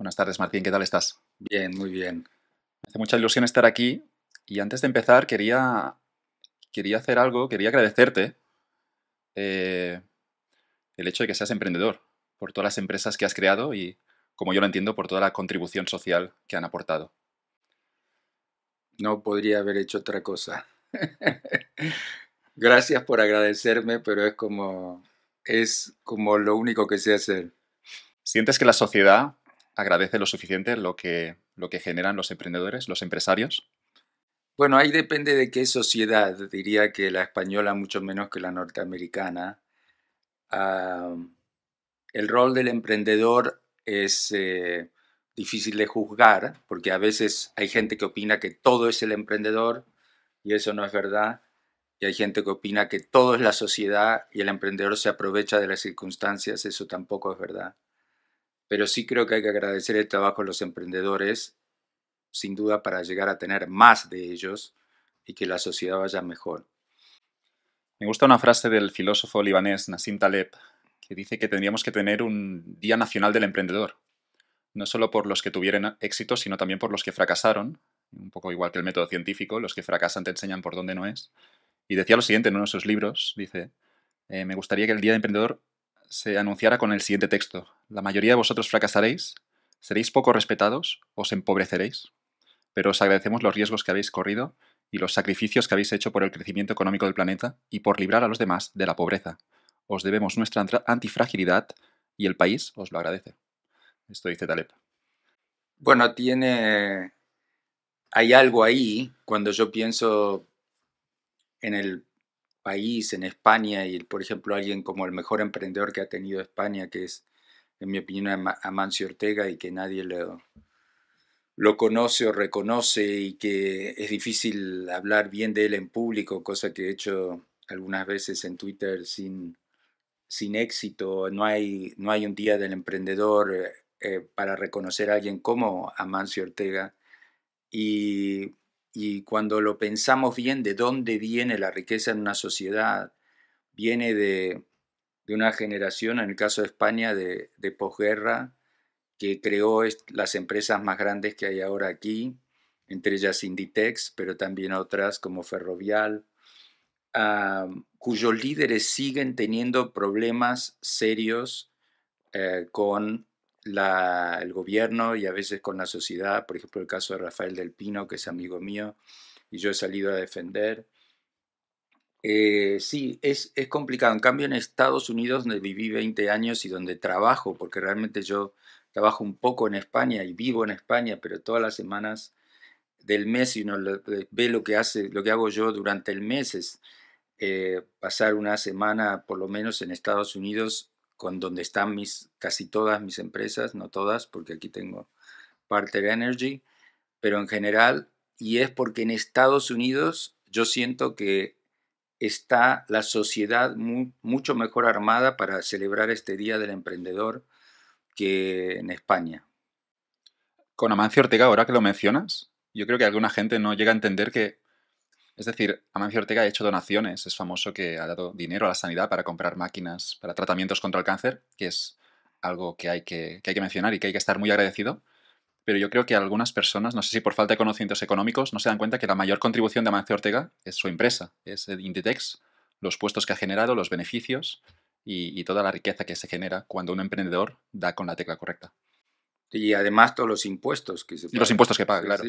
Buenas tardes, Martín, ¿qué tal estás? Bien, muy bien. Me hace mucha ilusión estar aquí y antes de empezar quería, quería hacer algo, quería agradecerte eh, el hecho de que seas emprendedor, por todas las empresas que has creado y, como yo lo entiendo, por toda la contribución social que han aportado. No podría haber hecho otra cosa. Gracias por agradecerme, pero es como es como lo único que sé hacer. ¿Sientes que la sociedad agradece lo suficiente lo que, lo que generan los emprendedores, los empresarios? Bueno, ahí depende de qué sociedad. Diría que la española mucho menos que la norteamericana. Ah, el rol del emprendedor es eh, difícil de juzgar porque a veces hay gente que opina que todo es el emprendedor y eso no es verdad. Y hay gente que opina que todo es la sociedad y el emprendedor se aprovecha de las circunstancias, eso tampoco es verdad pero sí creo que hay que agradecer el trabajo de los emprendedores, sin duda, para llegar a tener más de ellos y que la sociedad vaya mejor. Me gusta una frase del filósofo libanés Nassim Taleb, que dice que tendríamos que tener un Día Nacional del Emprendedor, no solo por los que tuvieran éxito, sino también por los que fracasaron, un poco igual que el método científico, los que fracasan te enseñan por dónde no es. Y decía lo siguiente en uno de sus libros, dice, eh, me gustaría que el Día del Emprendedor se anunciara con el siguiente texto. La mayoría de vosotros fracasaréis, seréis poco respetados, os empobreceréis, pero os agradecemos los riesgos que habéis corrido y los sacrificios que habéis hecho por el crecimiento económico del planeta y por librar a los demás de la pobreza. Os debemos nuestra antifragilidad y el país os lo agradece. Esto dice Talep Bueno, tiene... Hay algo ahí cuando yo pienso en el país, en España, y por ejemplo alguien como el mejor emprendedor que ha tenido España, que es en mi opinión Amancio Ortega y que nadie lo, lo conoce o reconoce y que es difícil hablar bien de él en público, cosa que he hecho algunas veces en Twitter sin, sin éxito, no hay, no hay un día del emprendedor eh, eh, para reconocer a alguien como Amancio Ortega. Y y cuando lo pensamos bien, ¿de dónde viene la riqueza en una sociedad? Viene de, una generación, en el caso de España, de, posguerra, que creó las empresas más grandes que hay ahora aquí, entre ellas Inditex, pero también otras como Ferrovial, ah, cuyos líderes siguen teniendo problemas serios eh, con el gobierno y a veces con la sociedad, por ejemplo el caso de Rafael del Pino, que es amigo mío, y yo he salido a defender. Eh, sí, es, es, complicado. En cambio, en Estados Unidos, donde viví 20 años y donde trabajo, porque realmente yo trabajo un poco en España y vivo en España, pero todas las semanas del mes y uno eh, ve lo que, hace, lo que hago yo durante el mes es eh, pasar una semana por lo menos en Estados Unidos con donde están mis, casi todas mis empresas, no todas, porque aquí tengo Parter Energy, pero en general, y es porque en Estados Unidos yo siento que está la sociedad mucho mejor armada para celebrar este Día del Emprendedor que en España. Con Amancio Ortega, ahora que lo mencionas, yo creo que alguna gente no llega a entender que es decir, Amancio Ortega ha hecho donaciones, es famoso que ha dado dinero a la sanidad para comprar máquinas para tratamientos contra el cáncer, que es algo que hay que, mencionar y que hay que estar muy agradecido. Pero yo creo que algunas personas, no sé si por falta de conocimientos económicos, no se dan cuenta que la mayor contribución de Amancio Ortega es su empresa, es Inditex, los puestos que ha generado, los beneficios y toda la riqueza que se genera cuando un emprendedor da con la tecla correcta. Y además todos los impuestos que se pagan. Los impuestos que paga, claro.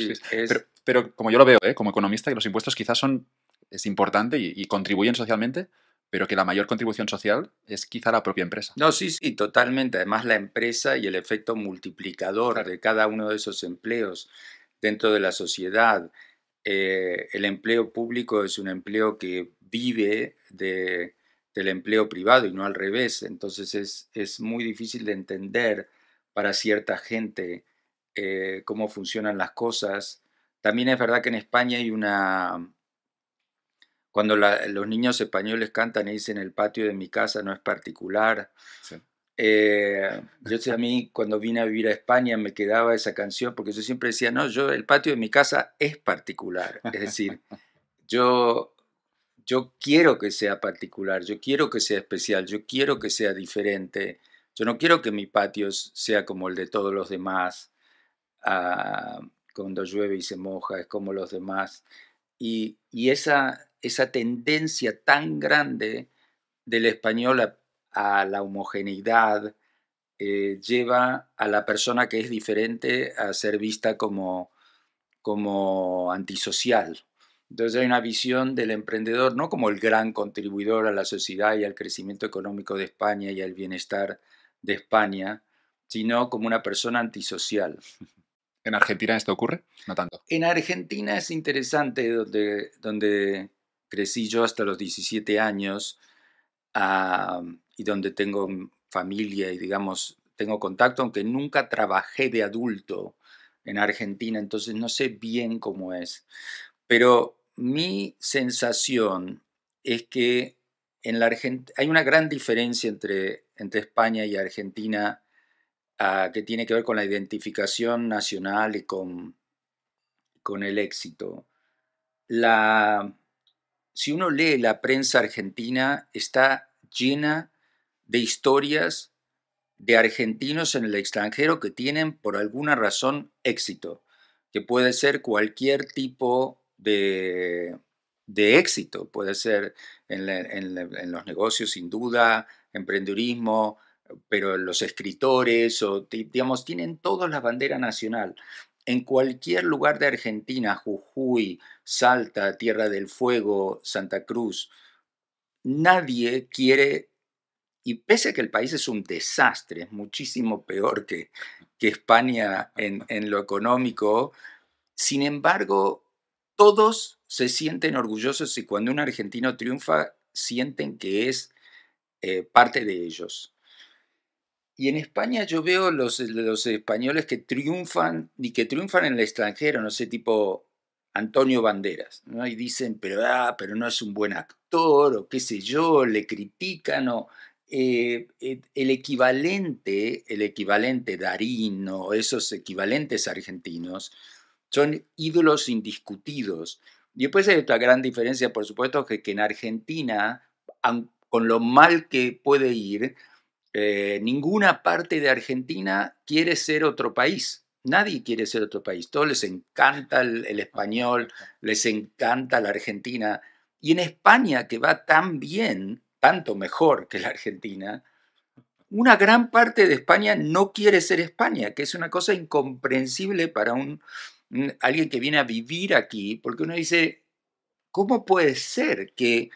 Pero, como yo lo veo, ¿eh? como economista, que los impuestos quizás son, es importante y, contribuyen socialmente, pero que la mayor contribución social es quizá la propia empresa. No, sí, sí, totalmente. Además la empresa y el efecto multiplicador de cada uno de esos empleos dentro de la sociedad. Eh, el empleo público es un empleo que vive de, del empleo privado y no al revés. Entonces es, es muy difícil de entender para cierta gente, eh, cómo funcionan las cosas. También es verdad que en España hay una... Cuando los niños españoles cantan y dicen el patio de mi casa no es particular. Sí. Eh, yo a mí cuando vine a vivir a España me quedaba esa canción porque yo siempre decía, no, yo el patio de mi casa es particular. Es decir, yo, yo quiero que sea particular, yo quiero que sea especial, yo quiero que sea diferente. Yo no quiero que mi patio sea como el de todos los demás, ah, cuando llueve y se moja, es como los demás. Y, esa, esa tendencia tan grande del español a, la homogeneidad eh, lleva a la persona que es diferente a ser vista como, como antisocial. Entonces hay una visión del emprendedor no como el gran contribuidor a la sociedad y al crecimiento económico de España y al bienestar de España, sino como una persona antisocial. ¿En Argentina esto ocurre? No tanto. En Argentina es interesante, donde, donde crecí yo hasta los 17 años y donde tengo familia y, digamos, tengo contacto, aunque nunca trabajé de adulto en Argentina, entonces no sé bien cómo es. Pero mi sensación es que en la hay una gran diferencia entre entre España y Argentina ah, que tiene que ver con la identificación nacional y con, el éxito. si uno lee la prensa argentina, está llena de historias de argentinos en el extranjero que tienen por alguna razón éxito, que puede ser cualquier tipo de, éxito, puede ser en, los negocios sin duda, emprendedurismo, pero los escritores, o, digamos, tienen todas la bandera nacional. En cualquier lugar de Argentina, Jujuy, Salta, Tierra del Fuego, Santa Cruz, nadie quiere, y pese a que el país es un desastre, es muchísimo peor que, que España en lo económico, sin embargo, todos se sienten orgullosos y cuando un argentino triunfa, sienten que es eh, parte de ellos. Y en España yo veo los, los españoles que triunfan y que triunfan en el extranjero, no sé, tipo Antonio Banderas, ¿no? Y dicen, pero, ah, pero no es un buen actor, o qué sé yo, le critican, o eh, eh, el equivalente, el equivalente Darín o esos equivalentes argentinos son ídolos indiscutidos. Y después hay otra gran diferencia, por supuesto, que, que en Argentina, aunque con lo mal que puede ir, eh, ninguna parte de Argentina quiere ser otro país. Nadie quiere ser otro país. Todos les encanta el, español, les encanta la Argentina. Y en España, que va tan bien, tanto mejor que la Argentina, una gran parte de España no quiere ser España, que es una cosa incomprensible para un, alguien que viene a vivir aquí, porque uno dice, ¿cómo puede ser que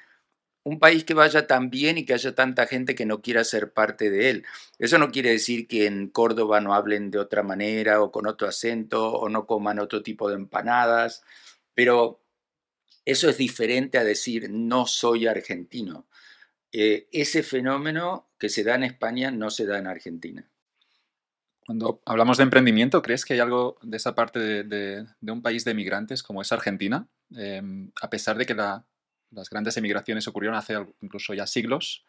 un país que vaya tan bien y que haya tanta gente que no quiera ser parte de él. Eso no quiere decir que en Córdoba no hablen de otra manera o con otro acento o no coman otro tipo de empanadas, pero eso es diferente a decir no soy argentino. Eh, ese fenómeno que se da en España no se da en Argentina. Cuando hablamos de emprendimiento, ¿crees que hay algo de esa parte de, un país de migrantes como es Argentina? Em, a pesar de que la, las grandes emigraciones ocurrieron hace incluso ya siglos.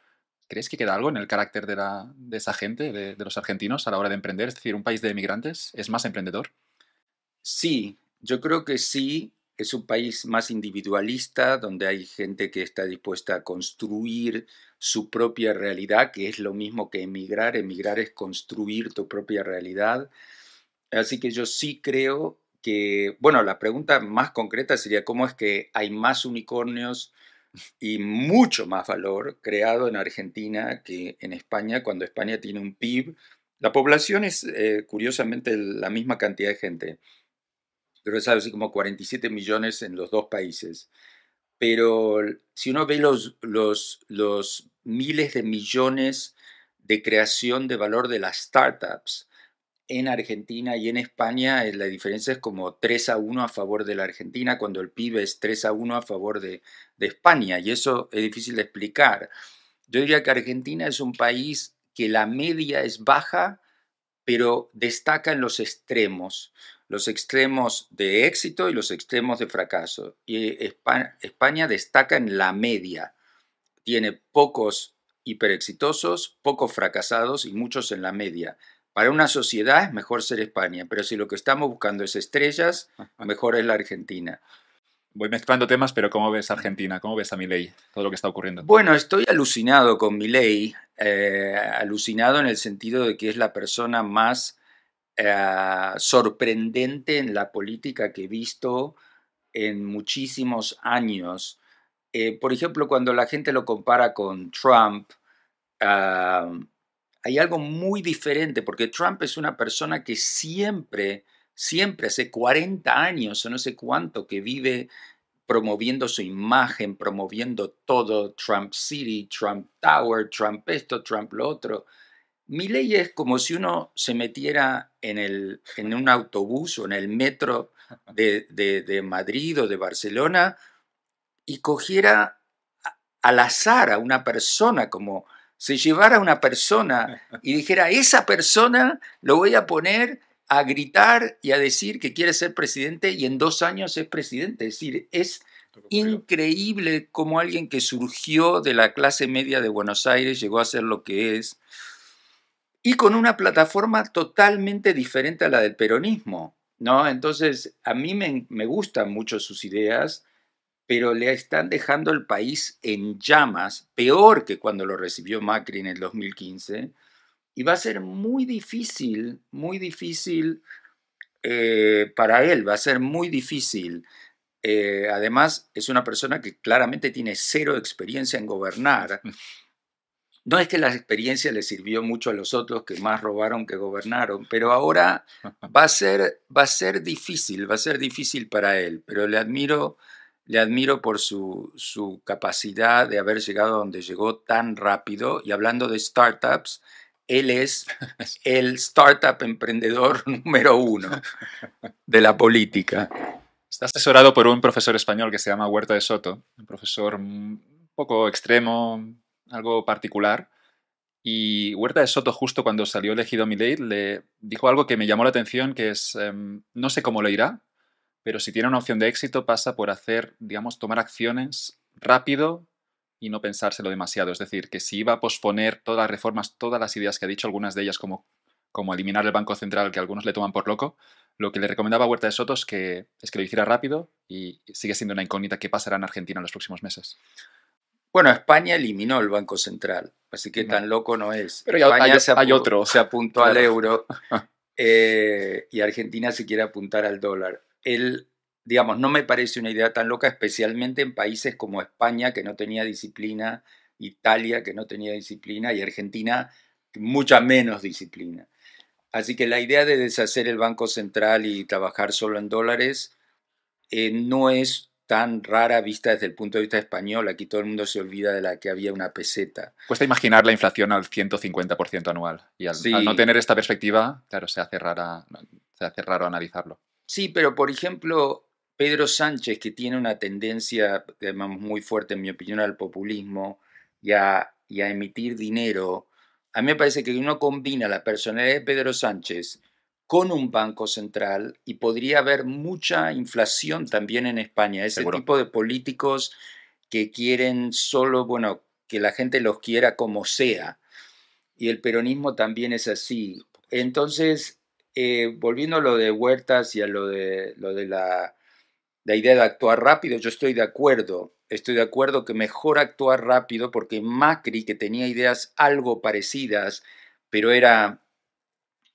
¿Crees que queda algo en el carácter de, esa gente, de, de, los argentinos, a la hora de emprender? Es decir, ¿un país de emigrantes es más emprendedor? Sí, yo creo que sí. Es un país más individualista, donde hay gente que está dispuesta a construir su propia realidad, que es lo mismo que emigrar. Emigrar es construir tu propia realidad. Así que yo sí creo que, bueno, la pregunta más concreta sería cómo es que hay más unicornios y mucho más valor creado en Argentina que en España, cuando España tiene un PIB. La población es, eh, curiosamente, la misma cantidad de gente, pero es algo así como 47 millones en los dos países. Pero si uno ve los, los miles de millones de creación de valor de las startups, en Argentina y en España eh, la diferencia es como 3 a 1 a favor de la Argentina, cuando el PIB es 3 a 1 a favor de, España, y eso es difícil de explicar. Yo diría que Argentina es un país que la media es baja, pero destaca en los extremos, los extremos de éxito y los extremos de fracaso. Y España, España destaca en la media, tiene pocos hiperexitosos, pocos fracasados y muchos en la media. Para una sociedad es mejor ser España, pero si lo que estamos buscando es estrellas, mejor es la Argentina. Voy mezclando temas, pero ¿cómo ves Argentina? ¿Cómo ves a Milei? Todo lo que está ocurriendo. Bueno, estoy alucinado con Milei, eh, alucinado en el sentido de que es la persona más eh, sorprendente en la política que he visto en muchísimos años. Eh, por ejemplo, cuando la gente lo compara con Trump, ah, hay algo muy diferente, porque Trump es una persona que siempre, siempre hace 40 años o no sé cuánto que vive promoviendo su imagen, promoviendo todo, Trump City, Trump Tower, Trump esto, Trump lo otro. Mi ley es como si uno se metiera en, el, en un autobús o en el metro de, de Madrid o de Barcelona y cogiera al azar a una persona como se llevara una persona y dijera, esa persona lo voy a poner a gritar y a decir que quiere ser presidente y en dos años es presidente. Es decir, es increíble como alguien que surgió de la clase media de Buenos Aires llegó a ser lo que es y con una plataforma totalmente diferente a la del peronismo. ¿no? Entonces, a mí me, me gustan mucho sus ideas pero le están dejando el país en llamas, peor que cuando lo recibió Macri en el 2015, y va a ser muy difícil, muy difícil eh, para él, va a ser muy difícil. Eh, además, es una persona que claramente tiene cero experiencia en gobernar. No es que la experiencia le sirvió mucho a los otros que más robaron que gobernaron, pero ahora va a ser, va a ser difícil, va a ser difícil para él, pero le admiro le admiro por su, capacidad de haber llegado donde llegó tan rápido. Y hablando de startups, él es el startup emprendedor número uno de la política. Está asesorado por un profesor español que se llama Huerta de Soto, un profesor un poco extremo, algo particular. Y Huerta de Soto, justo cuando salió elegido Milei, le dijo algo que me llamó la atención, que es, em, no sé cómo lo irá, pero si tiene una opción de éxito pasa por hacer, digamos, tomar acciones rápido y no pensárselo demasiado. Es decir, que si iba a posponer todas las reformas, todas las ideas que ha dicho, algunas de ellas como, como eliminar el Banco Central, que algunos le toman por loco, lo que le recomendaba Huerta de Soto es que, es que lo hiciera rápido y sigue siendo una incógnita qué pasará en Argentina en los próximos meses. Bueno, España eliminó el Banco Central, así que tan loco no es. Pero ya hay, otro. Se apuntó al euro eh, y Argentina se quiere apuntar al dólar él, digamos, no me parece una idea tan loca, especialmente en países como España, que no tenía disciplina, Italia, que no tenía disciplina, y Argentina, mucha menos disciplina. Así que la idea de deshacer el Banco Central y trabajar solo en dólares eh, no es tan rara vista desde el punto de vista español. Aquí todo el mundo se olvida de la que había una peseta. Cuesta imaginar la inflación al 150% anual. Y al, no tener esta perspectiva, claro, se hace, rara, se hace raro analizarlo. Sí, pero por ejemplo, Pedro Sánchez, que tiene una tendencia, digamos, muy fuerte, en mi opinión, al populismo y a, emitir dinero, a mí me parece que uno combina la personalidad de Pedro Sánchez con un banco central y podría haber mucha inflación también en España. Ese tipo de políticos que quieren solo, bueno, que la gente los quiera como sea. Y el peronismo también es así. Entonces, eh, volviendo a lo de Huertas y a lo de, lo de la, idea de actuar rápido, yo estoy de acuerdo. Estoy de acuerdo que mejor actuar rápido porque Macri, que tenía ideas algo parecidas, pero era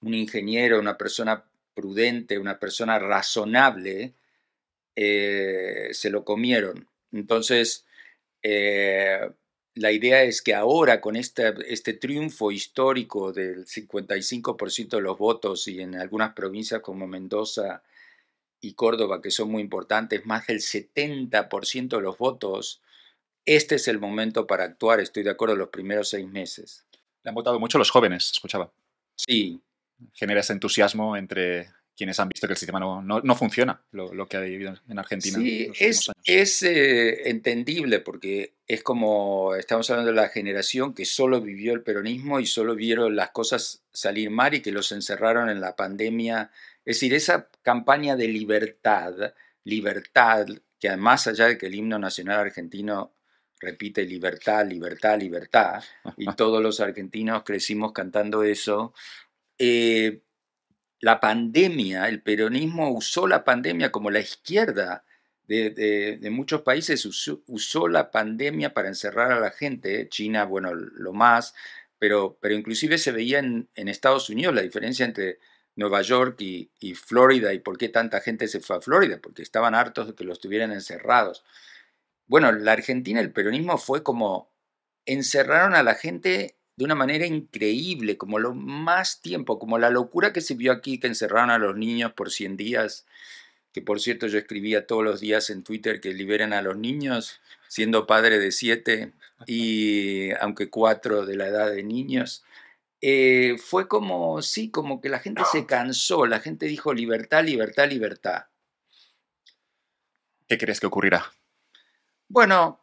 un ingeniero, una persona prudente, una persona razonable, eh, se lo comieron. Entonces, eh, la idea es que ahora, con este, este triunfo histórico del 55% de los votos y en algunas provincias como Mendoza y Córdoba, que son muy importantes, más del 70% de los votos, este es el momento para actuar, estoy de acuerdo, los primeros seis meses. Le han votado mucho los jóvenes, escuchaba. Sí. Genera ese entusiasmo entre quienes han visto que el sistema no, no, funciona, lo, lo, que ha vivido en Argentina. Sí, es, es eh, entendible porque es como estamos hablando de la generación que solo vivió el peronismo y solo vieron las cosas salir mal y que los encerraron en la pandemia. Es decir, esa campaña de libertad, libertad, que además allá de que el himno nacional argentino repite libertad, libertad, libertad, y todos los argentinos crecimos cantando eso, eh, la pandemia, el peronismo usó la pandemia como la izquierda de, muchos países usó, la pandemia para encerrar a la gente, China, bueno, lo más, pero, pero inclusive se veía en, Estados Unidos la diferencia entre Nueva York y, Florida y por qué tanta gente se fue a Florida, porque estaban hartos de que los tuvieran encerrados. Bueno, la Argentina, el peronismo fue como encerraron a la gente de una manera increíble, como lo más tiempo, como la locura que se vio aquí, que encerraron a los niños por 100 días, que por cierto yo escribía todos los días en Twitter que liberen a los niños, siendo padre de siete y aunque cuatro de la edad de niños. Eh, fue como, sí, como que la gente se cansó, la gente dijo libertad, libertad, libertad. ¿Qué crees que ocurrirá? Bueno,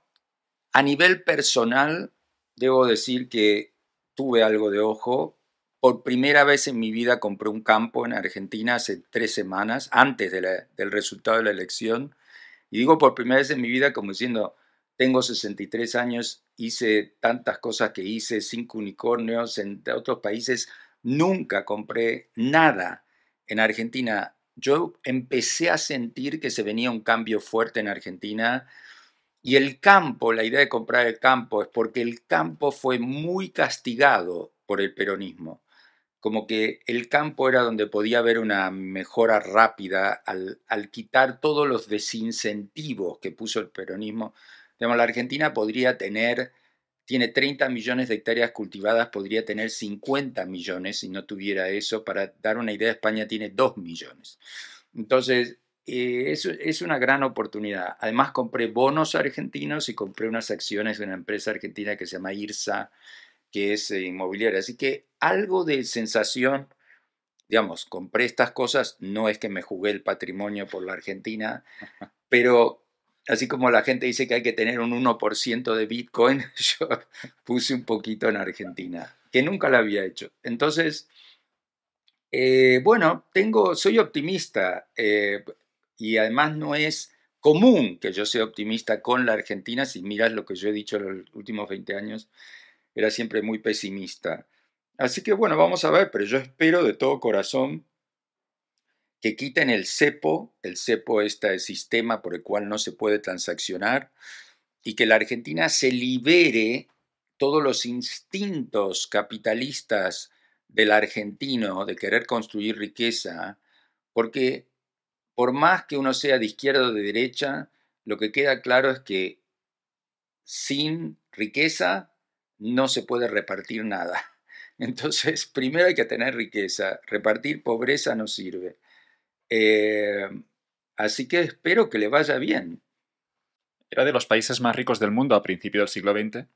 a nivel personal, debo decir que tuve algo de ojo. Por primera vez en mi vida compré un campo en Argentina hace tres semanas, antes del resultado de la elección. Y digo por primera vez en mi vida como diciendo, tengo 63 años, hice tantas cosas que hice, cinco unicornios en otros países, nunca compré nada en Argentina. Yo empecé a sentir que se venía un cambio fuerte en Argentina y el campo, la idea de comprar el campo es porque el campo fue muy castigado por el peronismo. Como que el campo era donde podía haber una mejora rápida al, al quitar todos los desincentivos que puso el peronismo. Digamos, la Argentina podría tener, tiene 30 millones de hectáreas cultivadas, podría tener 50 millones si no tuviera eso. Para dar una idea, España tiene 2 millones. Entonces, eh, es una gran oportunidad. Además compré bonos argentinos y compré unas acciones de una empresa argentina que se llama IRSA, que es eh, inmobiliaria. Así que algo de sensación, digamos, compré estas cosas, no es que me jugué el patrimonio por la Argentina, pero así como la gente dice que hay que tener un 1% de Bitcoin, yo puse un poquito en Argentina, que nunca la había hecho. Entonces, eh, bueno, tengo, soy optimista y además no es común que yo sea optimista con la Argentina. Si miras lo que yo he dicho en los últimos 20 años, era siempre muy pesimista. Así que bueno, vamos a ver, pero yo espero de todo corazón que quiten el cepo, el cepo este el sistema por el cual no se puede transaccionar, y que la Argentina se libere todos los instintos capitalistas del argentino de querer construir riqueza, porque por más que uno sea de izquierda o de derecha, lo que queda claro es que sin riqueza no se puede repartir nada. Entonces, primero hay que tener riqueza, repartir pobreza no sirve. Em, así que espero que le vaya bien. Era de los países más ricos del mundo a principios del siglo XX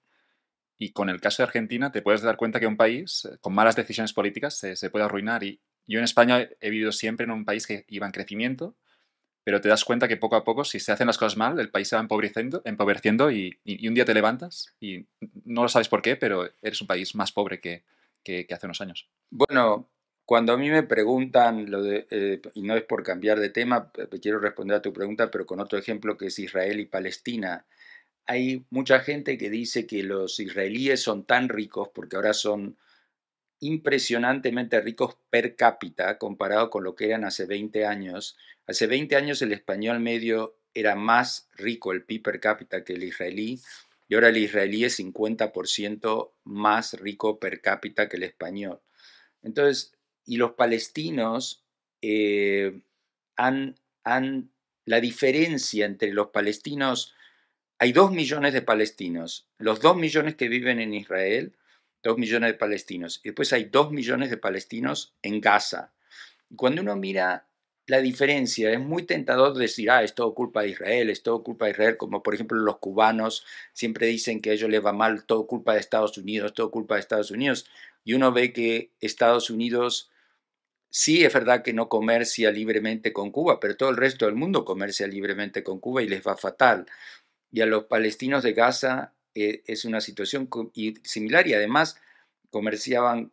y con el caso de Argentina te puedes dar cuenta que un país eh, con malas decisiones políticas se, se puede arruinar y yo en España he vivido siempre en un país que iba en crecimiento, pero te das cuenta que poco a poco, si se hacen las cosas mal, el país se va empobreciendo, empobreciendo y, un día te levantas y no lo sabes por qué, pero eres un país más pobre que, hace unos años. Bueno, cuando a mí me preguntan, eh, y no es por cambiar de tema, eh, quiero responder a tu pregunta, pero con otro ejemplo que es Israel y Palestina. Hay mucha gente que dice que los israelíes son tan ricos porque ahora son impresionantemente ricos per cápita comparado con lo que eran hace 20 años. Hace 20 años el español medio era más rico el PIB per cápita que el israelí y ahora el israelí es 50% más rico per cápita que el español. Entonces, y los palestinos eh, han, han, la diferencia entre los palestinos, hay dos millones de palestinos, los dos millones que viven en Israel Dos millones de palestinos. Y después hay dos millones de palestinos en Gaza. Y cuando uno mira la diferencia, es muy tentador decir, ah, es todo culpa de Israel, es todo culpa de Israel, como por ejemplo los cubanos siempre dicen que a ellos les va mal, todo culpa de Estados Unidos, todo culpa de Estados Unidos. Y uno ve que Estados Unidos sí es verdad que no comercia libremente con Cuba, pero todo el resto del mundo comercia libremente con Cuba y les va fatal. Y a los palestinos de Gaza eh, es una situación similar y además comerciaban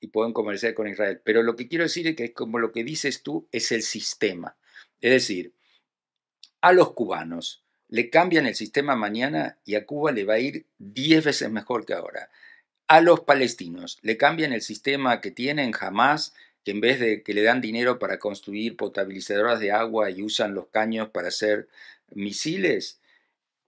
y pueden comerciar con Israel. Pero lo que quiero decir es que es como lo que dices tú es el sistema. Es decir, a los cubanos le cambian el sistema mañana y a Cuba le va a ir 10 veces mejor que ahora. A los palestinos le cambian el sistema que tienen jamás, que en vez de que le dan dinero para construir potabilizadoras de agua y usan los caños para hacer misiles,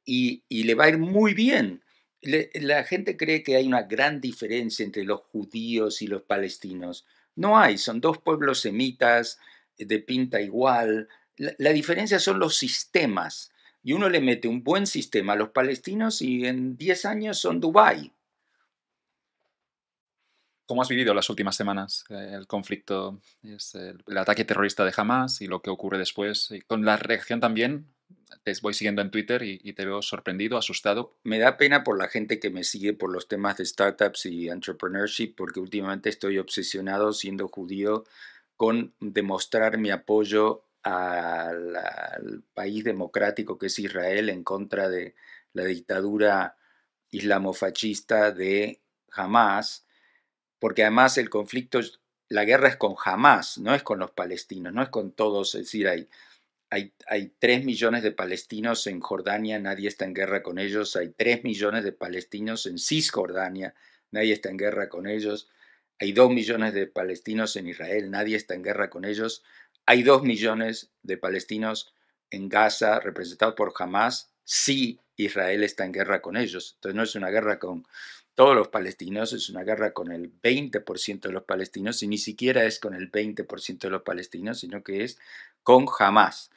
y, le va a ir muy bien. la gente cree que hay una gran diferencia entre los judíos y los palestinos. No hay, son dos pueblos semitas eh, de pinta igual. La, diferencia son los sistemas. Y uno le mete un buen sistema a los palestinos y en 10 años son Dubái. ¿Cómo has vivido las últimas semanas eh, el conflicto, el, ataque terrorista de Hamas y lo que ocurre después? con la reacción también te voy siguiendo en Twitter y, te veo sorprendido, asustado. Me da pena por la gente que me sigue por los temas de startups y entrepreneurship, porque últimamente estoy obsesionado siendo judío con demostrar mi apoyo al, país democrático que es Israel en contra de la dictadura islamofascista de Hamas, porque además el conflicto, la guerra es con Hamas, no es con los palestinos, no es con todos, es decir, hay hay, 3 millones de palestinos en Jordania, nadie está en guerra con ellos. Hay 3 millones de palestinos en Cisjordania, nadie está en guerra con ellos. Hay 2 millones de palestinos en Israel, nadie está en guerra con ellos. Hay 2 millones de palestinos en Gaza, representados por Hamas, sí Israel está en guerra con ellos. Entonces no es una guerra con, todos los palestinos, es una guerra con el 20% de los palestinos y ni siquiera es con el 20% de los palestinos, sino que es con Hamas,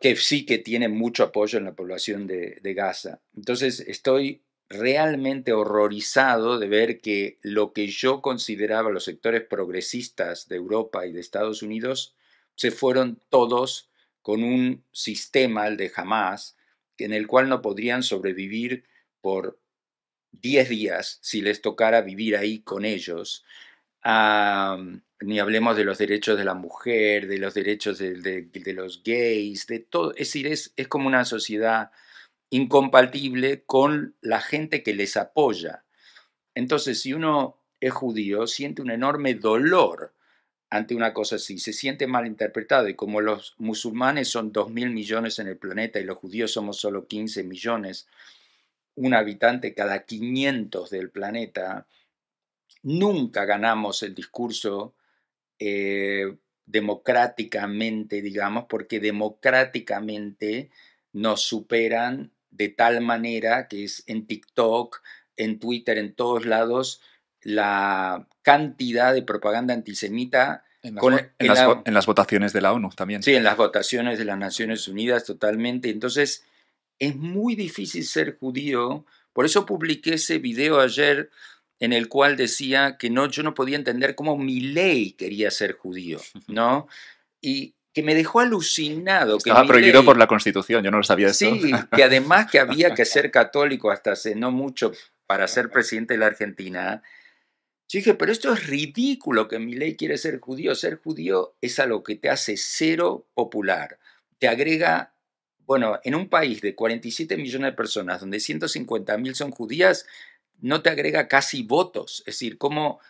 que sí que tiene mucho apoyo en la población de, de Gaza. Entonces estoy realmente horrorizado de ver que lo que yo consideraba los sectores progresistas de Europa y de Estados Unidos se fueron todos con un sistema, el de Hamas, en el cual no podrían sobrevivir por 10 días si les tocara vivir ahí con ellos. ni hablemos de los derechos de la mujer, de los derechos de, los gays, de todo. Es decir, es, es, como una sociedad incompatible con la gente que les apoya. Entonces, si uno es judío, siente un enorme dolor ante una cosa así, se siente malinterpretado y como los musulmanes son 2.000 millones en el planeta y los judíos somos solo 15 millones, un habitante cada 500 del planeta, nunca ganamos el discurso eh, democráticamente, digamos, porque democráticamente nos superan de tal manera que es en TikTok, en Twitter, en todos lados, la cantidad de propaganda antisemita. con, en las votaciones de la ONU también. Sí, en las votaciones de las Naciones Unidas totalmente. Entonces, es muy difícil ser judío. Por eso publiqué ese video ayer en el cual decía que no, yo no podía entender cómo mi ley quería ser judío, ¿no? Y que me dejó alucinado. Estaba que prohibido por la Constitución, yo no lo sabía decir Sí, que además que había que ser católico hasta hace no mucho para ser presidente de la Argentina. Yo dije, pero esto es ridículo que mi ley quiere ser judío. Ser judío es a lo que te hace cero popular. Te agrega bueno, en un país de 47 millones de personas, donde 150 mil son judías, no te agrega casi votos. Es decir, como,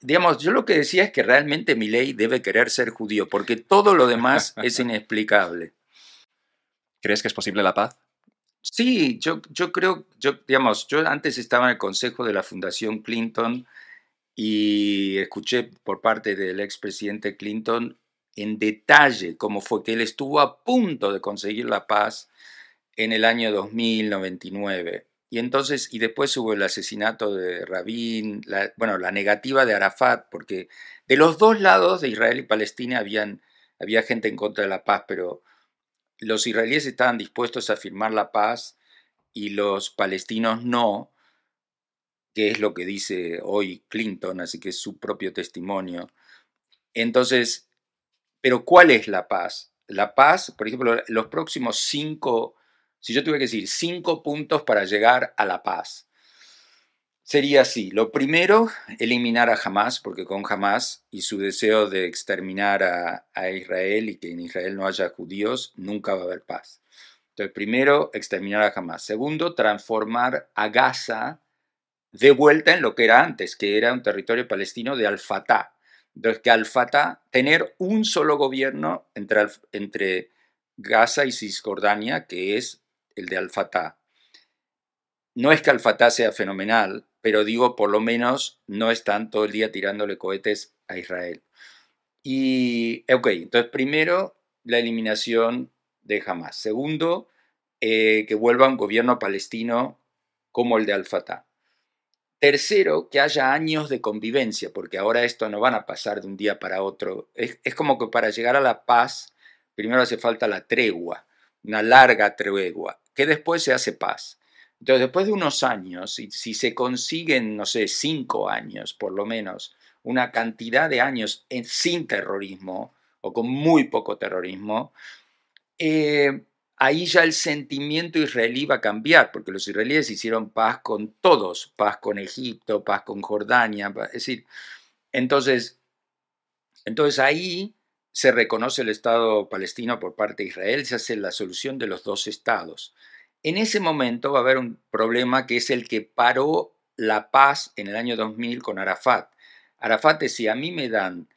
digamos, yo lo que decía es que realmente mi ley debe querer ser judío, porque todo lo demás es inexplicable. ¿Crees que es posible la paz? Sí, yo, yo creo, yo, digamos, yo antes estaba en el consejo de la Fundación Clinton y escuché por parte del expresidente Clinton en detalle cómo fue que él estuvo a punto de conseguir la paz en el año 2099. Y entonces, y después hubo el asesinato de Rabin, la, bueno, la negativa de Arafat, porque de los dos lados de Israel y Palestina habían, había gente en contra de la paz, pero los israelíes estaban dispuestos a firmar la paz y los palestinos no, que es lo que dice hoy Clinton, así que es su propio testimonio. Entonces, pero ¿cuál es la paz? La paz, por ejemplo, los próximos cinco, si yo tuviera que decir cinco puntos para llegar a la paz, sería así. Lo primero, eliminar a Hamas, porque con Hamas y su deseo de exterminar a, a Israel y que en Israel no haya judíos, nunca va a haber paz. Entonces, primero, exterminar a Hamas. Segundo, transformar a Gaza de vuelta en lo que era antes, que era un territorio palestino de Al-Fatah, entonces, que Al-Fatah, tener un solo gobierno entre, entre Gaza y Cisjordania, que es el de Al-Fatah. No es que Al-Fatah sea fenomenal, pero digo, por lo menos no están todo el día tirándole cohetes a Israel. Y, eh, ok, entonces primero, la eliminación de Hamas. Segundo, eh, que vuelva un gobierno palestino como el de Al-Fatah. Tercero, que haya años de convivencia, porque ahora esto no van a pasar de un día para otro. Es, como que para llegar a la paz, primero hace falta la tregua, una larga tregua, que después se hace paz. Entonces, después de unos años, si, si se consiguen, no sé, cinco años por lo menos, una cantidad de años sin terrorismo o con muy poco terrorismo, eh, ahí ya el sentimiento israelí va a cambiar, porque los israelíes hicieron paz con todos, paz con Egipto, paz con Jordania, es decir, entonces, entonces ahí se reconoce el Estado palestino por parte de Israel, se hace la solución de los dos estados. En ese momento va a haber un problema que es el que paró la paz en el año 2000 con Arafat. Arafat decía, a mí me dan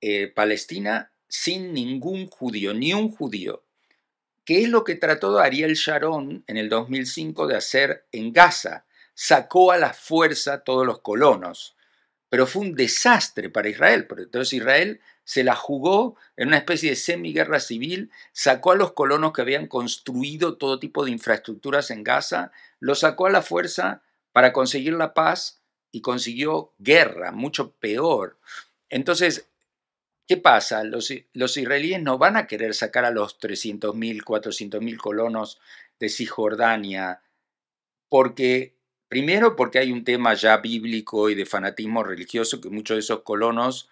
eh, Palestina sin ningún judío, ni un judío, que es lo que trató Ariel Sharon en el 2005 de hacer en Gaza. Sacó a la fuerza todos los colonos, pero fue un desastre para Israel, porque entonces Israel se la jugó en una especie de semiguerra civil, sacó a los colonos que habían construido todo tipo de infraestructuras en Gaza, los sacó a la fuerza para conseguir la paz y consiguió guerra, mucho peor. Entonces, ¿Qué pasa? Los, israelíes no van a querer sacar a los 300.000, 400.000 colonos de Cisjordania, porque, primero, porque hay un tema ya bíblico y de fanatismo religioso que muchos de esos colonos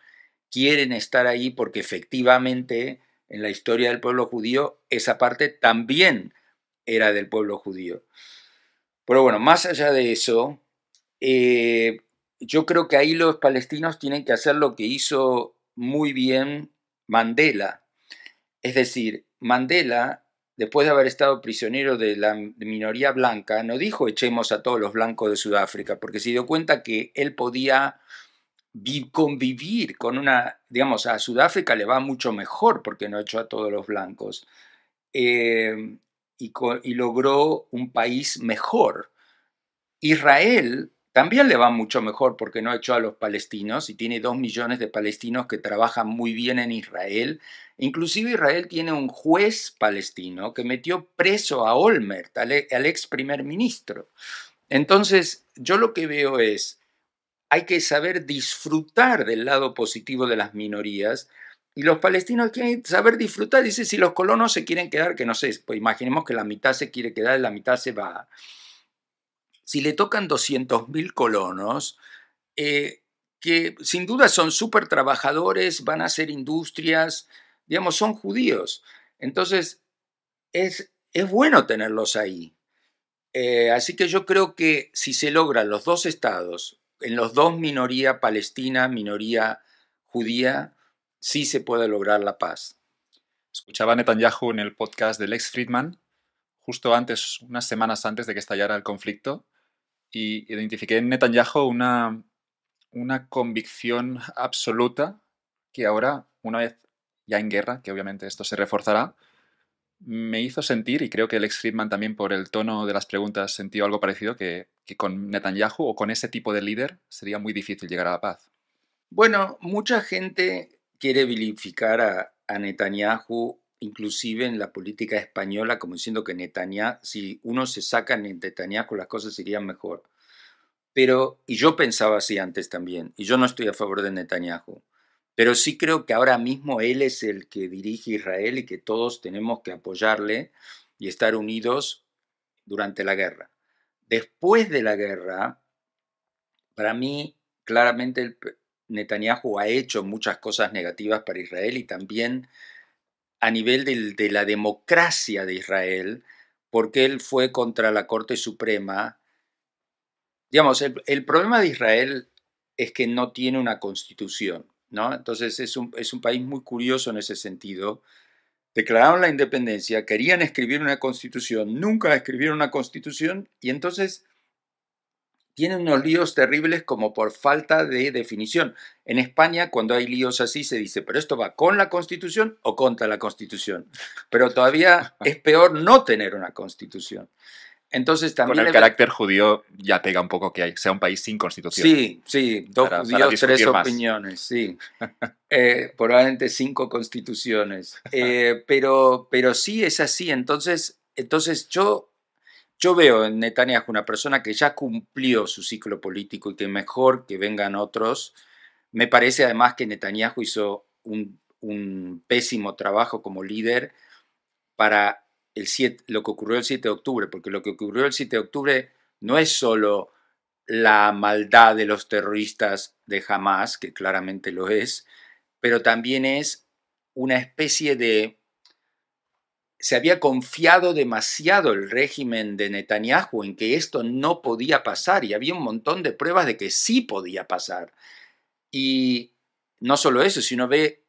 quieren estar ahí porque efectivamente en la historia del pueblo judío esa parte también era del pueblo judío. Pero bueno, más allá de eso, eh, yo creo que ahí los palestinos tienen que hacer lo que hizo muy bien Mandela. Es decir, Mandela, después de haber estado prisionero de la minoría blanca, no dijo echemos a todos los blancos de Sudáfrica, porque se dio cuenta que él podía convivir con una, digamos, a Sudáfrica le va mucho mejor porque no echó a todos los blancos. Em, y logró un país mejor. Israel también le va mucho mejor porque no ha hecho a los palestinos y tiene dos millones de palestinos que trabajan muy bien en Israel. Inclusive Israel tiene un juez palestino que metió preso a Olmert, al, ex primer ministro. Entonces, yo lo que veo es, hay que saber disfrutar del lado positivo de las minorías. Y los palestinos tienen saber disfrutar. Dice, si los colonos se quieren quedar, que no sé, pues imaginemos que la mitad se quiere quedar y la mitad se va si le tocan 200.000 colonos, eh, que sin duda son súper trabajadores, van a hacer industrias, digamos, son judíos. Entonces, es, es bueno tenerlos ahí. Eh, así que yo creo que si se logran los dos estados, en los dos minoría palestina, minoría judía, sí se puede lograr la paz. Escuchaba Netanyahu en el podcast del ex Friedman, justo antes, unas semanas antes de que estallara el conflicto, y identifiqué en Netanyahu una, una convicción absoluta que ahora, una vez ya en guerra, que obviamente esto se reforzará, me hizo sentir, y creo que ex Friedman también por el tono de las preguntas sentió algo parecido, que, con Netanyahu o con ese tipo de líder sería muy difícil llegar a la paz. Bueno, mucha gente quiere vilificar a, a Netanyahu inclusive en la política española, como diciendo que Netanyahu, si uno se saca en Netanyahu, las cosas irían mejor. Pero, y yo pensaba así antes también, y yo no estoy a favor de Netanyahu, pero sí creo que ahora mismo él es el que dirige Israel y que todos tenemos que apoyarle y estar unidos durante la guerra. Después de la guerra, para mí, claramente Netanyahu ha hecho muchas cosas negativas para Israel y también a nivel de la democracia de Israel, porque él fue contra la Corte Suprema. Digamos, el, problema de Israel es que no tiene una constitución, ¿no? Entonces es un, es un país muy curioso en ese sentido. Declararon la independencia, querían escribir una constitución, nunca escribieron una constitución y entonces tienen unos líos terribles como por falta de definición. En España, cuando hay líos así, se dice, pero esto va con la Constitución o contra la Constitución. Pero todavía es peor no tener una Constitución. Entonces también... Con el carácter judío ya pega un poco que sea un país sin constitución. Sí, sí, dos judíos, tres opiniones, sí. Eh, probablemente cinco constituciones. Eh, pero, pero sí es así. Entonces, entonces yo yo veo en Netanyahu una persona que ya cumplió su ciclo político y que mejor que vengan otros. Me parece además que Netanyahu hizo un, pésimo trabajo como líder para el lo que ocurrió el 7 de octubre, porque lo que ocurrió el 7 de octubre no es solo la maldad de los terroristas de Hamas, que claramente lo es, pero también es una especie de se había confiado demasiado el régimen de Netanyahu en que esto no podía pasar y había un montón de pruebas de que sí podía pasar. Y no solo eso, sino ve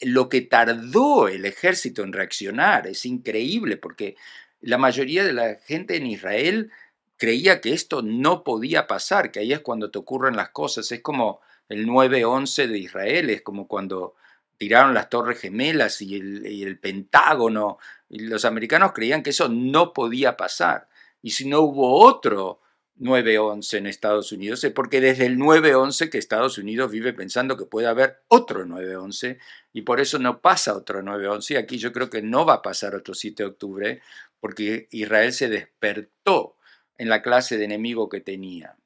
lo que tardó el ejército en reaccionar. Es increíble porque la mayoría de la gente en Israel creía que esto no podía pasar, que ahí es cuando te ocurren las cosas. Es como el 9-11 de Israel, es como cuando tiraron las Torres Gemelas y el, Pentágono. Y los americanos creían que eso no podía pasar. Y si no hubo otro 9-11 en Estados Unidos, es porque desde el 9-11 que Estados Unidos vive pensando que puede haber otro 9-11 y por eso no pasa otro 9-11. Y aquí yo creo que no va a pasar otro 7 de octubre porque Israel se despertó en la clase de enemigo que tenía.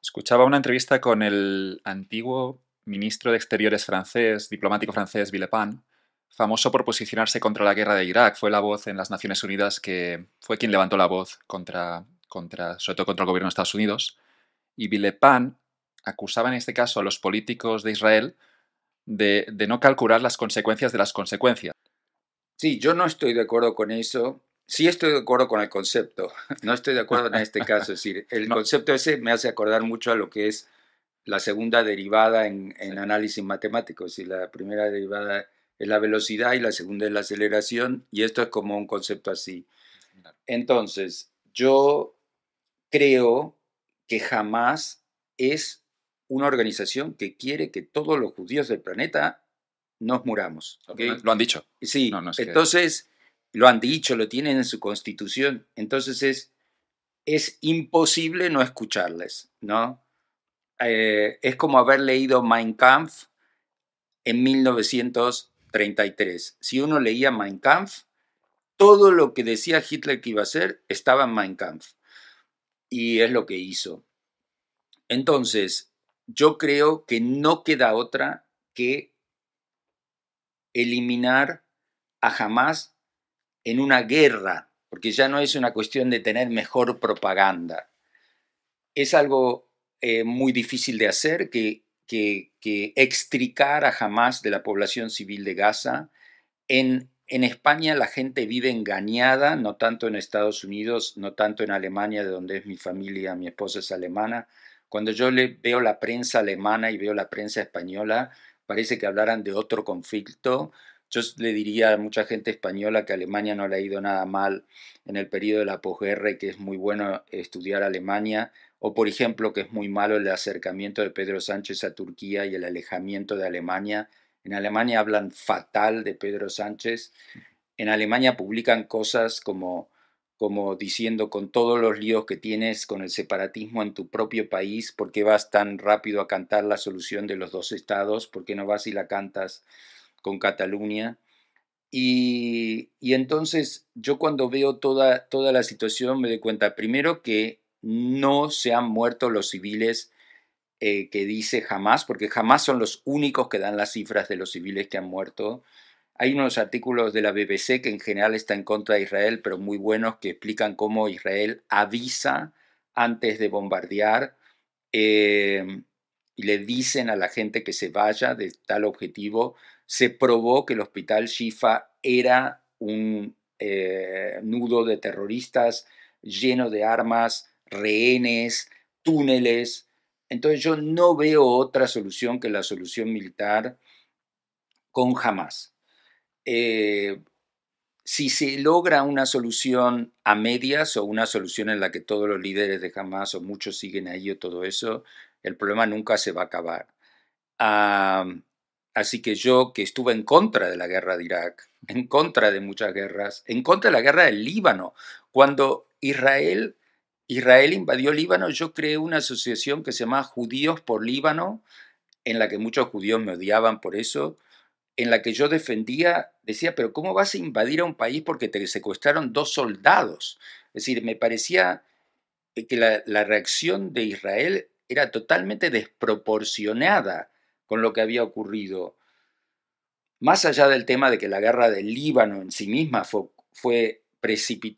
Escuchaba una entrevista con el antiguo ministro de Exteriores francés, diplomático francés Villepin, famoso por posicionarse contra la guerra de Irak, fue la voz en las Naciones Unidas que fue quien levantó la voz contra, contra sobre todo contra el gobierno de Estados Unidos. Y Villepin acusaba en este caso a los políticos de Israel de, no calcular las consecuencias de las consecuencias. Sí, yo no estoy de acuerdo con eso. Sí estoy de acuerdo con el concepto. No estoy de acuerdo en este caso. Es decir, el concepto ese me hace acordar mucho a lo que es la segunda derivada en, en análisis matemático. Si la primera derivada es la velocidad y la segunda es la aceleración, y esto es como un concepto así. Entonces, yo creo que jamás es una organización que quiere que todos los judíos del planeta nos muramos. Lo han dicho. Sí, entonces lo han dicho, lo tienen en su constitución. Entonces es, es imposible no escucharles, ¿no? Eh, es como haber leído Mein Kampf en 1933. Si uno leía Mein Kampf, todo lo que decía Hitler que iba a hacer estaba en Mein Kampf. Y es lo que hizo. Entonces, yo creo que no queda otra que eliminar a jamás en una guerra, porque ya no es una cuestión de tener mejor propaganda. Es algo eh, muy difícil de hacer, que, que, que, extricar a jamás de la población civil de Gaza. En, en España la gente vive engañada, no tanto en Estados Unidos, no tanto en Alemania, de donde es mi familia, mi esposa es alemana. Cuando yo le veo la prensa alemana y veo la prensa española, parece que hablaran de otro conflicto. Yo le diría a mucha gente española que Alemania no le ha ido nada mal en el periodo de la posguerra y que es muy bueno estudiar Alemania o por ejemplo que es muy malo el acercamiento de Pedro Sánchez a Turquía y el alejamiento de Alemania. En Alemania hablan fatal de Pedro Sánchez. En Alemania publican cosas como, como diciendo con todos los líos que tienes con el separatismo en tu propio país, ¿por qué vas tan rápido a cantar la solución de los dos estados? ¿Por qué no vas y la cantas con Cataluña? Y, y entonces yo cuando veo toda, toda la situación me doy cuenta primero que no se han muerto los civiles eh, que dice jamás, porque jamás son los únicos que dan las cifras de los civiles que han muerto. Hay unos artículos de la BBC que en general está en contra de Israel, pero muy buenos, que explican cómo Israel avisa antes de bombardear eh, y le dicen a la gente que se vaya de tal objetivo. Se probó que el hospital Shifa era un eh, nudo de terroristas lleno de armas, rehenes, túneles. Entonces yo no veo otra solución que la solución militar con Hamas. Eh, si se logra una solución a medias o una solución en la que todos los líderes de Hamas o muchos siguen ahí o todo eso, el problema nunca se va a acabar. así que yo, que estuve en contra de la guerra de Irak, en contra de muchas guerras, en contra de la guerra del Líbano, cuando Israel Israel invadió Líbano, yo creé una asociación que se llama Judíos por Líbano, en la que muchos judíos me odiaban por eso, en la que yo defendía, decía, pero ¿cómo vas a invadir a un país porque te secuestraron dos soldados? Es decir, me parecía que la, reacción de Israel era totalmente desproporcionada con lo que había ocurrido. Más allá del tema de que la guerra del Líbano en sí misma fue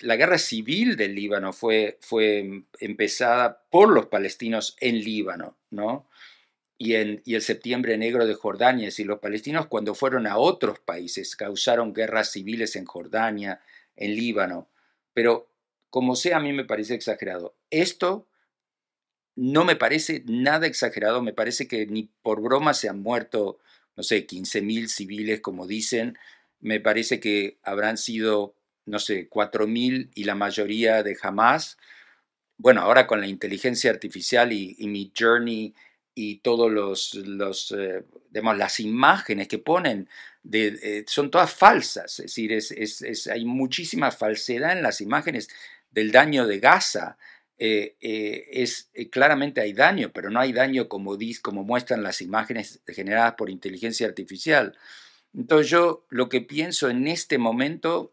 la guerra civil del Líbano fue, fue mm, empezada por los palestinos en Líbano, ¿no? Y, en, el septiembre negro de Jordania, y los palestinos cuando fueron a otros países causaron guerras civiles en Jordania, en Líbano. Pero como sea, a mí me parece exagerado. Esto no me parece nada exagerado, me parece que ni por broma se han muerto, no sé, 15.000 civiles, como dicen, me parece que habrán sido no sé, 4.000 y la mayoría de jamás. Bueno, ahora con la inteligencia artificial y, mi journey y todos los, los eh, las imágenes que ponen eh, son todas falsas, es decir, es, hay muchísima falsedad en las imágenes del daño de Gaza. Eh, es, claramente hay daño, pero no hay daño como, como muestran las imágenes generadas por inteligencia artificial. Entonces yo lo que pienso en este momento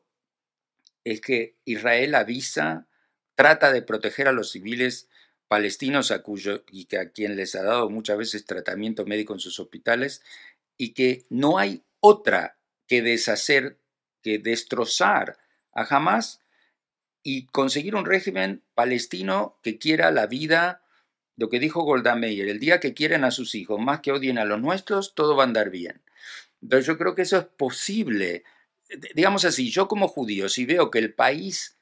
es que Israel avisa, trata de proteger a los civiles palestinos a cuyo y que a quien les ha dado muchas veces tratamiento médico en sus hospitales y que no hay otra que deshacer, que destrozar a Hamas y conseguir un régimen palestino que quiera la vida, lo que dijo Golda Meir, el día que quieren a sus hijos, más que odien a los nuestros, todo va a andar bien. Entonces yo creo que eso es posible eh, digamos así, yo como judío, si veo que el país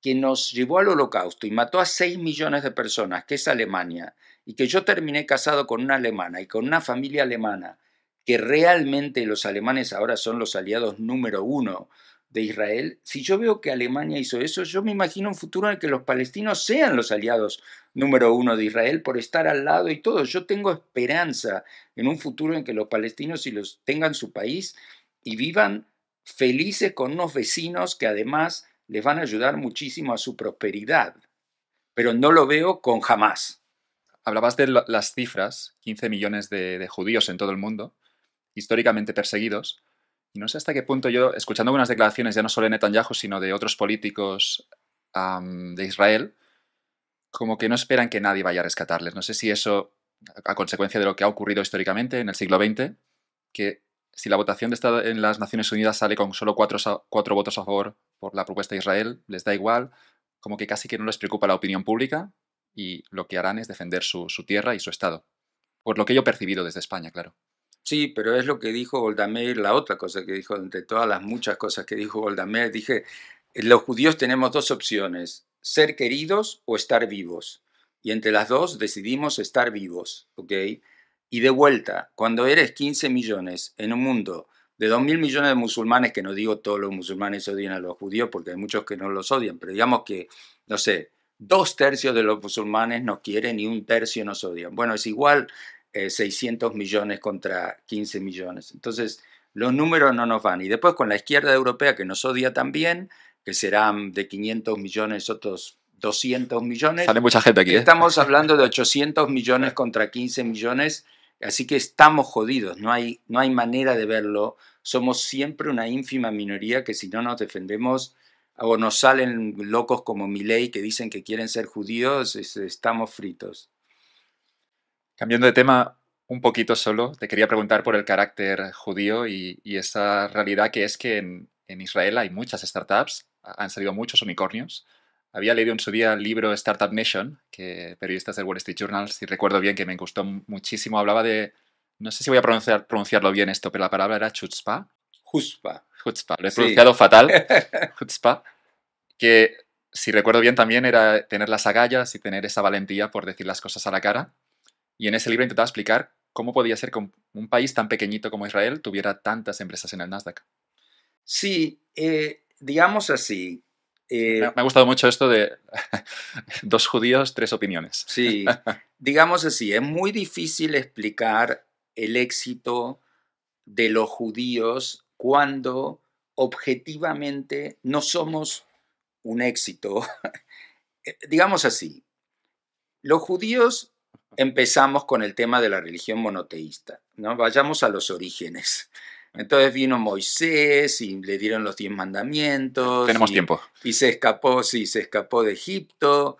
que nos llevó al holocausto y mató a 6 millones de personas, que es Alemania, y que yo terminé casado con una alemana y con una familia alemana, que realmente los alemanes ahora son los aliados número uno de Israel, si yo veo que Alemania hizo eso, yo me imagino un futuro en el que los palestinos sean los aliados número uno de Israel por estar al lado y todo. Yo tengo esperanza en un futuro en que los palestinos los tengan su país y vivan felices con unos vecinos que además les van a ayudar muchísimo a su prosperidad. Pero no lo veo con jamás. Hablabas de las cifras, 15 millones de, judíos en todo el mundo, históricamente perseguidos. Y no sé hasta qué punto yo, escuchando algunas declaraciones ya no solo de Netanyahu, sino de otros políticos de Israel, como que no esperan que nadie vaya a rescatarles. No sé si eso, a consecuencia de lo que ha ocurrido históricamente en el siglo XX, que si la votación de esta, en las Naciones Unidas sale con solo cuatro, votos a favor por la propuesta de Israel, les da igual, como que casi que no les preocupa la opinión pública y lo que harán es defender su, tierra y su Estado. Por lo que yo he percibido desde España, claro. Sí, pero es lo que dijo Meir, la otra cosa que dijo, entre todas las muchas cosas que dijo Meir, dije, los judíos tenemos dos opciones, ser queridos o estar vivos. Y entre las dos decidimos estar vivos, ¿ok? Y de vuelta, cuando eres 15 millones en un mundo de 2.000 millones de musulmanes, que no digo todos los musulmanes odian a los judíos, porque hay muchos que no los odian, pero digamos que, no sé, dos tercios de los musulmanes nos quieren y un tercio nos odian. Bueno, es igual 600 eh, millones contra 15 millones. Entonces, los números no nos van. Y después con la izquierda europea que nos odia también, que serán de 500 millones otros 200 millones. Sale mucha gente aquí. ¿eh? Estamos hablando de 800 millones contra 15 millones Así que estamos jodidos, no hay, no hay manera de verlo. Somos siempre una ínfima minoría que si no nos defendemos o nos salen locos como Milei que dicen que quieren ser judíos, estamos fritos. Cambiando de tema un poquito solo, te quería preguntar por el carácter judío y, esa realidad que es que en, en Israel hay muchas startups, han salido muchos unicornios, había leído en su día el libro Startup Nation, que periodistas del Wall Street Journal, si recuerdo bien, que me gustó muchísimo. Hablaba de, no sé si voy a pronunciar, pronunciarlo bien esto, pero la palabra era chutzpah. Chutzpah. Chutzpah, lo he pronunciado fatal. Chutzpah. Que, si recuerdo bien, también era tener las agallas y tener esa valentía por decir las cosas a la cara. Y en ese libro intentaba explicar cómo podía ser que un país tan pequeñito como Israel tuviera tantas empresas en el Nasdaq. Sí, eh, digamos así, eh, me ha gustado mucho esto de dos judíos, tres opiniones. Sí, digamos así, es muy difícil explicar el éxito de los judíos cuando objetivamente no somos un éxito. Eh, digamos así, los judíos empezamos con el tema de la religión monoteísta, ¿no? Vayamos a los orígenes. Entonces vino Moisés y le dieron los diez mandamientos. Tenemos tiempo. Y se escapó, sí, se escapó de Egipto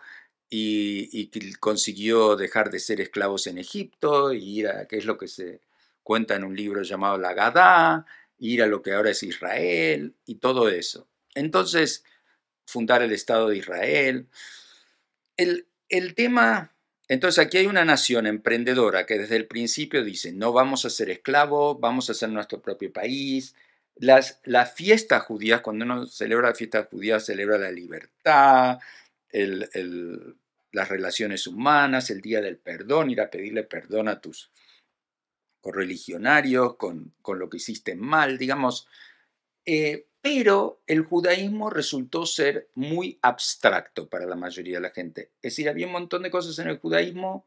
y, consiguió dejar de ser esclavos en Egipto ir a, que es lo que se cuenta en un libro llamado La Gadá, ir a lo que ahora es Israel y todo eso. Entonces, fundar el Estado de Israel. El, el tema entonces aquí hay una nación emprendedora que desde el principio dice, no vamos a ser esclavos, vamos a ser nuestro propio país. Las, fiestas judías, cuando uno celebra la fiesta judía, celebra la libertad, las relaciones humanas, el día del perdón, ir a pedirle perdón a tus correligionarios con, con lo que hiciste mal, digamos. Eh, pero el judaísmo resultó ser muy abstracto para la mayoría de la gente. Es decir, había un montón de cosas en el judaísmo.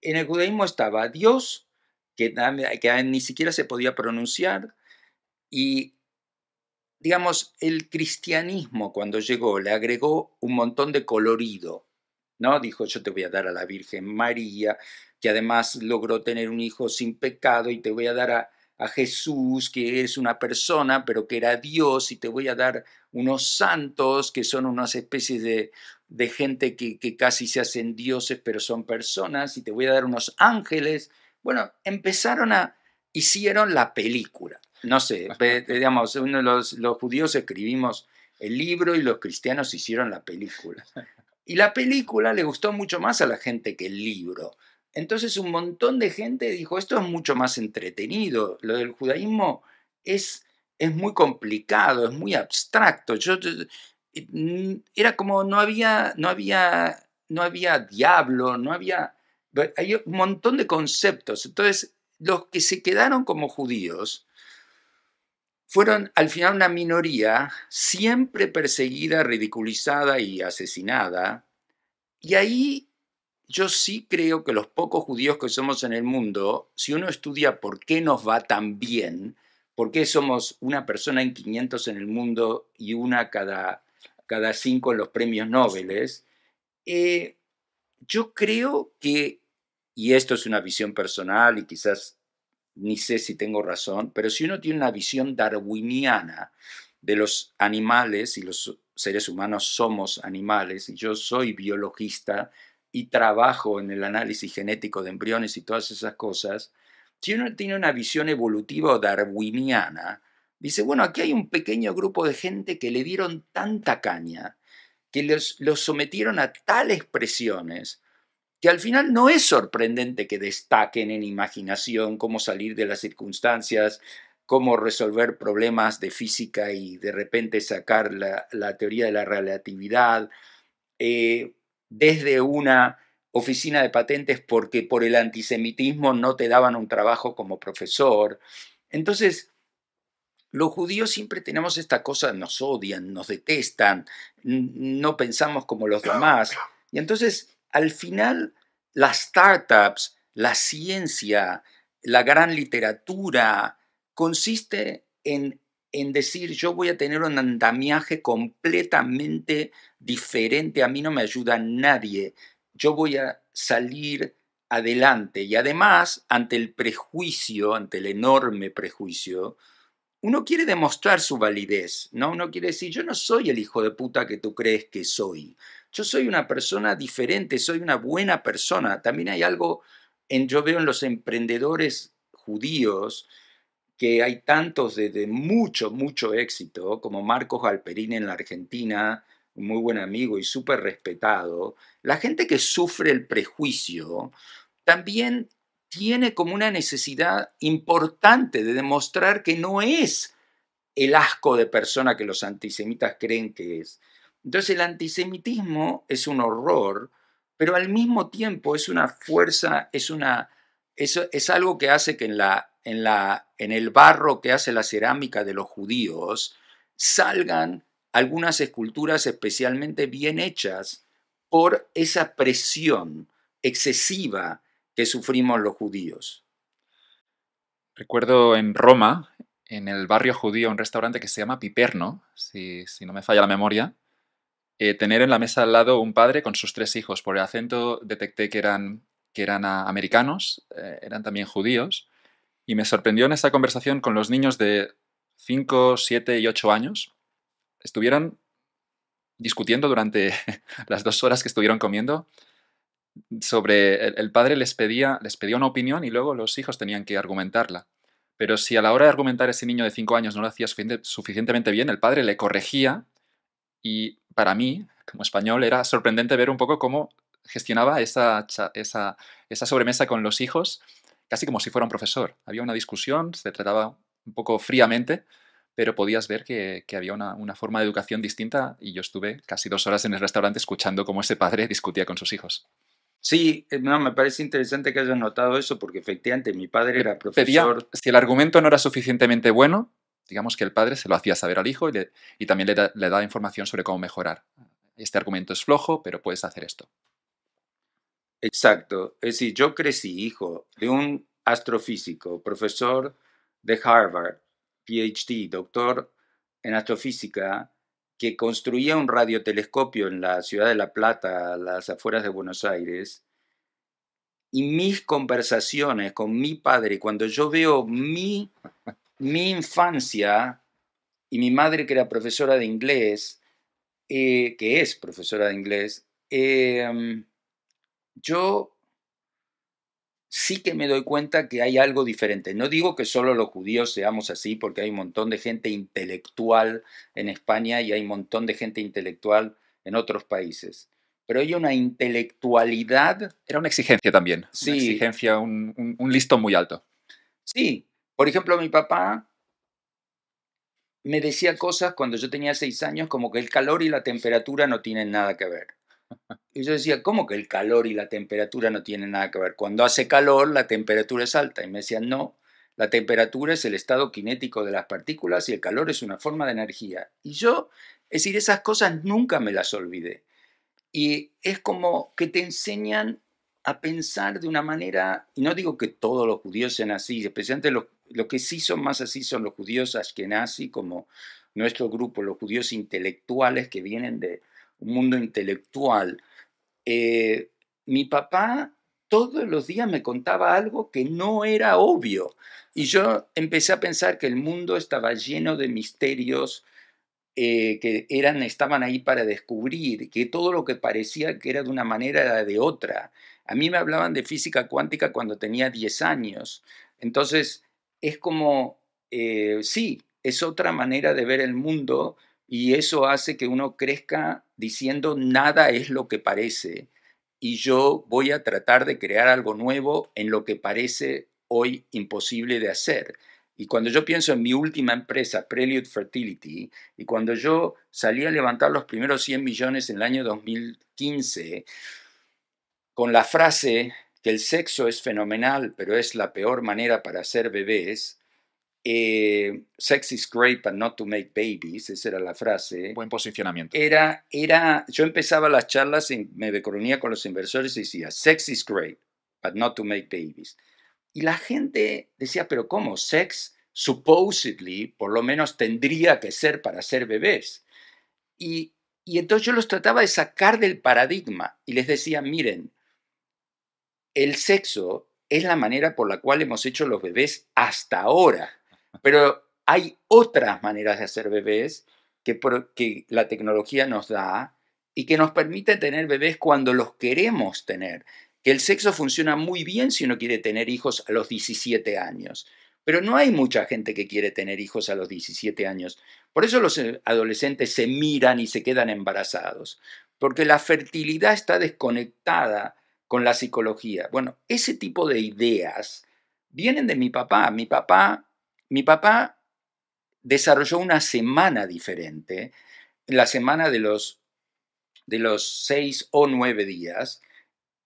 En el judaísmo estaba Dios, que, ni siquiera se podía pronunciar, y digamos, el cristianismo cuando llegó le agregó un montón de colorido, ¿no? Dijo, yo te voy a dar a la Virgen María, que además logró tener un hijo sin pecado y te voy a dar a a Jesús, que es una persona, pero que era Dios, y te voy a dar unos santos, que son unas especies de, de gente que, casi se hacen dioses, pero son personas, y te voy a dar unos ángeles. Bueno, empezaron a, hicieron la película. No sé, digamos, los, los judíos escribimos el libro y los cristianos hicieron la película. Y la película le gustó mucho más a la gente que el libro. Entonces un montón de gente dijo, esto es mucho más entretenido, lo del judaísmo es, es muy complicado, es muy abstracto. Yo, mm, era como no había, no había, no había diablo, no había... Hay un montón de conceptos. Entonces, los que se quedaron como judíos fueron al final una minoría siempre perseguida, ridiculizada y asesinada. Y ahí yo sí creo que los pocos judíos que somos en el mundo, si uno estudia por qué nos va tan bien, por qué somos una persona en 500 en el mundo y una cada, cinco en los premios Nobel, eh, yo creo que, y esto es una visión personal y quizás ni sé si tengo razón, pero si uno tiene una visión darwiniana de los animales y los seres humanos somos animales, y yo soy biologista, y trabajo en el análisis genético de embriones y todas esas cosas, si uno tiene una visión evolutiva o darwiniana, dice, bueno, aquí hay un pequeño grupo de gente que le dieron tanta caña, que los, sometieron a tales presiones, que al final no es sorprendente que destaquen en imaginación cómo salir de las circunstancias, cómo resolver problemas de física y de repente sacar la, la teoría de la relatividad. Eh, desde una oficina de patentes porque por el antisemitismo no te daban un trabajo como profesor. Entonces, los judíos siempre tenemos esta cosa, nos odian, nos detestan, no pensamos como los demás. Y entonces, al final, las startups, la ciencia, la gran literatura, consiste en en decir yo voy a tener un andamiaje completamente diferente, a mí no me ayuda nadie, yo voy a salir adelante. Y además, ante el prejuicio, ante el enorme prejuicio, uno quiere demostrar su validez, ¿no? Uno quiere decir, yo no soy el hijo de puta que tú crees que soy. Yo soy una persona diferente, soy una buena persona. También hay algo en yo veo en los emprendedores judíos que hay tantos de, mucho, mucho éxito, como Marcos Galperín en la Argentina, un muy buen amigo y súper respetado, la gente que sufre el prejuicio también tiene como una necesidad importante de demostrar que no es el asco de persona que los antisemitas creen que es. Entonces el antisemitismo es un horror, pero al mismo tiempo es una fuerza, es, una, eso es algo que hace que en la en, el barro que hace la cerámica de los judíos salgan algunas esculturas especialmente bien hechas por esa presión excesiva que sufrimos los judíos. Recuerdo en Roma, en el barrio judío, un restaurante que se llama Piperno, si, no me falla la memoria, eh, tener en la mesa al lado un padre con sus tres hijos. Por el acento detecté que eran, que eran americanos, eh, eran también judíos, y me sorprendió en esa conversación con los niños de 5, 7 y 8 años. Estuvieron discutiendo durante las dos horas que estuvieron comiendo sobre el, padre les pedía, les pedía una opinión y luego los hijos tenían que argumentarla. Pero si a la hora de argumentar ese niño de 5 años no lo hacía suficientemente bien, el padre le corregía y para mí, como español, era sorprendente ver un poco cómo gestionaba esa, esa, esa sobremesa con los hijos casi como si fuera un profesor. Había una discusión, se trataba un poco fríamente, pero podías ver que, había una, forma de educación distinta y yo estuve casi dos horas en el restaurante escuchando cómo ese padre discutía con sus hijos. Sí, eh, no, me parece interesante que hayas notado eso porque efectivamente mi padre era profesor. si el argumento no era suficientemente bueno, digamos que el padre se lo hacía saber al hijo y, también le daba información sobre cómo mejorar. Este argumento es flojo, pero puedes hacer esto. Exacto. Es decir, yo crecí hijo de un astrofísico, profesor de Harvard, PhD, doctor en astrofísica, que construía un radiotelescopio en la ciudad de La Plata, a las afueras de Buenos Aires, y mis conversaciones con mi padre, cuando yo veo mi, mi infancia y mi madre que era profesora de inglés, eh, que es profesora de inglés, em, yo sí que me doy cuenta que hay algo diferente. No digo que solo los judíos seamos así, porque hay un montón de gente intelectual en España y hay un montón de gente intelectual en otros países. Pero hay una intelectualidad. Era una exigencia también. Sí. Una exigencia, un, listo muy alto. Sí. Por ejemplo, mi papá me decía cosas cuando yo tenía seis años como que el calor y la temperatura no tienen nada que ver. Y yo decía, ¿cómo que el calor y la temperatura no tienen nada que ver? Cuando hace calor, la temperatura es alta. Y me decían, no, la temperatura es el estado cinético de las partículas y el calor es una forma de energía. Y yo, es decir, esas cosas nunca me las olvidé. Y es como que te enseñan a pensar de una manera, y no digo que todos los judíos sean así, especialmente los, los que sí son más así son los judíos ashkenazi, como nuestro grupo, los judíos intelectuales que vienen de, un mundo intelectual. Eh, mi papá todos los días me contaba algo que no era obvio y yo empecé a pensar que el mundo estaba lleno de misterios eh, que eran, estaban ahí para descubrir, que todo lo que parecía que era de una manera era de otra. A mí me hablaban de física cuántica cuando tenía 10 años. Entonces, es como, eh, sí, es otra manera de ver el mundo y eso hace que uno crezca diciendo nada es lo que parece y yo voy a tratar de crear algo nuevo en lo que parece hoy imposible de hacer. Y cuando yo pienso en mi última empresa, Prelude Fertility, y cuando yo salí a levantar los primeros 100 millones en el año 2015, con la frase que el sexo es fenomenal, pero es la peor manera para hacer bebés, Sex is great, but not to make babies, esa era la frase. Buen posicionamiento. Era, era, yo empezaba las charlas, y me reunía con los inversores y decía, Sex is great, but not to make babies. Y la gente decía, pero ¿cómo? Sex, supposedly, por lo menos tendría que ser para ser bebés. Y, y entonces yo los trataba de sacar del paradigma y les decía, miren, el sexo es la manera por la cual hemos hecho los bebés hasta ahora. Pero hay otras maneras de hacer bebés que, que la tecnología nos da y que nos permite tener bebés cuando los queremos tener. Que el sexo funciona muy bien si uno quiere tener hijos a los 17 años. Pero no hay mucha gente que quiere tener hijos a los 17 años. Por eso los eh, adolescentes se miran y se quedan embarazados. Porque la fertilidad está desconectada con la psicología. Bueno, ese tipo de ideas vienen de mi papá. Mi papá mi papá desarrolló una semana diferente, la semana de los, de los seis o nueve días.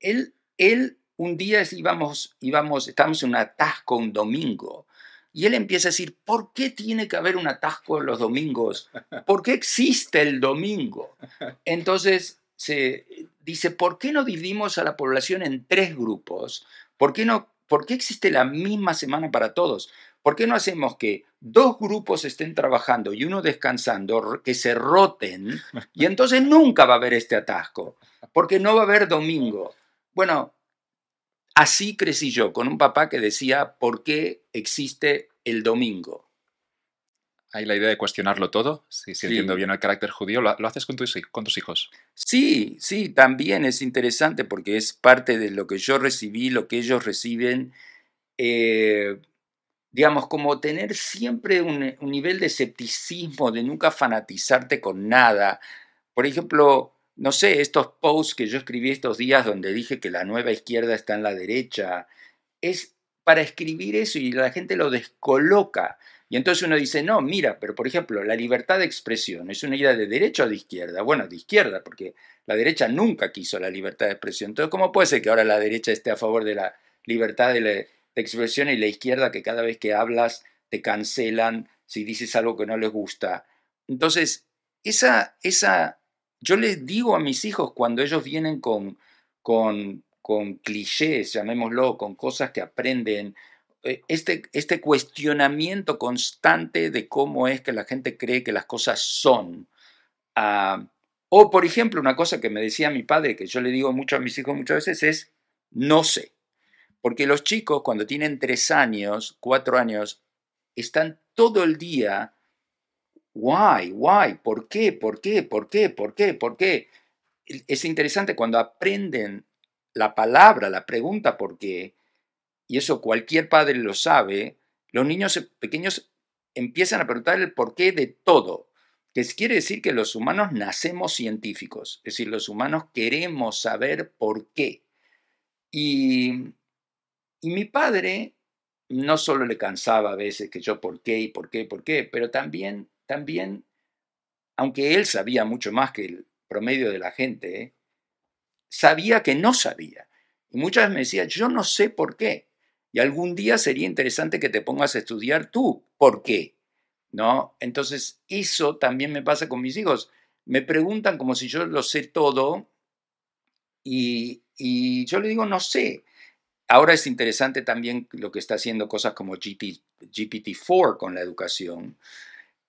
Él, él un día íbamos, íbamos, estábamos en un atasco un domingo. Y él empieza a decir, ¿por qué tiene que haber un atasco los domingos? ¿Por qué existe el domingo? Entonces se dice, ¿por qué no dividimos a la población en tres grupos? ¿Por qué, no, ¿Por qué existe la misma semana para todos? ¿Por qué no hacemos que dos grupos estén trabajando y uno descansando, que se roten, y entonces nunca va a haber este atasco, porque no va a haber domingo? Bueno, así crecí yo, con un papá que decía, ¿por qué existe el domingo? Hay la idea de cuestionarlo todo, si, entiendo bien el carácter judío, ¿lo, haces con, tus hijos? Sí, sí, también es interesante porque es parte de lo que yo recibí, lo que ellos reciben. Eh, digamos, como tener siempre un, nivel de escepticismo, de nunca fanatizarte con nada. Por ejemplo, no sé, estos posts que yo escribí estos días donde dije que la nueva izquierda está en la derecha, es para escribir eso y la gente lo descoloca. Y entonces uno dice, no, mira, pero por ejemplo, la libertad de expresión es una idea de derecha o de izquierda. Bueno, de izquierda, porque la derecha nunca quiso la libertad de expresión. Entonces, ¿cómo puede ser que ahora la derecha esté a favor de la libertad de de expresión y la izquierda que cada vez que hablas te cancelan si dices algo que no les gusta. Entonces, esa, esa, yo les digo a mis hijos cuando ellos vienen con, con, clichés, llamémoslo, con cosas que aprenden, eh, este, este cuestionamiento constante de cómo es que la gente cree que las cosas son. Ah, o, por ejemplo, una cosa que me decía mi padre, que yo le digo mucho a mis hijos muchas veces, es no sé. Porque los chicos cuando tienen tres años, cuatro años, están todo el día, why, why, por qué, por qué, por qué, por qué, por qué. Es interesante cuando aprenden la palabra, la pregunta por qué, y eso cualquier padre lo sabe, los niños pequeños empiezan a preguntar el por qué de todo, que quiere decir que los humanos nacemos científicos, es decir, los humanos queremos saber por qué. Y y mi padre no solo le cansaba a veces que yo por qué y por qué, por qué, pero también, también, aunque él sabía mucho más que el promedio de la gente, ¿eh? sabía que no sabía. Y muchas veces me decía, yo no sé por qué. Y algún día sería interesante que te pongas a estudiar tú. ¿Por qué? ¿No? Entonces, eso también me pasa con mis hijos. Me preguntan como si yo lo sé todo y, y yo le digo, no sé. Ahora es interesante también lo que está haciendo cosas como GPT-4 con la educación,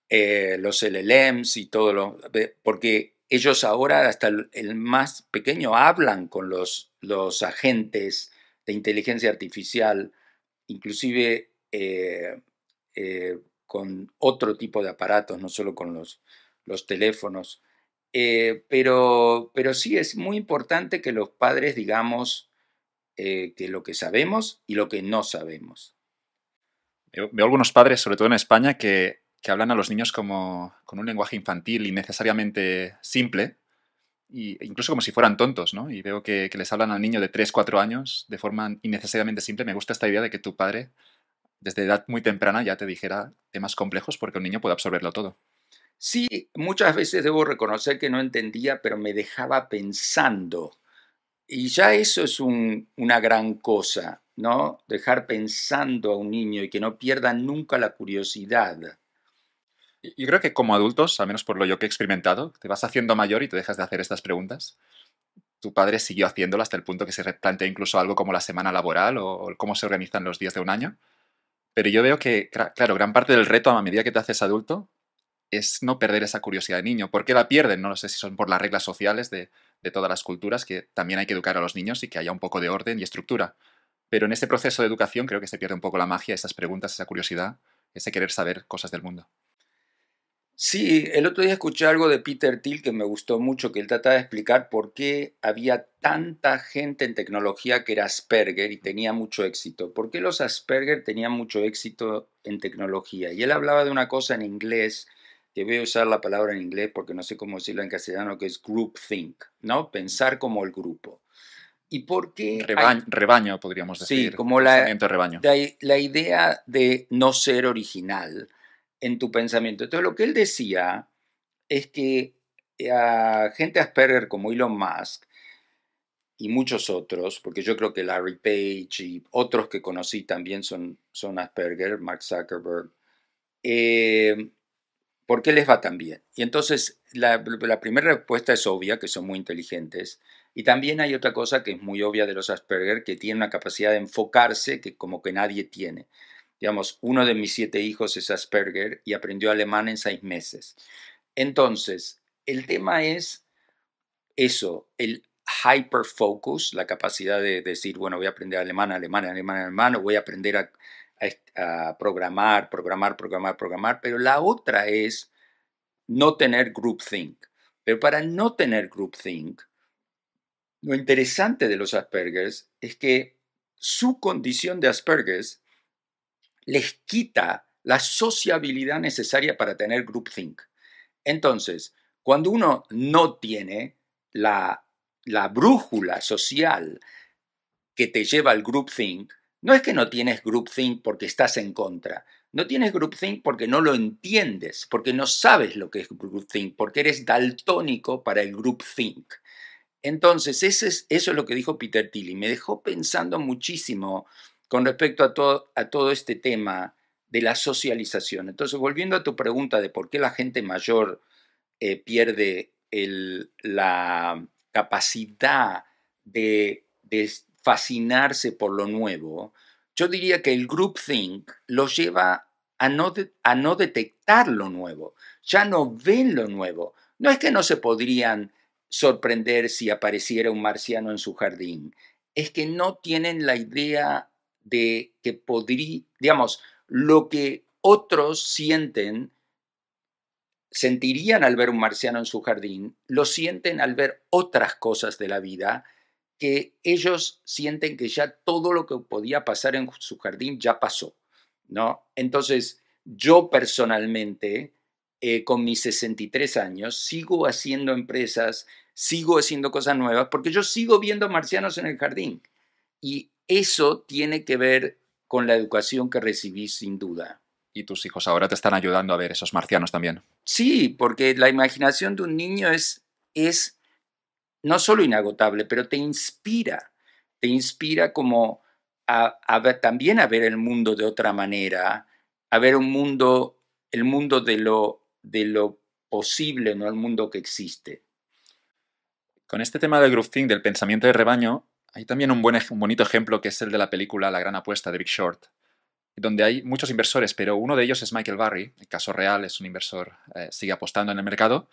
eh, los LLMs y todo lo... porque ellos ahora, hasta el más pequeño, hablan con los, los agentes de inteligencia artificial, inclusive eh, eh, con otro tipo de aparatos, no solo con los, los teléfonos. pero, pero sí es muy importante que los padres, digamos, eh, que lo que sabemos y lo que no sabemos. Veo algunos padres, sobre todo en España, que, hablan a los niños como con un lenguaje infantil y necesariamente simple, e incluso como si fueran tontos, ¿no? Y veo que, que, les hablan al niño de 3, 4 años de forma innecesariamente simple. Me gusta esta idea de que tu padre, desde edad muy temprana, ya te dijera temas complejos porque un niño puede absorberlo todo. Sí, muchas veces debo reconocer que no entendía, pero me dejaba pensando y ya eso es una gran cosa, ¿no? Dejar pensando a un niño y que no pierda nunca la curiosidad. Yo creo que como adultos, al menos por lo yo que he experimentado, te vas haciendo mayor y te dejas de hacer estas preguntas. Tu padre siguió haciéndolo hasta el punto que se replantea incluso algo como la semana laboral o cómo se organizan los días de un año. Pero yo veo que, claro, gran parte del reto a medida que te haces adulto es no perder esa curiosidad de niño. ¿Por qué la pierden? No lo sé si son por las reglas sociales de de todas las culturas, que también hay que educar a los niños y que haya un poco de orden y estructura. Pero en ese proceso de educación creo que se pierde un poco la magia, esas preguntas, esa curiosidad, ese querer saber cosas del mundo. Sí, el otro día escuché algo de Peter Thiel que me gustó mucho, que él trataba de explicar por qué había tanta gente en tecnología que era Asperger y tenía mucho éxito. ¿Por qué los Asperger tenían mucho éxito en tecnología? Y él hablaba de una cosa en inglés te voy a usar la palabra en inglés porque no sé cómo decirla en castellano, que es groupthink, ¿no? Mm. Pensar como el grupo. ¿Y porque... Rebaño, podríamos decir. Sí, como la, rebaño. idea de no ser original en tu pensamiento. Entonces, lo que él decía es que eh, a gente Asperger como Elon Musk y muchos otros, porque yo creo que Larry Page y otros que conocí también son, son Asperger, Mark Zuckerberg, eh, ¿Por qué les va tan bien? Y entonces la, primera respuesta es obvia, que son muy inteligentes. Y también hay otra cosa que es muy obvia de los Asperger, que tienen una capacidad de enfocarse que como que nadie tiene. Digamos, uno de mis siete hijos es Asperger y aprendió alemán en seis meses. Entonces, el tema es eso, el hyperfocus, la capacidad de decir, bueno, voy a aprender alemán, alemán, alemán, alemán, o voy a aprender a programar, programar, programar, programar, pero la otra es no tener groupthink. Pero para no tener groupthink, lo interesante de los Aspergers es que su condición de Aspergers les quita la sociabilidad necesaria para tener groupthink. Entonces, cuando uno no tiene la, la brújula social que te lleva al groupthink, no es que no tienes groupthink porque estás en contra. No tienes groupthink porque no lo entiendes, porque no sabes lo que es groupthink, porque eres daltónico para el groupthink. Entonces, eso es lo que dijo Peter Tilly. Me dejó pensando muchísimo con respecto a, todo este tema de la socialización. Entonces, volviendo a tu pregunta de por qué la gente mayor eh, pierde la capacidad de, de, fascinarse por lo nuevo, yo diría que el groupthink los lleva a no, a no detectar lo nuevo, ya no ven lo nuevo. No es que no se podrían sorprender si apareciera un marciano en su jardín, es que no tienen la idea de que podría, digamos, lo que otros sienten, sentirían al ver un marciano en su jardín, lo sienten al ver otras cosas de la vida que ellos sienten que ya todo lo que podía pasar en su jardín ya pasó, ¿no? Entonces, yo personalmente, eh, con mis 63 años, sigo haciendo empresas, sigo haciendo cosas nuevas, porque yo sigo viendo marcianos en el jardín. Y eso tiene que ver con la educación que recibí, sin duda. Y tus hijos ahora te están ayudando a ver esos marcianos también. Sí, porque la imaginación de un niño es, es no solo inagotable, pero te inspira, te inspira como a, también a ver el mundo de otra manera, a ver un mundo, el mundo de lo, de lo posible, no el mundo que existe. Con este tema del groupthink, del pensamiento de rebaño, hay también un, buen, un bonito ejemplo que es el de la película La Gran Apuesta de Big Short, donde hay muchos inversores, pero uno de ellos es Michael Barry, en caso real, es un inversor, eh, sigue apostando en el mercado,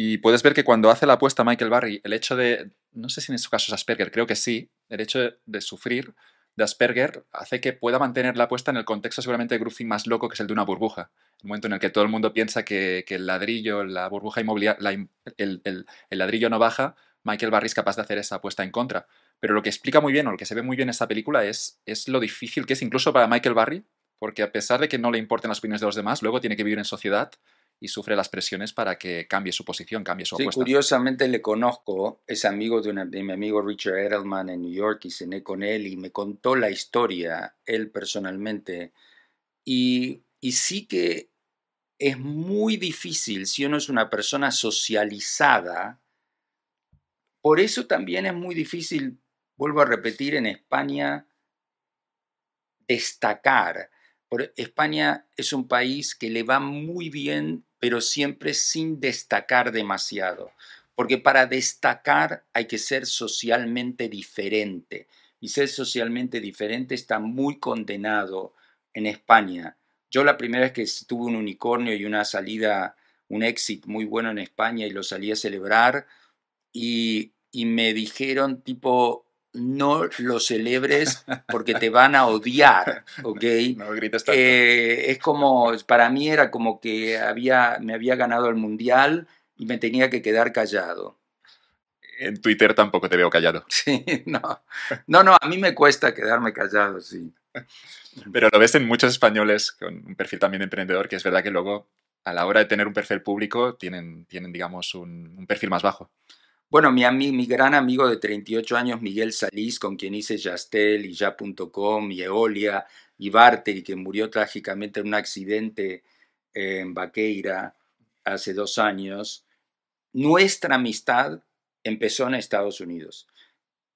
y puedes ver que cuando hace la apuesta Michael Barry, el hecho de, no sé si en su caso es Asperger, creo que sí, el hecho de, sufrir de Asperger hace que pueda mantener la apuesta en el contexto seguramente de grouping más loco que es el de una burbuja. El momento en el que todo el mundo piensa que, el ladrillo, la burbuja inmobiliaria, el, ladrillo no baja, Michael Barry es capaz de hacer esa apuesta en contra. Pero lo que explica muy bien o lo que se ve muy bien en esta película es, es lo difícil que es incluso para Michael Barry, porque a pesar de que no le importen las opiniones de los demás, luego tiene que vivir en sociedad y sufre las presiones para que cambie su posición, cambie su sí, Curiosamente le conozco, es amigo de, mi amigo Richard Edelman en New York y cené con él y me contó la historia, él personalmente. Y, y sí que es muy difícil si uno es una persona socializada. Por eso también es muy difícil, vuelvo a repetir, en España destacar. España es un país que le va muy bien pero siempre sin destacar demasiado, porque para destacar hay que ser socialmente diferente, y ser socialmente diferente está muy condenado en España. Yo la primera vez que tuve un unicornio y una salida, un exit muy bueno en España y lo salí a celebrar, y, y me dijeron tipo, no lo celebres porque te van a odiar, ¿ok? No, eh, es como, para mí era como que había, me había ganado el mundial y me tenía que quedar callado. En Twitter tampoco te veo callado. Sí, no. No, no, a mí me cuesta quedarme callado, sí. Pero lo ves en muchos españoles con un perfil también emprendedor que es verdad que luego a la hora de tener un perfil público tienen, tienen digamos, un perfil más bajo. Bueno, mi, mi gran amigo de 38 años, Miguel Salís, con quien hice Yastel y Ya.com y Eolia y Bartel, que murió trágicamente en un accidente eh, en Vaqueira hace dos años, nuestra amistad empezó en Estados Unidos,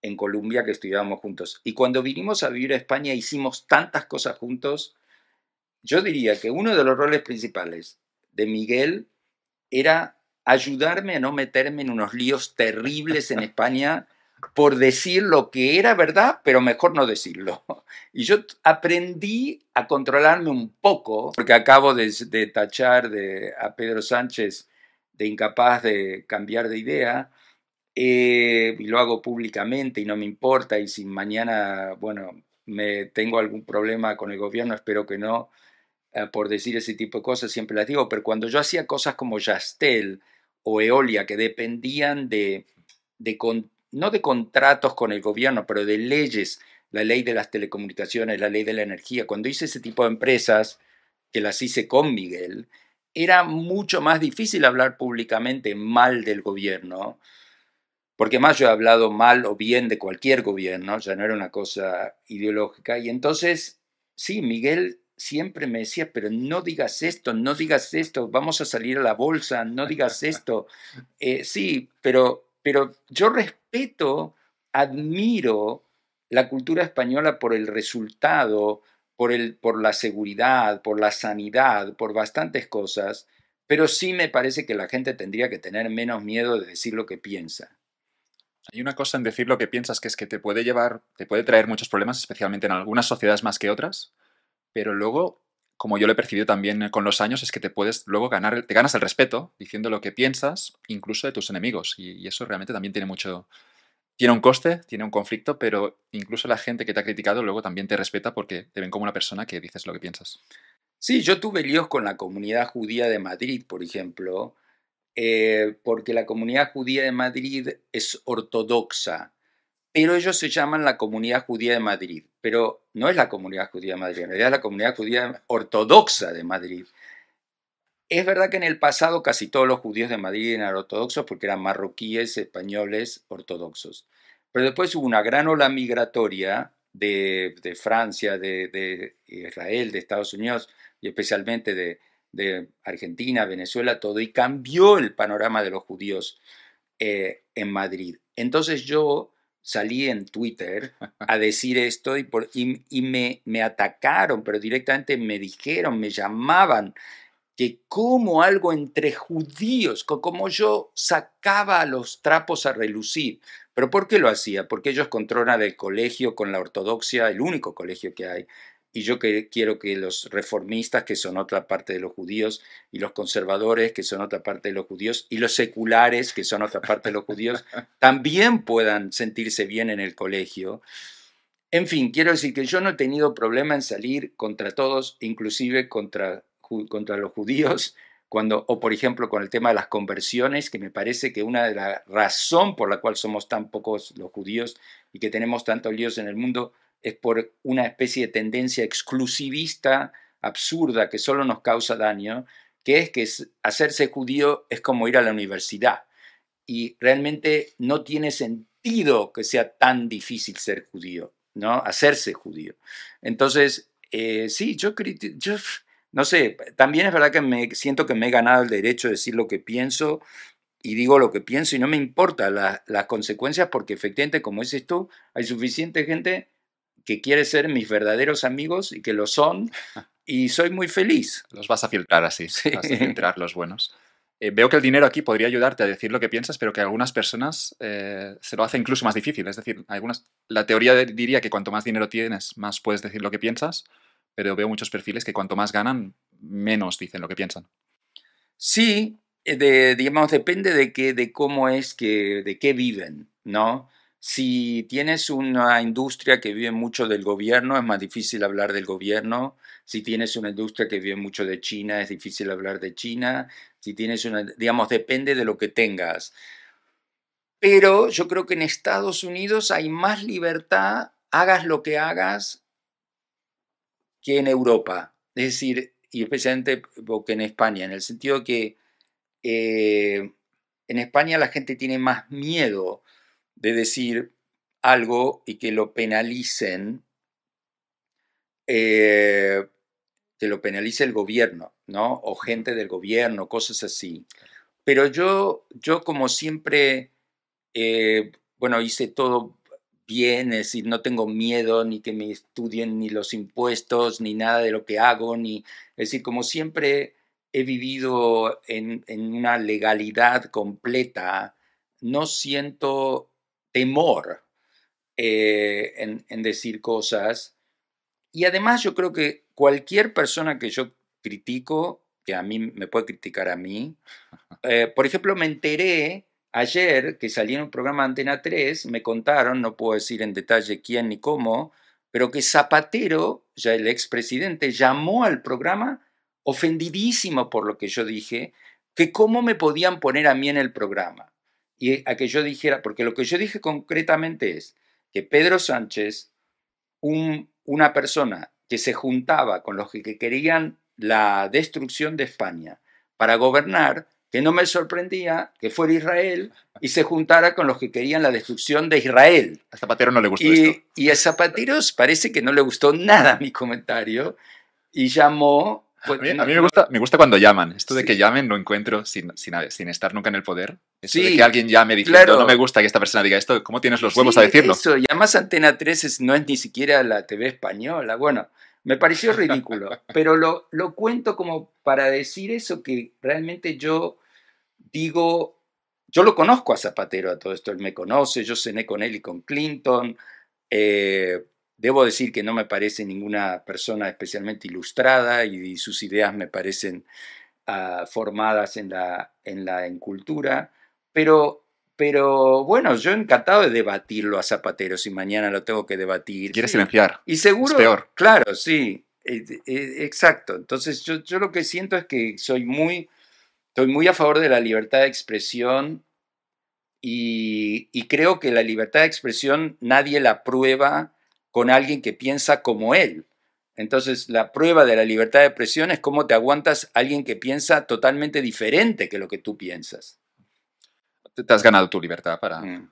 en Colombia que estudiábamos juntos. Y cuando vinimos a vivir a España hicimos tantas cosas juntos. Yo diría que uno de los roles principales de Miguel era ayudarme a no meterme en unos líos terribles en España por decir lo que era verdad, pero mejor no decirlo. Y yo aprendí a controlarme un poco, porque acabo de, tachar de, a Pedro Sánchez de incapaz de cambiar de idea, eh, y lo hago públicamente y no me importa, y si mañana, bueno, me tengo algún problema con el gobierno, espero que no, eh, por decir ese tipo de cosas, siempre las digo, pero cuando yo hacía cosas como Yastel, o Eolia, que dependían de, no de contratos con el gobierno, pero de leyes, la ley de las telecomunicaciones, la ley de la energía. Cuando hice ese tipo de empresas, que las hice con Miguel, era mucho más difícil hablar públicamente mal del gobierno, porque más yo he hablado mal o bien de cualquier gobierno, ya no era una cosa ideológica, y entonces, sí, Miguel siempre me decía, pero no digas esto, no digas esto, vamos a salir a la bolsa, no digas esto. Eh, sí, pero, pero yo respeto, admiro la cultura española por el resultado, por, el, por la seguridad, por la sanidad, por bastantes cosas, pero sí me parece que la gente tendría que tener menos miedo de decir lo que piensa. Hay una cosa en decir lo que piensas que es que te puede llevar, te puede traer muchos problemas, especialmente en algunas sociedades más que otras, pero luego, como yo lo he percibido también eh, con los años, es que te puedes luego ganar, te ganas el respeto diciendo lo que piensas, incluso de tus enemigos, y, eso realmente también tiene mucho, tiene un coste, tiene un conflicto, pero incluso la gente que te ha criticado luego también te respeta porque te ven como una persona que dices lo que piensas. Sí, yo tuve líos con la comunidad judía de Madrid, por ejemplo, eh, porque la comunidad judía de Madrid es ortodoxa pero ellos se llaman la Comunidad Judía de Madrid. Pero no es la Comunidad Judía de Madrid, en realidad es la Comunidad Judía Ortodoxa de Madrid. Es verdad que en el pasado casi todos los judíos de Madrid eran ortodoxos porque eran marroquíes, españoles, ortodoxos. Pero después hubo una gran ola migratoria de, Francia, de, Israel, de Estados Unidos y especialmente de, Argentina, Venezuela, todo, y cambió el panorama de los judíos eh, en Madrid. Entonces yo salí en Twitter a decir esto y, me, me atacaron, pero directamente me dijeron, me llamaban que como algo entre judíos, como yo sacaba los trapos a relucir. ¿Pero por qué lo hacía? Porque ellos controlan el colegio con la ortodoxia, el único colegio que hay, y yo quiero que los reformistas, que son otra parte de los judíos, y los conservadores, que son otra parte de los judíos, y los seculares, que son otra parte de los judíos, también puedan sentirse bien en el colegio. En fin, quiero decir que yo no he tenido problema en salir contra todos, inclusive contra, contra los judíos, cuando, o por ejemplo con el tema de las conversiones, que me parece que una de las razones por la cual somos tan pocos los judíos y que tenemos tantos líos en el mundo es por una especie de tendencia exclusivista absurda que solo nos causa daño, que es que hacerse judío es como ir a la universidad. Y realmente no tiene sentido que sea tan difícil ser judío, ¿no? Hacerse judío. Entonces, eh, sí, yo, yo, no sé, también es verdad que me siento que me he ganado el derecho de decir lo que pienso y digo lo que pienso y no me importan las consecuencias porque efectivamente, como dices tú, hay suficiente gente que quiere ser mis verdaderos amigos y que lo son, y soy muy feliz. Los vas a filtrar así, vas a filtrar los buenos. Eh, veo que el dinero aquí podría ayudarte a decir lo que piensas, pero que a algunas personas eh, se lo hace incluso más difícil. Es decir, algunas, la teoría diría que cuanto más dinero tienes, más puedes decir lo que piensas, pero veo muchos perfiles que cuanto más ganan, menos dicen lo que piensan. Sí, eh, de, digamos, depende de, qué, de cómo es que, de qué viven, ¿no? Si tienes una industria que vive mucho del gobierno, es más difícil hablar del gobierno. Si tienes una industria que vive mucho de China, es difícil hablar de China. Si tienes una, digamos, depende de lo que tengas. Pero yo creo que en Estados Unidos hay más libertad, hagas lo que hagas, que en Europa. Es decir, y especialmente porque en España, en el sentido que eh, en España la gente tiene más miedo de decir algo y que lo penalicen, eh, que lo penalice el gobierno, ¿no? O gente del gobierno, cosas así. Pero yo, yo como siempre, eh, bueno, hice todo bien, es decir, no tengo miedo ni que me estudien ni los impuestos, ni nada de lo que hago, ni, es decir, como siempre he vivido en, en una legalidad completa, no siento temor eh, en, decir cosas. Y además yo creo que cualquier persona que yo critico, que a mí me puede criticar a mí, eh, por ejemplo, me enteré ayer que salía en un programa Antena 3, me contaron, no puedo decir en detalle quién ni cómo, pero que Zapatero, ya el expresidente, llamó al programa ofendidísimo por lo que yo dije, que cómo me podían poner a mí en el programa y a que yo dijera, porque lo que yo dije concretamente es que Pedro Sánchez, una persona que se juntaba con los que, querían la destrucción de España para gobernar, que no me sorprendía que fuera Israel y se juntara con los que querían la destrucción de Israel. A Zapatero no le gustó y, esto. Y a Zapatero parece que no le gustó nada mi comentario y llamó pues, a, mí, me, gusta, me gusta cuando llaman. Esto de que llamen lo encuentro sin, sin, estar nunca en el poder. de que alguien llame diciendo, claro. no me gusta que esta persona diga esto, ¿cómo tienes los huevos a decirlo? Eso, llamas Antena 3, no es ni siquiera la TV española. Bueno, me pareció ridículo, pero lo, lo cuento como para decir eso que realmente yo digo, yo lo conozco a Zapatero a todo esto, él me conoce, yo cené con él y con Clinton. Eh, Debo decir que no me parece ninguna persona especialmente ilustrada y sus ideas me parecen ah, formadas en la, en la cultura, pero, pero bueno, yo encantado de debatirlo a Zapatero si mañana lo tengo que debatir. Quieres silenciar. Y seguro. peor. Claro, sí, eh, eh, eh, exacto. Entonces yo, lo que siento es que soy muy, estoy muy a favor de la libertad de expresión y, y, creo que la libertad de expresión nadie la prueba con alguien que piensa como él. Entonces, la prueba de la libertad de expresión es cómo te aguantas a alguien que piensa totalmente diferente que lo que tú piensas. Te has ganado tu libertad para, mm.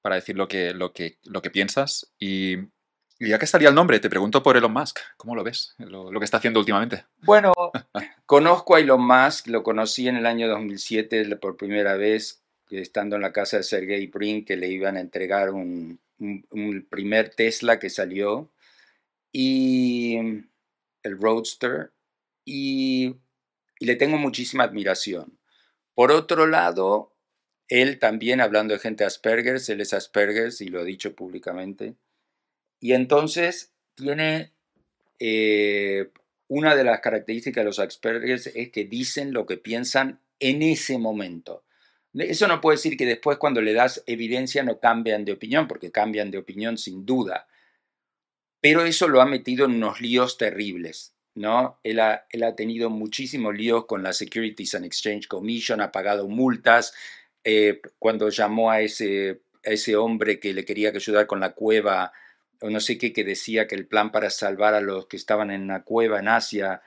para decir lo que, lo que, lo que piensas. Y, ya que estaría el nombre, te pregunto por Elon Musk. ¿Cómo lo ves? Lo, lo que está haciendo últimamente. Bueno, conozco a Elon Musk, lo conocí en el año 2007 por primera vez, estando en la casa de Sergey Brin, que le iban a entregar un, el primer Tesla que salió y mm, el Roadster y, le tengo muchísima admiración. Por otro lado, él también, hablando de gente Asperger, él es Asperger y lo ha dicho públicamente. Y entonces tiene eh, una de las características de los Asperger es que dicen lo que piensan en ese momento. Eso no puede decir que después cuando le das evidencia no cambian de opinión, porque cambian de opinión sin duda. Pero eso lo ha metido en unos líos terribles. ¿no? Él ha, tenido muchísimos líos con la Securities and Exchange Commission, ha pagado multas. Eh, cuando llamó a ese, a ese hombre que le quería ayudar con la cueva, o no sé qué, que decía que el plan para salvar a los que estaban en la cueva en Asia,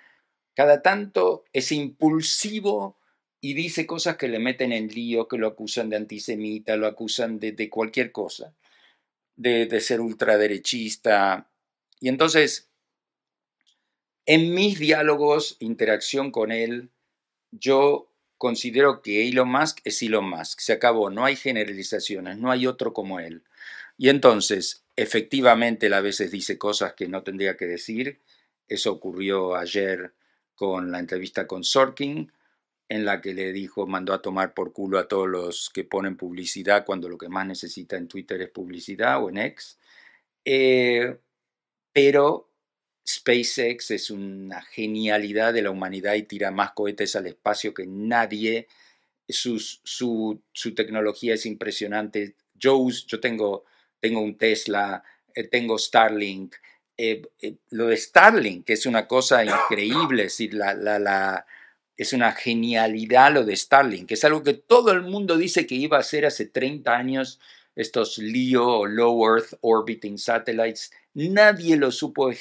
cada tanto es impulsivo y dice cosas que le meten en lío, que lo acusan de antisemita, lo acusan de, cualquier cosa, de, de, ser ultraderechista. Y entonces, en mis diálogos, interacción con él, yo considero que Elon Musk es Elon Musk, se acabó, no hay generalizaciones, no hay otro como él. Y entonces, efectivamente, él a veces dice cosas que no tendría que decir, eso ocurrió ayer con la entrevista con Sorkin, en la que le dijo, mandó a tomar por culo a todos los que ponen publicidad cuando lo que más necesita en Twitter es publicidad o en X. Eh, pero SpaceX es una genialidad de la humanidad y tira más cohetes al espacio que nadie. su, tecnología es impresionante. Yo, yo tengo, tengo un Tesla, eh, tengo Starlink. Eh, lo de Starlink es una cosa increíble, es la, la es una genialidad lo de Starlink, que es algo que todo el mundo dice que iba a hacer hace 30 años, estos LEO Low Earth Orbiting Satellites, nadie lo supo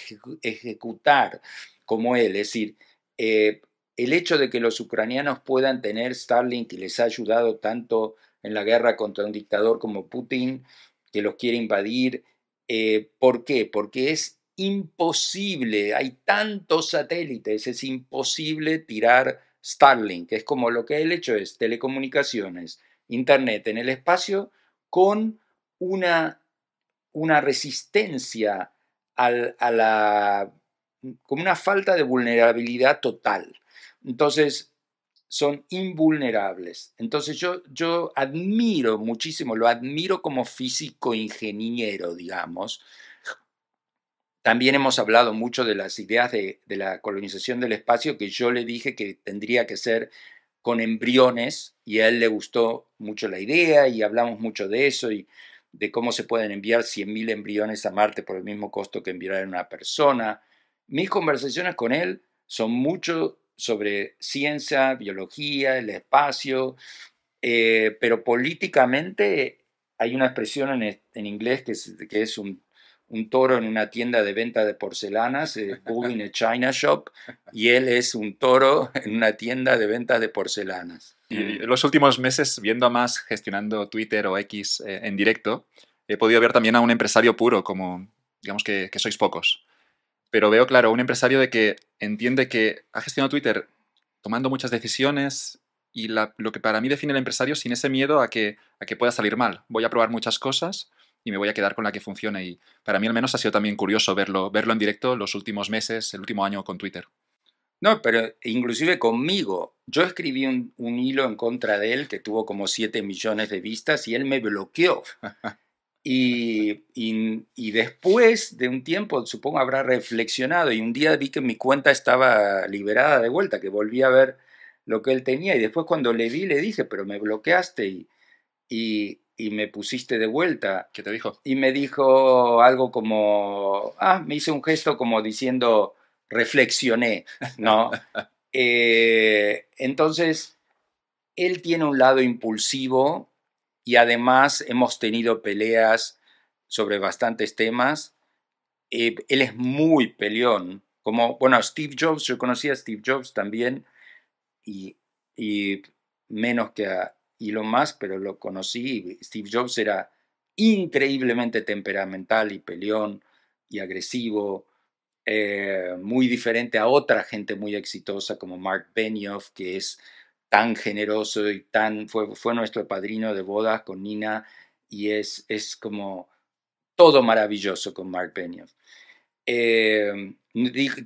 ejecutar como él. Es decir, eh, el hecho de que los ucranianos puedan tener Starlink, que les ha ayudado tanto en la guerra contra un dictador como Putin, que los quiere invadir, eh, ¿por qué? Porque es imposible, hay tantos satélites, es imposible tirar Starlink, que es como lo que él hecho es telecomunicaciones, Internet en el espacio con una, una resistencia al, a la, como una falta de vulnerabilidad total. Entonces, son invulnerables. Entonces yo, yo admiro muchísimo, lo admiro como físico ingeniero, digamos, también hemos hablado mucho de las ideas de, la colonización del espacio, que yo le dije que tendría que ser con embriones y a él le gustó mucho la idea y hablamos mucho de eso y de cómo se pueden enviar 100.000 embriones a Marte por el mismo costo que enviar a una persona. Mis conversaciones con él son mucho sobre ciencia, biología, el espacio, eh, pero políticamente hay una expresión en, inglés que que es un un toro en una tienda de venta de porcelanas, eh, in a China Shop, y él es un toro en una tienda de venta de porcelanas. Y en los últimos meses, viendo a más gestionando Twitter o X eh, en directo, he podido ver también a un empresario puro, como digamos que, sois pocos. Pero veo, claro, un empresario de que entiende que ha gestionado Twitter tomando muchas decisiones y lo que para mí define el empresario sin ese miedo a que, a que pueda salir mal. Voy a probar muchas cosas y me voy a quedar con la que funcione. Y para mí al menos ha sido también curioso verlo, verlo en directo los últimos meses, el último año con Twitter. No, pero inclusive conmigo. Yo escribí un, hilo en contra de él que tuvo como 7 millones de vistas y él me bloqueó. Y, y, y, después de un tiempo, supongo, habrá reflexionado y un día vi que mi cuenta estaba liberada de vuelta, que volví a ver lo que él tenía y después cuando le vi le dije, pero me bloqueaste y, y, me pusiste de vuelta. ¿Qué te dijo? Y me dijo algo como, ah, me hice un gesto como diciendo, reflexioné, ¿no? Eh, entonces, él tiene un lado impulsivo y además hemos tenido peleas sobre bastantes temas. Eh, él es muy peleón, como, bueno, Steve Jobs, yo a Steve Jobs también y, y menos que a, y lo más pero lo conocí. Steve Jobs era increíblemente temperamental y peleón y agresivo, eh, muy diferente a otra gente muy exitosa como Mark Benioff, que es tan generoso y tan fue, fue nuestro padrino de bodas con Nina y es, es como todo maravilloso con Mark Benioff. Eh,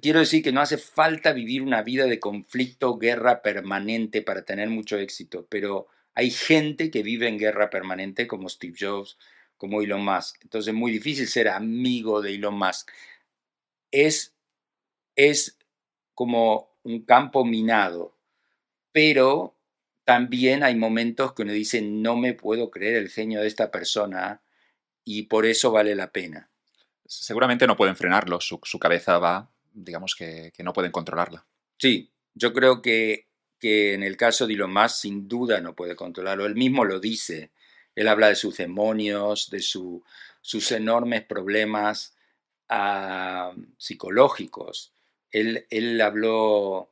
quiero decir que no hace falta vivir una vida de conflicto, guerra permanente para tener mucho éxito, pero hay gente que vive en guerra permanente como Steve Jobs, como Elon Musk. Entonces es muy difícil ser amigo de Elon Musk. Es, es como un campo minado, pero también hay momentos que uno dice, no me puedo creer el genio de esta persona y por eso vale la pena. Seguramente no pueden frenarlo, su, cabeza va, digamos que, que no pueden controlarla. Sí, yo creo que que en el caso de lo más sin duda no puede controlarlo. Él mismo lo dice. Él habla de sus demonios, de sus enormes problemas ah, psicológicos. Él, él, habló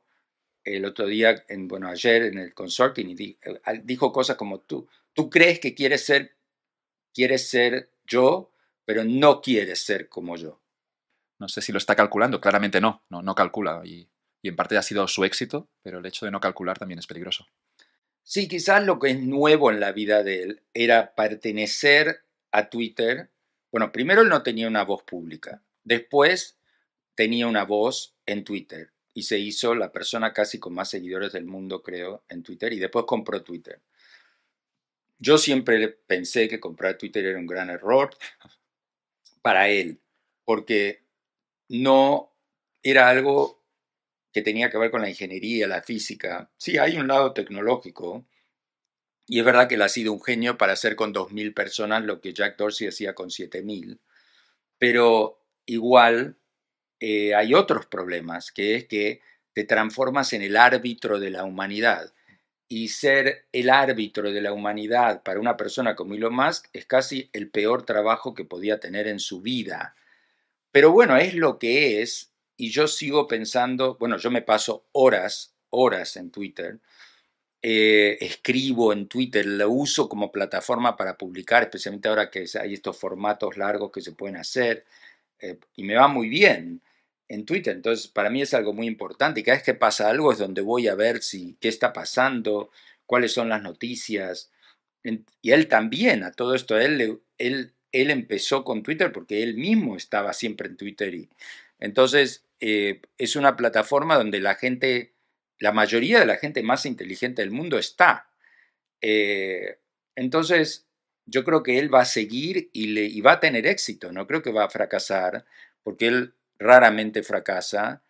el otro día, en, bueno, ayer en el consortium, y eh, dijo cosas como tú, tú crees que quieres ser, ser yo, pero no quieres ser como yo. No sé si lo está calculando, claramente no, no, no calcula. Y y en parte ha sido su éxito, pero el hecho de no calcular también es peligroso. Sí, quizás lo que es nuevo en la vida de él era pertenecer a Twitter. Bueno, primero él no tenía una voz pública, después tenía una voz en Twitter y se hizo la persona casi con más seguidores del mundo, creo, en Twitter y después compró Twitter. Yo siempre pensé que comprar Twitter era un gran error para él, porque no era algo que tenía que ver con la ingeniería, la física. Sí, hay un lado tecnológico, y es verdad que él ha sido un genio para hacer con 2.000 personas lo que Jack Dorsey hacía con 7.000, pero igual eh, hay otros problemas, que es que te transformas en el árbitro de la humanidad. Y ser el árbitro de la humanidad para una persona como Elon Musk es casi el peor trabajo que podía tener en su vida. Pero bueno, es lo que es y yo sigo pensando, bueno, yo me paso horas, horas en Twitter, eh, escribo en Twitter, lo uso como plataforma para publicar, especialmente ahora que hay estos formatos largos que se pueden hacer, eh, y me va muy bien en Twitter, entonces para mí es algo muy importante, y cada vez que pasa algo es donde voy a ver si qué está pasando, cuáles son las noticias, y él también, a todo esto, él, él, él empezó con Twitter porque él mismo estaba siempre en Twitter, y entonces eh, es una plataforma donde la gente, la mayoría de la gente más inteligente del mundo está. Eh, entonces, yo creo que él va a seguir y, va a tener éxito, no creo que va a fracasar, porque él raramente fracasa,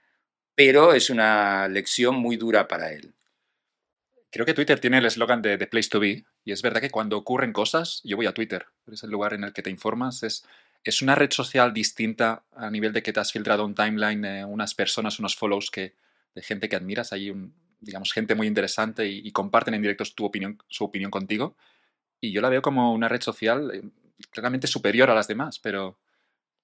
pero es una lección muy dura para él. Creo que Twitter tiene el eslogan de The Place to Be, y es verdad que cuando ocurren cosas, yo voy a Twitter, es el lugar en el que te informas, es ¿Es una red social distinta a nivel de que te has filtrado un timeline, eh, unas personas, unos follows que, de gente que admiras? Hay, digamos, gente muy interesante y, comparten en directo tu opinión, su opinión contigo. Y yo la veo como una red social eh, claramente superior a las demás, pero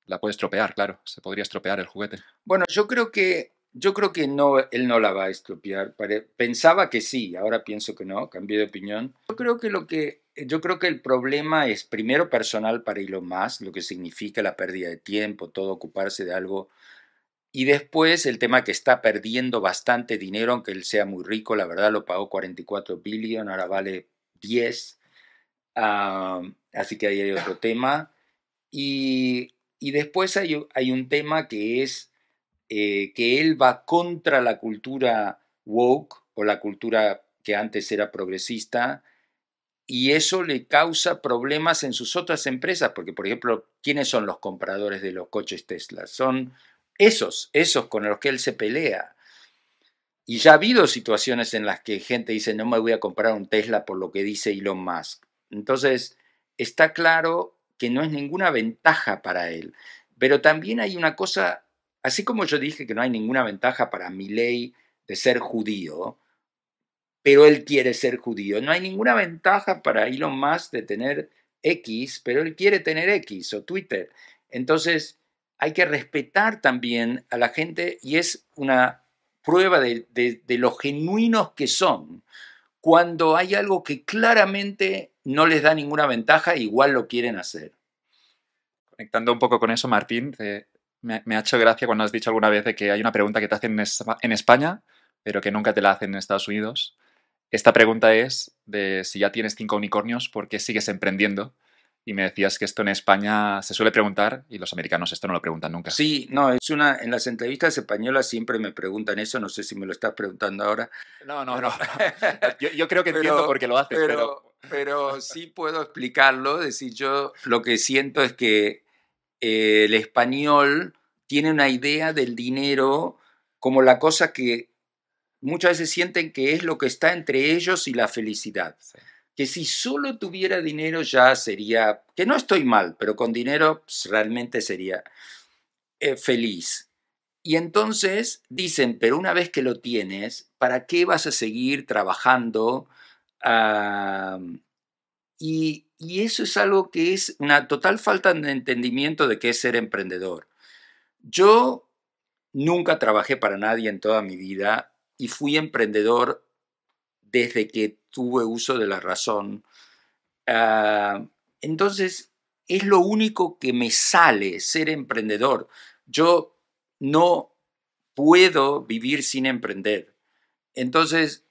la puedes estropear, claro, se podría estropear el juguete. Bueno, yo creo que yo creo que no, él no la va a estropear. Pensaba que sí, ahora pienso que no, cambié de opinión. Yo creo que lo que yo creo que el problema es primero personal para Elon Musk, lo que significa la pérdida de tiempo, todo ocuparse de algo. Y después el tema que está perdiendo bastante dinero, aunque él sea muy rico, la verdad lo pagó 44 billion, ahora vale 10. Ah, así que ahí hay otro tema. Y, y después hay un tema que es eh, que él va contra la cultura woke o la cultura que antes era progresista y eso le causa problemas en sus otras empresas, porque por ejemplo, ¿quiénes son los compradores de los coches Tesla? Son esos, esos con los que él se pelea. Y ya ha habido situaciones en las que gente dice, no me voy a comprar un Tesla por lo que dice Elon Musk. Entonces, está claro que no es ninguna ventaja para él. Pero también hay una cosa Así como yo dije que no hay ninguna ventaja para ley de ser judío, pero él quiere ser judío. No hay ninguna ventaja para Elon Musk de tener X, pero él quiere tener X o Twitter. Entonces, hay que respetar también a la gente y es una prueba de, los lo genuinos que son cuando hay algo que claramente no les da ninguna ventaja, igual lo quieren hacer. Conectando un poco con eso, Martín, eh, me, ha hecho gracia cuando has dicho alguna vez de que hay una pregunta que te hacen en, España, pero que nunca te la hacen en Estados Unidos. Esta pregunta es de si ya tienes cinco unicornios, ¿por qué sigues emprendiendo? Y me decías que esto en España se suele preguntar y los americanos esto no lo preguntan nunca. Sí, no, es una. En las entrevistas españolas siempre me preguntan eso, no sé si me lo estás preguntando ahora. No, no, no. Yo, creo que entiendo por qué lo haces, pero, pero... sí puedo explicarlo. Es decir, yo lo que siento es que eh, el español tiene una idea del dinero como la cosa que muchas veces sienten que es lo que está entre ellos y la felicidad. Que si solo tuviera dinero ya sería, que no estoy mal, pero con dinero realmente sería eh, feliz. Y entonces dicen, pero una vez que lo tienes, ¿para qué vas a seguir trabajando? y y eso es algo que es una total falta de entendimiento de qué es ser emprendedor. Yo nunca trabajé para nadie en toda mi vida y fui emprendedor desde que tuve uso de la razón. Ah, entonces, es lo único que me sale ser emprendedor. Yo no puedo vivir sin emprender. Entonces,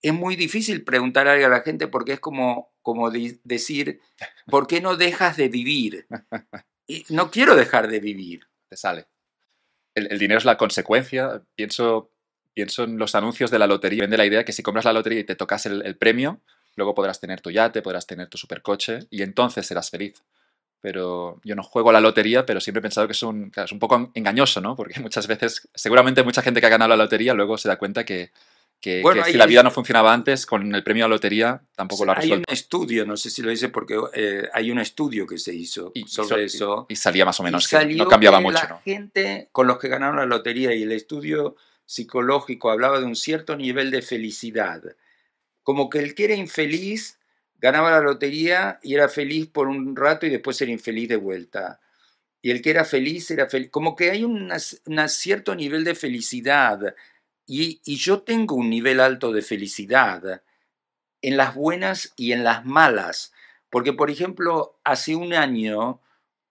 es muy difícil preguntar algo a la gente porque es como como decir, ¿por qué no dejas de vivir? Y no quiero dejar de vivir. Te sale. El, dinero es la consecuencia. Pienso, pienso en los anuncios de la lotería. Vende la idea que si compras la lotería y te tocas el, premio, luego podrás tener tu yate, podrás tener tu supercoche y entonces serás feliz pero yo no juego a la lotería, pero siempre he pensado que es un, es un poco engañoso, ¿no? Porque muchas veces, seguramente mucha gente que ha ganado la lotería luego se da cuenta que, que, que si la vida no funcionaba antes, con el premio a la lotería tampoco la ha Hay un estudio, no sé si lo dice porque eh, hay un estudio que se hizo sobre eso. Y salía más o menos, no cambiaba mucho. La gente con los que ganaron la lotería y el estudio psicológico hablaba de un cierto nivel de felicidad. Como que el que era infeliz ganaba la lotería y era feliz por un rato y después era infeliz de vuelta. Y el que era feliz era feliz. Como que hay un cierto nivel de felicidad y, yo tengo un nivel alto de felicidad en las buenas y en las malas. Porque, por ejemplo, hace un año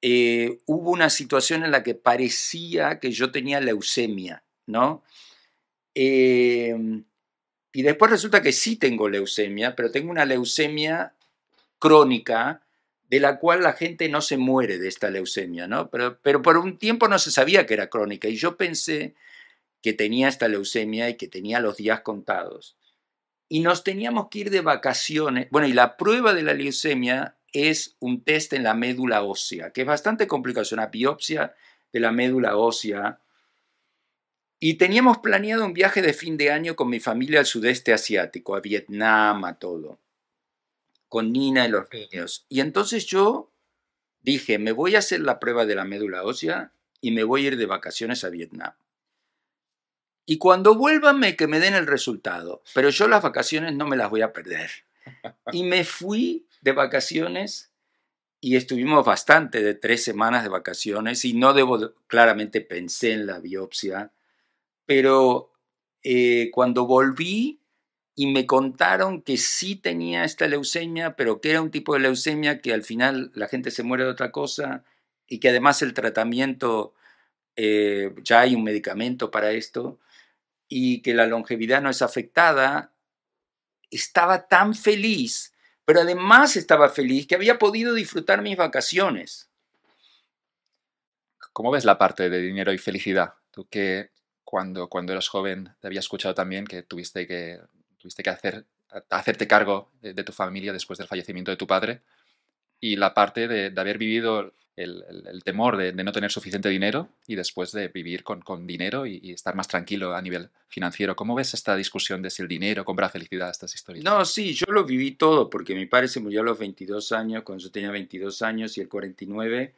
eh, hubo una situación en la que parecía que yo tenía leucemia, ¿no? Em, y después resulta que sí tengo leucemia, pero tengo una leucemia crónica de la cual la gente no se muere de esta leucemia, ¿no? Pero, pero por un tiempo no se sabía que era crónica y yo pensé que tenía esta leucemia y que tenía los días contados. Y nos teníamos que ir de vacaciones. Bueno, y la prueba de la leucemia es un test en la médula ósea, que es bastante complicado, es una biopsia de la médula ósea. Y teníamos planeado un viaje de fin de año con mi familia al sudeste asiático, a Vietnam, a todo, con Nina y los niños. Y entonces yo dije, me voy a hacer la prueba de la médula ósea y me voy a ir de vacaciones a Vietnam y cuando vuélvanme que me den el resultado. Pero yo las vacaciones no me las voy a perder. Y me fui de vacaciones y estuvimos bastante de tres semanas de vacaciones y no debo, claramente pensé en la biopsia, pero eh, cuando volví y me contaron que sí tenía esta leucemia, pero que era un tipo de leucemia que al final la gente se muere de otra cosa y que además el tratamiento, eh, ya hay un medicamento para esto, y que la longevidad no es afectada, estaba tan feliz, pero además estaba feliz que había podido disfrutar mis vacaciones. ¿Cómo ves la parte de dinero y felicidad? Tú que cuando, cuando eras joven te había escuchado también que tuviste que, tuviste que hacer, hacerte cargo de, tu familia después del fallecimiento de tu padre y la parte de haber vivido el, temor de, no tener suficiente dinero y después de vivir con, dinero y, estar más tranquilo a nivel financiero. ¿Cómo ves esta discusión de si el dinero compra felicidad, a estas historias? No, sí, yo lo viví todo porque mi padre se murió a los 22 años, cuando yo tenía 22 años y el 49,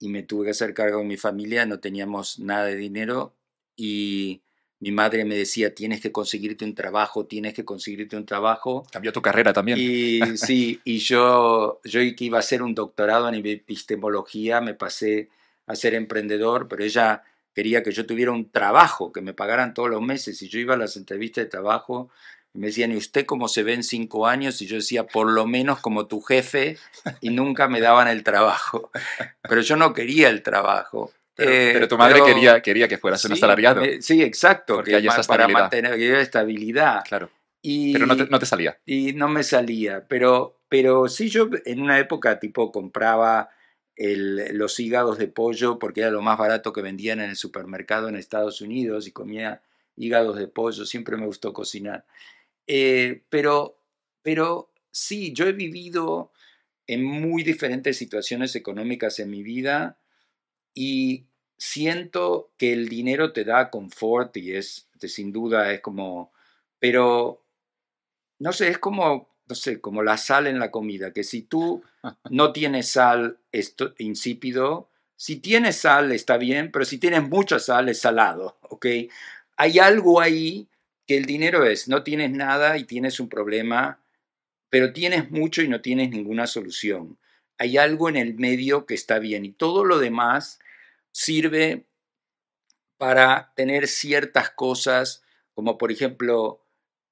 y me tuve que hacer cargo de mi familia, no teníamos nada de dinero y mi madre me decía, tienes que conseguirte un trabajo, tienes que conseguirte un trabajo. Cambió tu carrera también. Y sí, y yo, yo que iba a hacer un doctorado en epistemología, me pasé a ser emprendedor, pero ella quería que yo tuviera un trabajo, que me pagaran todos los meses. Y yo iba a las entrevistas de trabajo y me decían, ¿y usted cómo se ve en cinco años? Y yo decía, por lo menos como tu jefe, y nunca me daban el trabajo. Pero yo no quería el trabajo. Eh, pero, tu madre quería, quería que fueras un asalariado. Eh, sí, exacto. Porque hay esa para mantener estabilidad. Claro. Y, pero no te, no te, salía. Y no me salía. Pero, pero sí, yo en una época tipo compraba los hígados de pollo porque era lo más barato que vendían en el supermercado en Estados Unidos y comía hígados de pollo. Siempre me gustó cocinar. Eh, pero, pero sí, yo he vivido en muy diferentes situaciones económicas en mi vida y siento que el dinero te da confort y es, sin duda, es como, pero, no sé, es como, no sé, como la sal en la comida, que si tú no tienes sal, es insípido, si tienes sal está bien, pero si tienes mucha sal es salado, ¿ok? Hay algo ahí que el dinero es, no tienes nada y tienes un problema, pero tienes mucho y no tienes ninguna solución hay algo en el medio que está bien y todo lo demás sirve para tener ciertas cosas, como por ejemplo,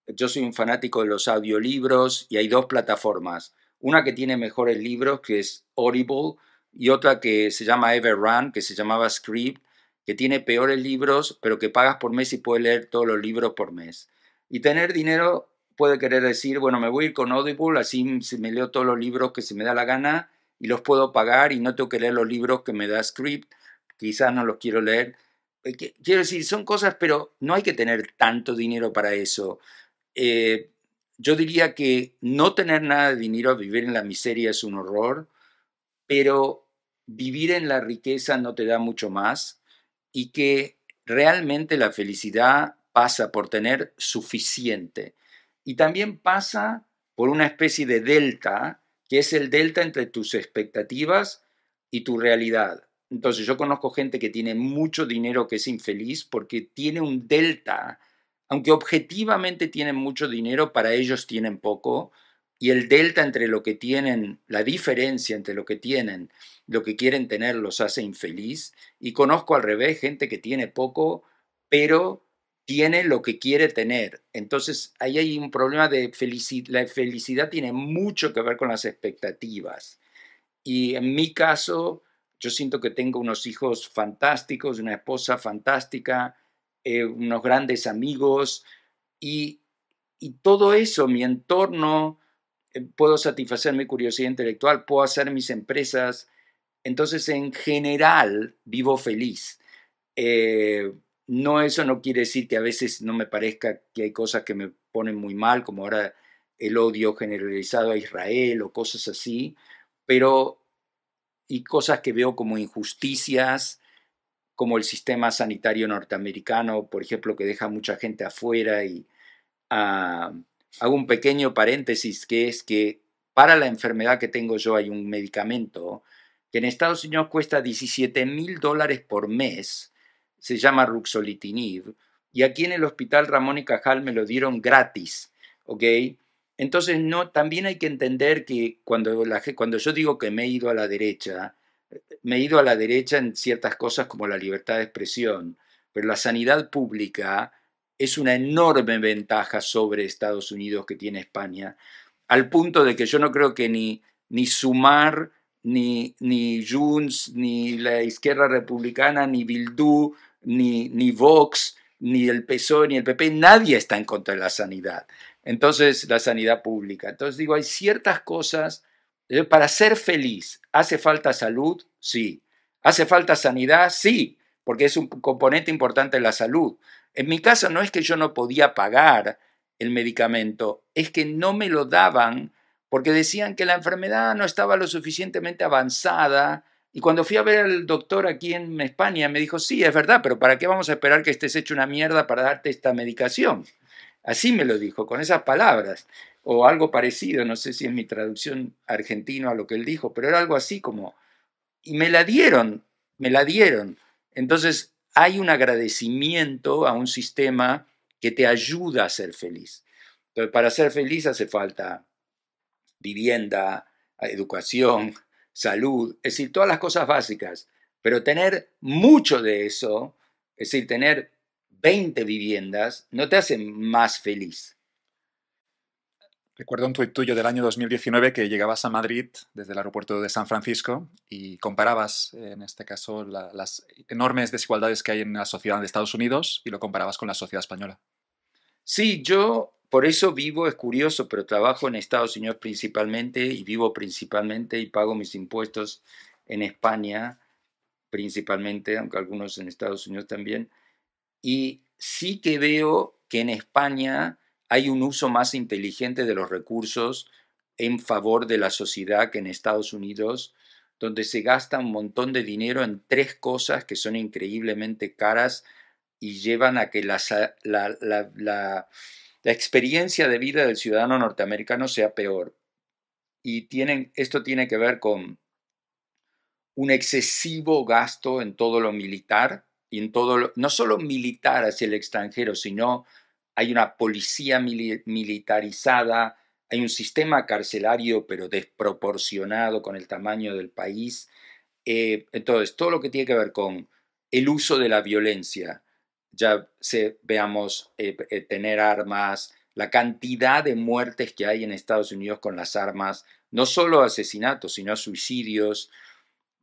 yo soy un fanático de los audiolibros y hay dos plataformas, una que tiene mejores libros, que es Audible, y otra que se llama Everrun, que se llamaba Script, que tiene peores libros, pero que pagas por mes y puedes leer todos los libros por mes. Y tener dinero puede querer decir, bueno, me voy con Audible, así me leo todos los libros que se me da la gana y los puedo pagar y no tengo que leer los libros que me da Script, quizás no los quiero leer. Eh, quiero decir, son cosas, pero no hay que tener tanto dinero para eso. Eh, yo diría que no tener nada de dinero, vivir en la miseria es un horror, pero vivir en la riqueza no te da mucho más y que realmente la felicidad pasa por tener suficiente. Y también pasa por una especie de delta que es el delta entre tus expectativas y tu realidad. Entonces yo conozco gente que tiene mucho dinero que es infeliz porque tiene un delta, aunque objetivamente tienen mucho dinero, para ellos tienen poco, y el delta entre lo que tienen, la diferencia entre lo que tienen, lo que quieren tener los hace infeliz. Y conozco al revés gente que tiene poco, pero tiene lo que quiere tener. Entonces ahí hay un problema de felicidad. La felicidad tiene mucho que ver con las expectativas. Y en mi caso, yo siento que tengo unos hijos fantásticos, una esposa fantástica, eh, unos grandes amigos y, y, todo eso, mi entorno, eh, puedo satisfacer mi curiosidad intelectual, puedo hacer mis empresas. Entonces, en general, vivo feliz. Eh, no, eso no quiere decir que a veces no me parezca que hay cosas que me ponen muy mal, como ahora el odio generalizado a Israel o cosas así, pero y cosas que veo como injusticias, como el sistema sanitario norteamericano, por ejemplo, que deja mucha gente afuera y ah, hago un pequeño paréntesis que es que para la enfermedad que tengo yo hay un medicamento que en Estados Unidos cuesta 17 mil dólares por mes se llama ruxolitinib, y aquí en el Hospital Ramón y Cajal me lo dieron gratis, ¿ok? Entonces, no, también hay que entender que cuando, cuando yo digo que me he ido a la derecha, me he ido a la derecha en ciertas cosas como la libertad de expresión, pero la sanidad pública es una enorme ventaja sobre Estados Unidos que tiene España, al punto de que yo no creo que ni, ni Sumar, ni, ni ni la izquierda republicana, ni Bildu, ni, ni Vox, ni el PSOE, ni el PP, nadie está en contra de la sanidad. Entonces, la sanidad pública. Entonces, digo, hay ciertas cosas, eh, para ser feliz, ¿hace falta salud? Sí. ¿Hace falta sanidad? Sí, porque es un componente importante de la salud. En mi caso no es que yo no podía pagar el medicamento, es que no me lo daban porque decían que la enfermedad no estaba lo suficientemente avanzada y cuando fui a ver al doctor aquí en España, me dijo, sí, es verdad, pero ¿para qué vamos a esperar que estés hecho una mierda para darte esta medicación? Así me lo dijo, con esas palabras, o algo parecido, no sé si es mi traducción argentino a lo que él dijo, pero era algo así como, y me la dieron, me la dieron. Entonces hay un agradecimiento a un sistema que te ayuda a ser feliz. Entonces, para ser feliz hace falta vivienda, educación, salud, es decir, todas las cosas básicas. Pero tener mucho de eso, es decir, tener 20 viviendas, no te hace más feliz. Recuerdo un tuit tuyo del año 2019 que llegabas a Madrid desde el aeropuerto de San Francisco y comparabas, en este caso, las enormes desigualdades que hay en la sociedad de Estados Unidos y lo comparabas con la sociedad española. Sí, yo por eso vivo, es curioso, pero trabajo en Estados Unidos principalmente y vivo principalmente y pago mis impuestos en España principalmente, aunque algunos en Estados Unidos también. Y sí que veo que en España hay un uso más inteligente de los recursos en favor de la sociedad que en Estados Unidos, donde se gasta un montón de dinero en tres cosas que son increíblemente caras y llevan a que la, la experiencia de vida del ciudadano norteamericano sea peor. Y tienen, esto tiene que ver con un excesivo gasto en todo lo militar, y en todo no solo militar hacia el extranjero, sino hay una policía militarizada, hay un sistema carcelario pero desproporcionado con el tamaño del país. Eh, entonces, todo lo que tiene que ver con el uso de la violencia, ya se, veamos eh, eh, tener armas, la cantidad de muertes que hay en Estados Unidos con las armas, no solo asesinatos, sino suicidios.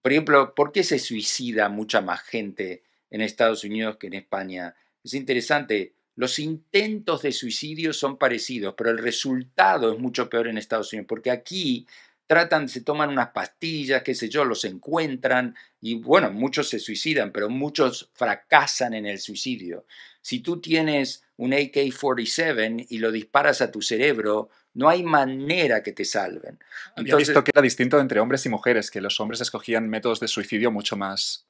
Por ejemplo, ¿por qué se suicida mucha más gente en Estados Unidos que en España? Es interesante, los intentos de suicidio son parecidos, pero el resultado es mucho peor en Estados Unidos, porque aquí tratan, se toman unas pastillas, qué sé yo, los encuentran y bueno, muchos se suicidan, pero muchos fracasan en el suicidio. Si tú tienes un AK-47 y lo disparas a tu cerebro, no hay manera que te salven. Yo Había visto que era distinto entre hombres y mujeres, que los hombres escogían métodos de suicidio mucho más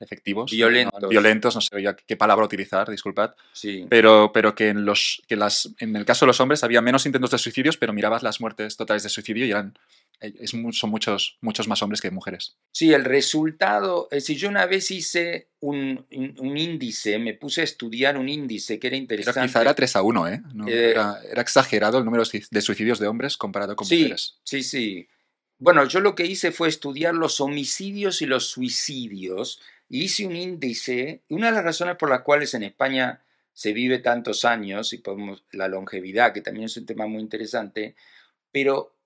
efectivos. Violentos. No, violentos, no sé qué palabra utilizar, disculpad. Sí. Pero, pero que, en, los, que las, en el caso de los hombres había menos intentos de suicidios, pero mirabas las muertes totales de suicidio y eran eh, es, son muchos, muchos más hombres que mujeres. Sí, el resultado, eh, si yo una vez hice un, un, índice, me puse a estudiar un índice que era interesante. quizá era 3 a 1, ¿eh? eh era, exagerado el número de suicidios de hombres comparado con mujeres. Sí, sí. Bueno, yo lo que hice fue estudiar los homicidios y los suicidios. Y hice un índice. Una de las razones por las cuales en España se vive tantos años y podemos, la longevidad, que también es un tema muy interesante, pero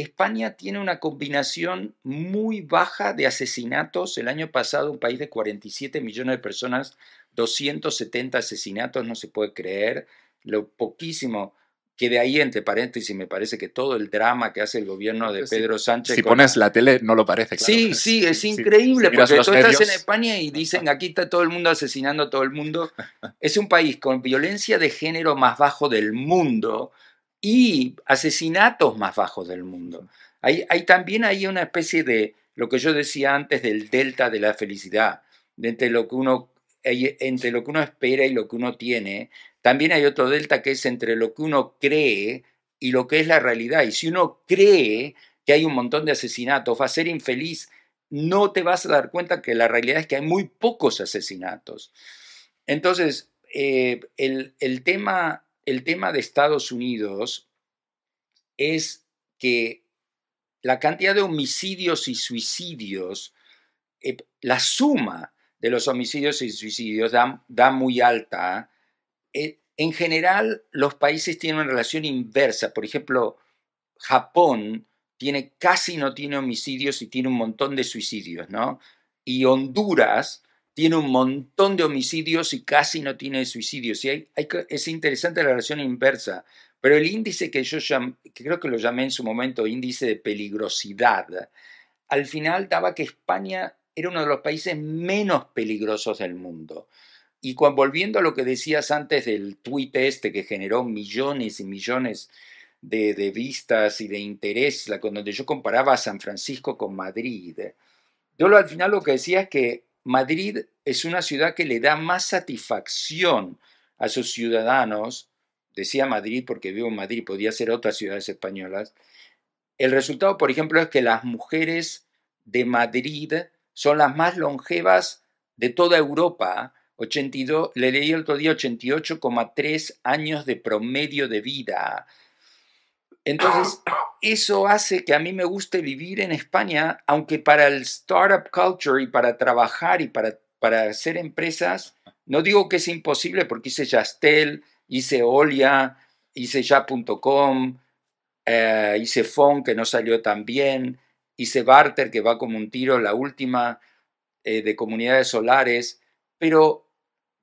España tiene una combinación muy baja de asesinatos. El año pasado, un país de 47 millones de personas, 270 asesinatos, no se puede creer. Lo poquísimo que de ahí, entre paréntesis, me parece que todo el drama que hace el gobierno de Pedro Sánchez. Si pones la tele, no lo parece. Sí, sí, es increíble, porque tú estás en España y dicen aquí está todo el mundo asesinando a todo el mundo. es un país con violencia de género más bajo del mundo y asesinatos más bajos del mundo. Hay, también hay una especie de lo que yo decía antes del delta de la felicidad, entre lo que uno entre lo que uno espera y lo que uno tiene, también hay otro delta que es entre lo que uno cree y lo que es la realidad. Y si uno cree que hay un montón de asesinatos, va a ser infeliz, no te vas a dar cuenta que la realidad es que hay muy pocos asesinatos. Entonces, eh, el, el tema el tema de Estados Unidos es que la cantidad de homicidios y suicidios, eh, la suma de los homicidios y suicidios da, muy alta. Eh, en general, los países tienen una relación inversa. Por ejemplo, Japón tiene, casi no tiene homicidios y tiene un montón de suicidios, ¿no? Y Honduras tiene un montón de homicidios y casi no tiene suicidios. Y es interesante la relación inversa, pero el índice que yo creo que lo llamé en su momento índice de peligrosidad, al final daba que España era uno de los países menos peligrosos del mundo. Y volviendo a lo que decías antes del tuit este que generó millones y millones de, vistas y de interés, la, donde yo comparaba a San Francisco con Madrid, yo al final lo que decía es que Madrid es una ciudad que le da más satisfacción a sus ciudadanos, decía Madrid porque vivo en Madrid, podía ser otras ciudades españolas, el resultado, por ejemplo, es que las mujeres de Madrid son las más longevas de toda Europa. ¿eh? le leí el otro día 88,3 años de promedio de vida. Entonces, eso hace que a mí me guste vivir en España, aunque para el startup culture y para trabajar y para, para hacer empresas, no digo que es imposible porque hice Yastel, hice Olia, hice ya.com, eh, hice Fon que no salió tan bien, hice Barter que va como un tiro, la última eh, de comunidades solares, pero,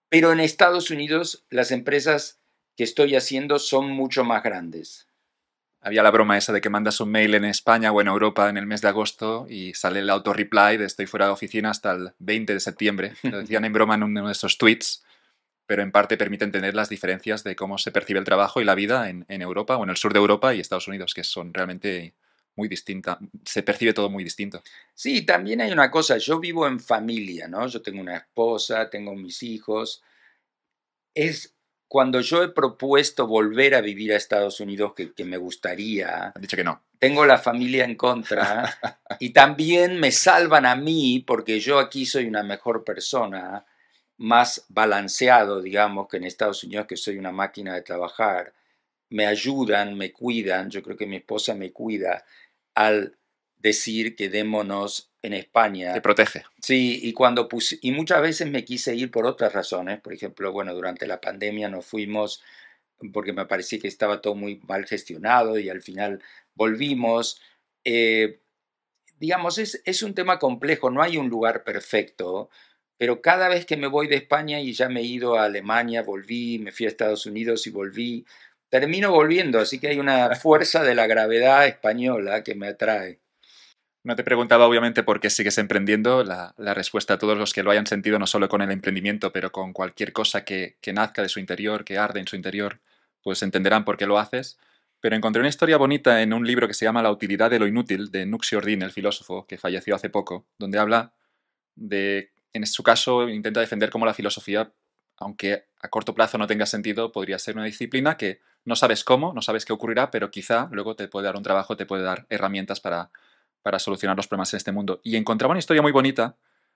pero en Estados Unidos las empresas que estoy haciendo son mucho más grandes había la broma esa de que mandas un mail en España o en Europa en el mes de agosto y sale el auto-reply de estoy fuera de oficina hasta el 20 de septiembre. Lo decían en broma en uno de esos tweets, pero en parte permite entender las diferencias de cómo se percibe el trabajo y la vida en, Europa o en el sur de Europa y Estados Unidos, que son realmente muy distintas, se percibe todo muy distinto. Sí, también hay una cosa, yo vivo en familia, ¿no? Yo tengo una esposa, tengo mis hijos. Es cuando yo he propuesto volver a vivir a Estados Unidos, que, me gustaría. dicho que no. Tengo la familia en contra y también me salvan a mí porque yo aquí soy una mejor persona, más balanceado, digamos, que en Estados Unidos, que soy una máquina de trabajar. Me ayudan, me cuidan, yo creo que mi esposa me cuida al decir que démonos en España. Te protege. Sí, y, cuando y muchas veces me quise ir por otras razones. Por ejemplo, bueno, durante la pandemia nos fuimos porque me parecía que estaba todo muy mal gestionado y al final volvimos. Eh, digamos, es, es un tema complejo, no hay un lugar perfecto, pero cada vez que me voy de España y ya me he ido a Alemania, volví, me fui a Estados Unidos y volví, termino volviendo, así que hay una fuerza de la gravedad española que me atrae. No te preguntaba obviamente por qué sigues emprendiendo. La, respuesta a todos los que lo hayan sentido, no solo con el emprendimiento, pero con cualquier cosa que, nazca de su interior, que arde en su interior, pues entenderán por qué lo haces. Pero encontré una historia bonita en un libro que se llama La utilidad de lo inútil, de nuxi Ordin, el filósofo que falleció hace poco, donde habla de, en su caso, intenta defender cómo la filosofía, aunque a corto plazo no tenga sentido, podría ser una disciplina que no sabes cómo, no sabes qué ocurrirá, pero quizá luego te puede dar un trabajo, te puede dar herramientas para para solucionar los problemas en este mundo. Y encontraba una historia muy bonita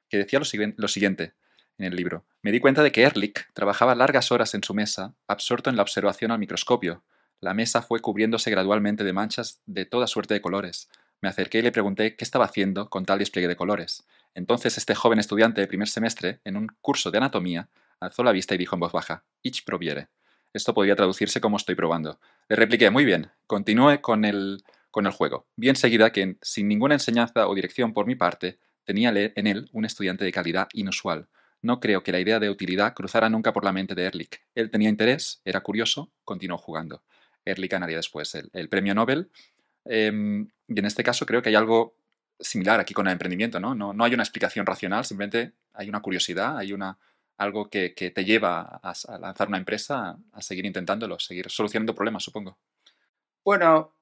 que decía lo, siguiente en el libro. Me di cuenta de que Ehrlich trabajaba largas horas en su mesa, absorto en la observación al microscopio. La mesa fue cubriéndose gradualmente de manchas de toda suerte de colores. Me acerqué y le pregunté qué estaba haciendo con tal despliegue de colores. Entonces este joven estudiante de primer semestre, en un curso de anatomía, alzó la vista y dijo en voz baja, Ich probiere. Esto podría traducirse como estoy probando. Le repliqué, muy bien, continúe con el con el juego. Vi enseguida que, sin ninguna enseñanza o dirección por mi parte, tenía en él un estudiante de calidad inusual. No creo que la idea de utilidad cruzara nunca por la mente de Erlich. Él tenía interés, era curioso, continuó jugando. Erlich ganaría después el, premio Nobel. Em, y en este caso creo que hay algo similar aquí con el emprendimiento, ¿no? ¿no? hay una explicación racional, simplemente hay una curiosidad, hay una, algo que, te lleva a, lanzar una empresa, a seguir intentándolo, a seguir solucionando problemas, supongo. Bueno,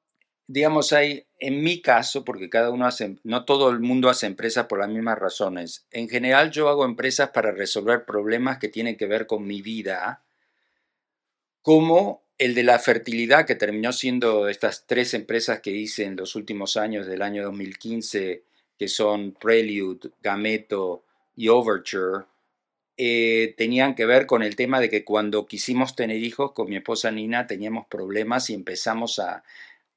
digamos, hay, en mi caso, porque cada uno hace, no todo el mundo hace empresas por las mismas razones. En general yo hago empresas para resolver problemas que tienen que ver con mi vida, como el de la fertilidad, que terminó siendo estas tres empresas que hice en los últimos años del año 2015, que son Prelude, Gameto y Overture, eh, tenían que ver con el tema de que cuando quisimos tener hijos con mi esposa Nina teníamos problemas y empezamos a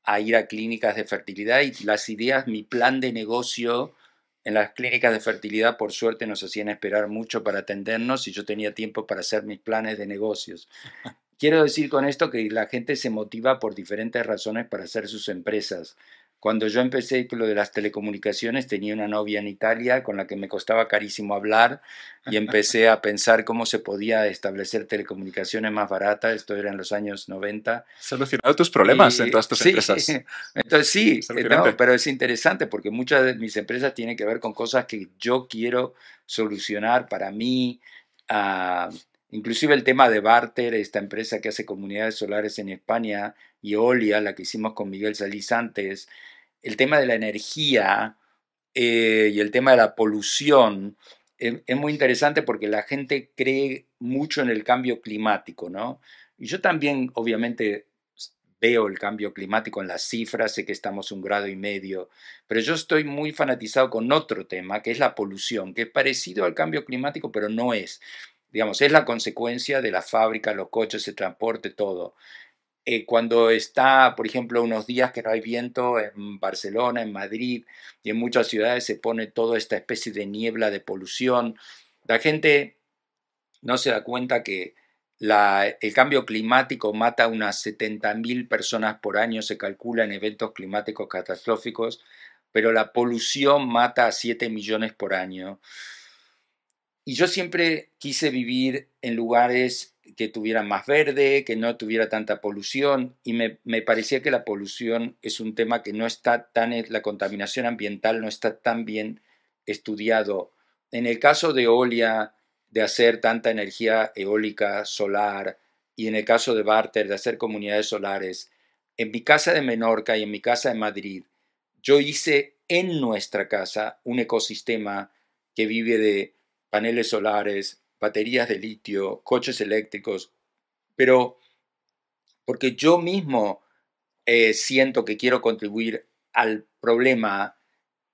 a ir a clínicas de fertilidad y las ideas, mi plan de negocio en las clínicas de fertilidad, por suerte, nos hacían esperar mucho para atendernos y yo tenía tiempo para hacer mis planes de negocios. Quiero decir con esto que la gente se motiva por diferentes razones para hacer sus empresas. Cuando yo empecé lo de las telecomunicaciones, tenía una novia en Italia con la que me costaba carísimo hablar y empecé a pensar cómo se podía establecer telecomunicaciones más baratas. Esto era en los años 90. Solucionado tus problemas en todas tus empresas. Entonces sí, eh, pero es interesante porque muchas de mis empresas tienen que ver con cosas que yo quiero solucionar para mí. Ah, inclusive el tema de Barter, esta empresa que hace comunidades solares en España, y Olia, la que hicimos con Miguel Salís antes, el tema de la energía eh, y el tema de la polución eh, es muy interesante porque la gente cree mucho en el cambio climático, ¿no? Y yo también, obviamente, veo el cambio climático en las cifras, sé que estamos un grado y medio, pero yo estoy muy fanatizado con otro tema, que es la polución, que es parecido al cambio climático, pero no es. Digamos, es la consecuencia de la fábrica, los coches, el transporte, todo. Eh, cuando está, por ejemplo, unos días que no hay viento en Barcelona, en Madrid y en muchas ciudades se pone toda esta especie de niebla de polución. La gente no se da cuenta que el cambio climático mata a unas 70.000 personas por año, se calcula en eventos climáticos catastróficos, pero la polución mata a 7 millones por año. Y yo siempre quise vivir en lugares que tuviera más verde, que no tuviera tanta polución, y me, parecía que la polución es un tema que no está tan, la contaminación ambiental no está tan bien estudiado. En el caso de Olia, de hacer tanta energía eólica, solar, y en el caso de Barter, de hacer comunidades solares, en mi casa de Menorca y en mi casa de Madrid, yo hice en nuestra casa un ecosistema que vive de paneles solares, baterías de litio, coches eléctricos, pero porque yo mismo eh, siento que quiero contribuir al problema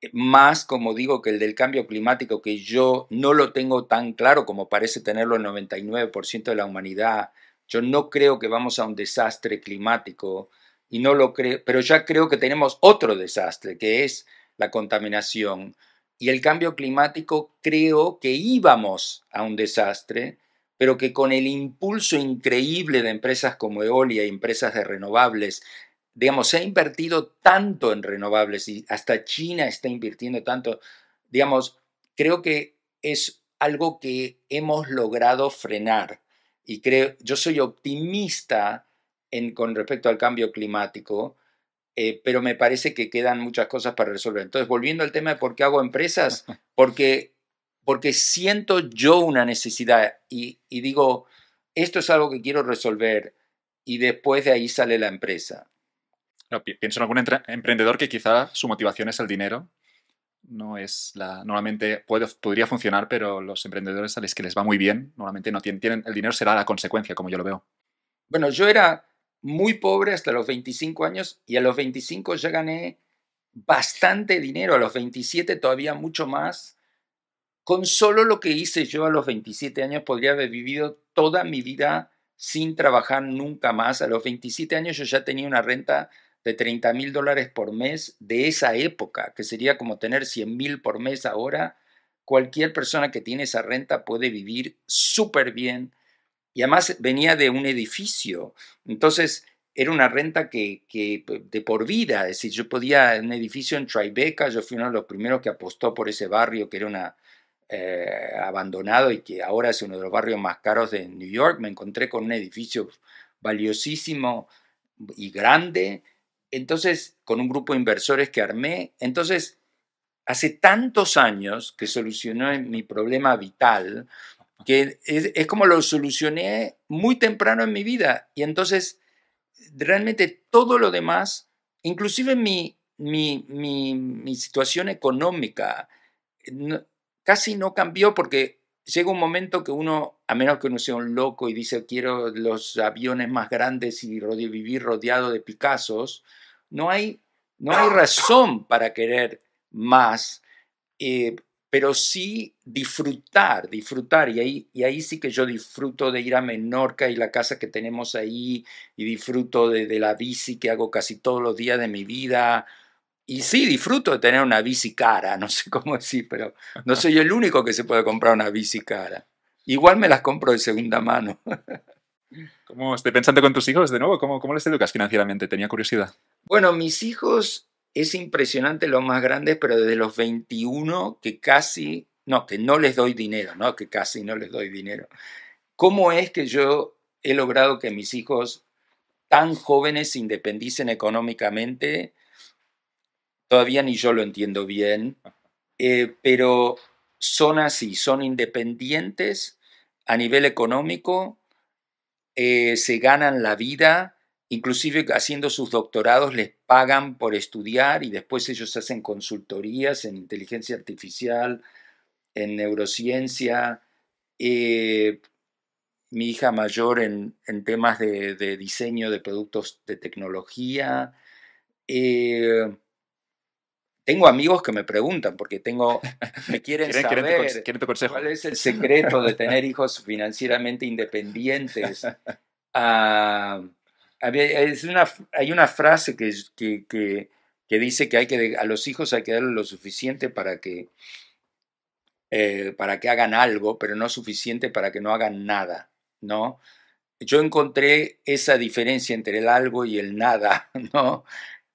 eh, más, como digo, que el del cambio climático, que yo no lo tengo tan claro como parece tenerlo el 99% de la humanidad. Yo no creo que vamos a un desastre climático y no lo creo, pero ya creo que tenemos otro desastre, que es la contaminación y el cambio climático creo que íbamos a un desastre, pero que con el impulso increíble de empresas como Eolia y empresas de renovables, digamos, se ha invertido tanto en renovables y hasta China está invirtiendo tanto, digamos, creo que es algo que hemos logrado frenar y creo, yo soy optimista en, con respecto al cambio climático, eh, pero me parece que quedan muchas cosas para resolver. Entonces, volviendo al tema de por qué hago empresas, porque, porque siento yo una necesidad y, digo, esto es algo que quiero resolver y después de ahí sale la empresa. pienso en algún emprendedor que quizá su motivación es el dinero. No es la. Normalmente puede, podría funcionar, pero los emprendedores a los que les va muy bien, normalmente no tienen, tienen, El dinero será la consecuencia, como yo lo veo. Bueno, yo era muy pobre hasta los 25 años y a los 25 ya gané bastante dinero, a los 27 todavía mucho más. Con solo lo que hice yo a los 27 años podría haber vivido toda mi vida sin trabajar nunca más. A los 27 años yo ya tenía una renta de 30 mil dólares por mes de esa época, que sería como tener 100 mil por mes ahora. Cualquier persona que tiene esa renta puede vivir súper bien y además venía de un edificio. Entonces era una renta que, pues, de por vida, es decir, yo podía, un edificio en Tribeca, yo fui uno de los primeros que apostó por ese barrio que era una, eh, abandonado y que ahora es uno de los barrios más caros de New York, me encontré con un edificio valiosísimo y grande, entonces con un grupo de inversores que armé, entonces hace tantos años que solucioné mi problema vital, que es, como lo solucioné muy temprano en mi vida. Y entonces, realmente todo lo demás, inclusive mi, mi, situación económica, casi no cambió porque llega un momento que uno, a menos que uno sea un loco y dice quiero los aviones más grandes y vivir rodeado de Picassos, no hay, no ¡Ah! razón para querer más. Eh, pero sí disfrutar, disfrutar. Y ahí, y ahí sí que yo disfruto de ir a Menorca y la casa que tenemos ahí, y disfruto de, la bici que hago casi todos los días de mi vida. Y sí, disfruto de tener una bici cara, no sé cómo decir, pero no soy el único que se puede comprar una bici cara. Igual me las compro de segunda mano. ¿Cómo estás pensando con tus hijos de nuevo? ¿Cómo, cómo les educas financieramente? Tenía curiosidad. Bueno, mis hijos es impresionante los más grandes, pero desde los 21 que casi, no, que no les doy dinero, no, que casi no les doy dinero. ¿Cómo es que yo he logrado que mis hijos tan jóvenes se independicen económicamente? Todavía ni yo lo entiendo bien, eh, pero son así, son independientes a nivel económico, eh, se ganan la vida, Inclusive haciendo sus doctorados les pagan por estudiar y después ellos hacen consultorías en inteligencia artificial, en neurociencia. Eh, mi hija mayor en, temas de, diseño de productos de tecnología. Eh, tengo amigos que me preguntan porque tengo, me quieren, saber cuál es el secreto de tener hijos financieramente independientes. Ah, hay una frase que, que, que, dice que, hay que a los hijos hay que darle lo suficiente para que, eh, para que hagan algo, pero no suficiente para que no hagan nada, ¿no? Yo encontré esa diferencia entre el algo y el nada, ¿no?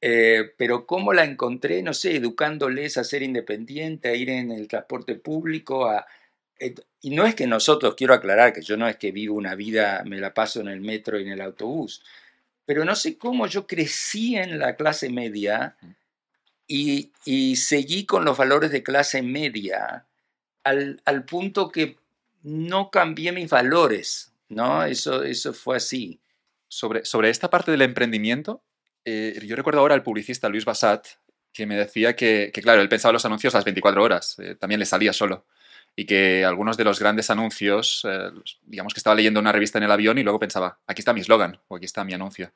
Eh, pero cómo la encontré, no sé, educándoles a ser independientes, a ir en el transporte público, a, eh, y no es que nosotros, quiero aclarar que yo no es que vivo una vida, me la paso en el metro y en el autobús, pero no sé cómo yo crecí en la clase media y, seguí con los valores de clase media al, punto que no cambié mis valores, ¿no? Eso, eso fue así. Sobre, sobre esta parte del emprendimiento, eh, yo recuerdo ahora al publicista Luis Bassat que me decía que, claro, él pensaba los anuncios las 24 horas, eh, también le salía solo y que algunos de los grandes anuncios, eh, digamos que estaba leyendo una revista en el avión y luego pensaba, aquí está mi eslogan o aquí está mi anuncio.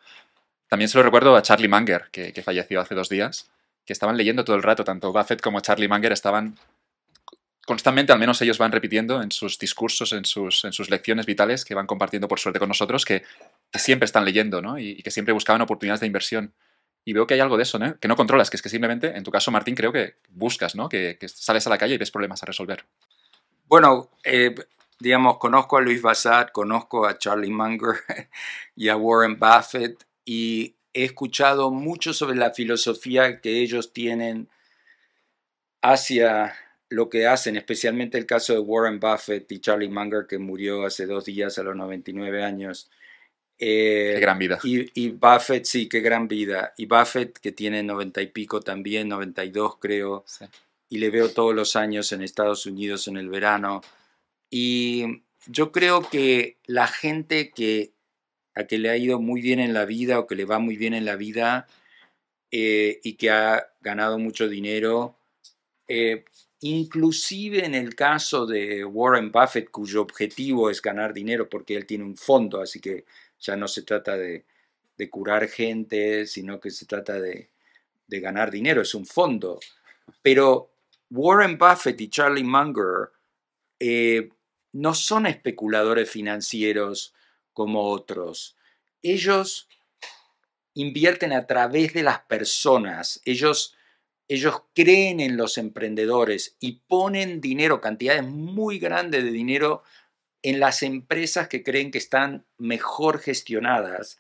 También se lo recuerdo a Charlie Munger, que, falleció hace dos días, que estaban leyendo todo el rato, tanto Buffett como Charlie Munger estaban constantemente, al menos ellos van repitiendo en sus discursos, en sus, en sus lecciones vitales que van compartiendo por suerte con nosotros, que, siempre están leyendo y, que siempre buscaban oportunidades de inversión. Y veo que hay algo de eso, que no controlas, que es que simplemente, en tu caso, Martín, creo que buscas, ¿no? que, que sales a la calle y ves problemas a resolver. Bueno, eh, digamos, conozco a Luis Bassat, conozco a Charlie Munger y a Warren Buffett y he escuchado mucho sobre la filosofía que ellos tienen hacia lo que hacen, especialmente el caso de Warren Buffett y Charlie Munger, que murió hace dos días a los 99 años. Eh, qué gran vida. Y, y, Buffett, sí, qué gran vida. Y Buffett, que tiene 90 y pico también, 92 creo y le veo todos los años en Estados Unidos en el verano. Y yo creo que la gente que, a que le ha ido muy bien en la vida o que le va muy bien en la vida eh, y que ha ganado mucho dinero, eh, inclusive en el caso de Warren Buffett, cuyo objetivo es ganar dinero porque él tiene un fondo, así que ya no se trata de, curar gente, sino que se trata de, de ganar dinero, es un fondo. Pero Warren Buffett y Charlie Munger eh, no son especuladores financieros como otros. Ellos invierten a través de las personas. Ellos, ellos creen en los emprendedores y ponen dinero, cantidades muy grandes de dinero en las empresas que creen que están mejor gestionadas.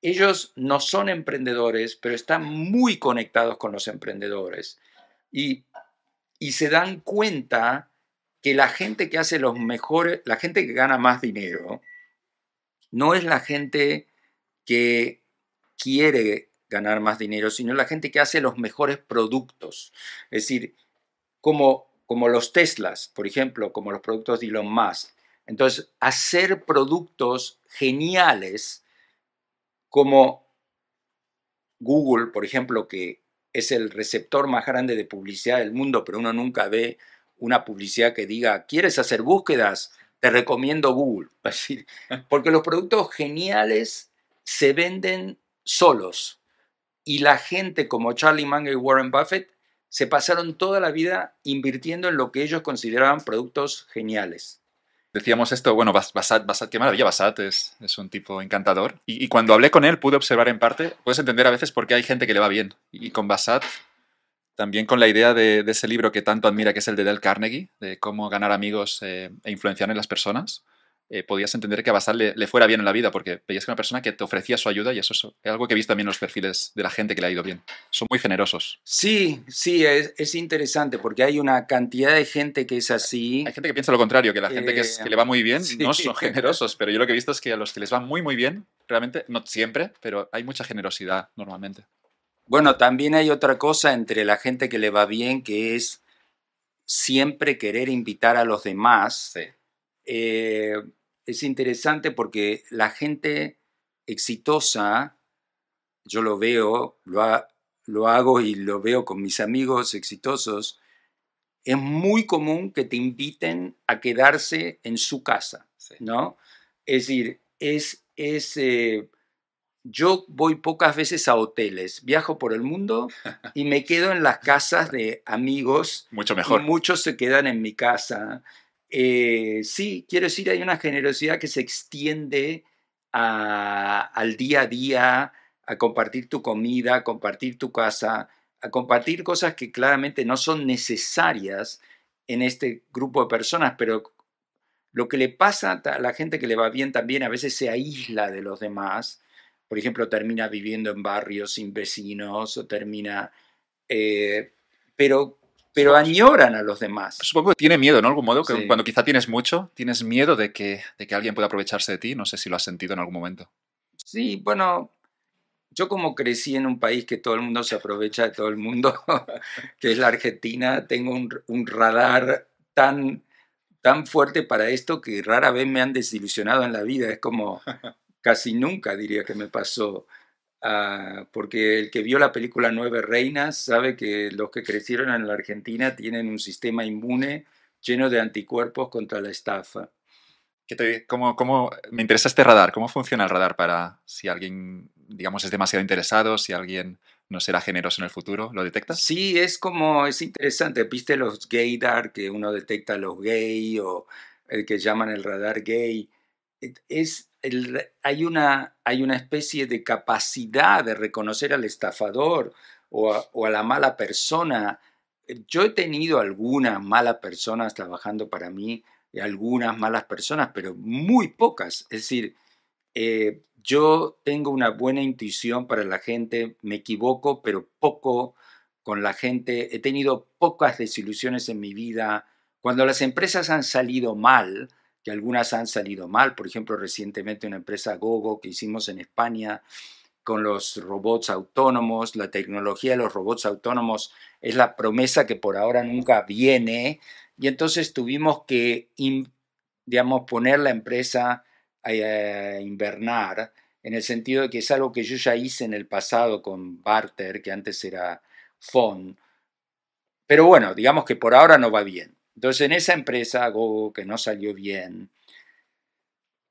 Ellos no son emprendedores, pero están muy conectados con los emprendedores. Y y se dan cuenta que la gente que hace los mejores, la gente que gana más dinero, no es la gente que quiere ganar más dinero, sino la gente que hace los mejores productos. Es decir, como, como los Teslas, por ejemplo, como los productos de Elon Musk. Entonces, hacer productos geniales como Google, por ejemplo, que es el receptor más grande de publicidad del mundo, pero uno nunca ve una publicidad que diga, ¿quieres hacer búsquedas? Te recomiendo Google. Porque los productos geniales se venden solos. Y la gente como Charlie Munger y Warren Buffett se pasaron toda la vida invirtiendo en lo que ellos consideraban productos geniales. Decíamos esto, bueno, Basat, qué maravilla, Basat es, un tipo encantador. Y, cuando hablé con él pude observar en parte, puedes entender a veces por qué hay gente que le va bien. Y con Basat también con la idea de, ese libro que tanto admira, que es el de Del Carnegie, de cómo ganar amigos eh, e influenciar en las personas. Eh, podías entender que a Basal le, fuera bien en la vida, porque veías que una persona que te ofrecía su ayuda y eso es algo que he visto también en los perfiles de la gente que le ha ido bien. Son muy generosos. Sí, sí, es, interesante porque hay una cantidad de gente que es así. Hay gente que piensa lo contrario, que la gente que, eh, le va muy bien no son generosos, pero yo lo que he visto es que a los que les va muy, muy bien, realmente, no siempre, pero hay mucha generosidad normalmente. Bueno, también hay otra cosa entre la gente que le va bien, que es siempre querer invitar a los demás. Sí. Eh, es interesante porque la gente exitosa, yo lo veo, lo, hago y lo veo con mis amigos exitosos, es muy común que te inviten a quedarse en su casa, ¿no? Es decir, es, es eh, yo voy pocas veces a hoteles, viajo por el mundo y me quedo en las casas de amigos. Mucho mejor. muchos se quedan en mi casa eh, sí, quiero decir, hay una generosidad que se extiende al día a día, a compartir tu comida, a compartir tu casa, a compartir cosas que claramente no son necesarias en este grupo de personas, pero lo que le pasa a la gente que le va bien también a veces se aísla de los demás. Por ejemplo, termina viviendo en barrios sin vecinos o termina... Eh, pero pero añoran a los demás. Supongo que tiene miedo, ¿no? algún modo, que cuando quizá tienes mucho, tienes miedo de que, de que alguien pueda aprovecharse de ti. No sé si lo has sentido en algún momento. Sí, bueno, yo como crecí en un país que todo el mundo se aprovecha de todo el mundo, que es la Argentina, tengo un, un, radar tan, tan fuerte para esto que rara vez me han desilusionado en la vida. Es como casi nunca diría que me pasó. Ah, porque el que vio la película Nueve Reinas sabe que los que crecieron en la Argentina tienen un sistema inmune lleno de anticuerpos contra la estafa. ¿Cómo, me interesa este radar, ¿cómo funciona el radar para si alguien, digamos, es demasiado interesado, si alguien no será generoso en el futuro, ¿lo detectas? Sí, es como, es interesante, viste los gaydar, que uno detecta a los gay o el que llaman el radar gay. Es, hay, una, hay una especie de capacidad de reconocer al estafador o a, la mala persona. Yo he tenido algunas malas personas trabajando para mí, algunas malas personas, pero muy pocas. Es decir, eh, yo tengo una buena intuición para la gente, me equivoco, pero poco con la gente. He tenido pocas desilusiones en mi vida. Cuando las empresas han salido mal, que algunas han salido mal, por ejemplo, recientemente una empresa Gogo que hicimos en España con los robots autónomos, la tecnología de los robots autónomos es la promesa que por ahora nunca viene y entonces tuvimos que, digamos, poner la empresa a invernar en el sentido de que es algo que yo ya hice en el pasado con Barter, que antes era FON, pero bueno, digamos que por ahora no va bien. Entonces, en esa empresa, algo que no salió bien,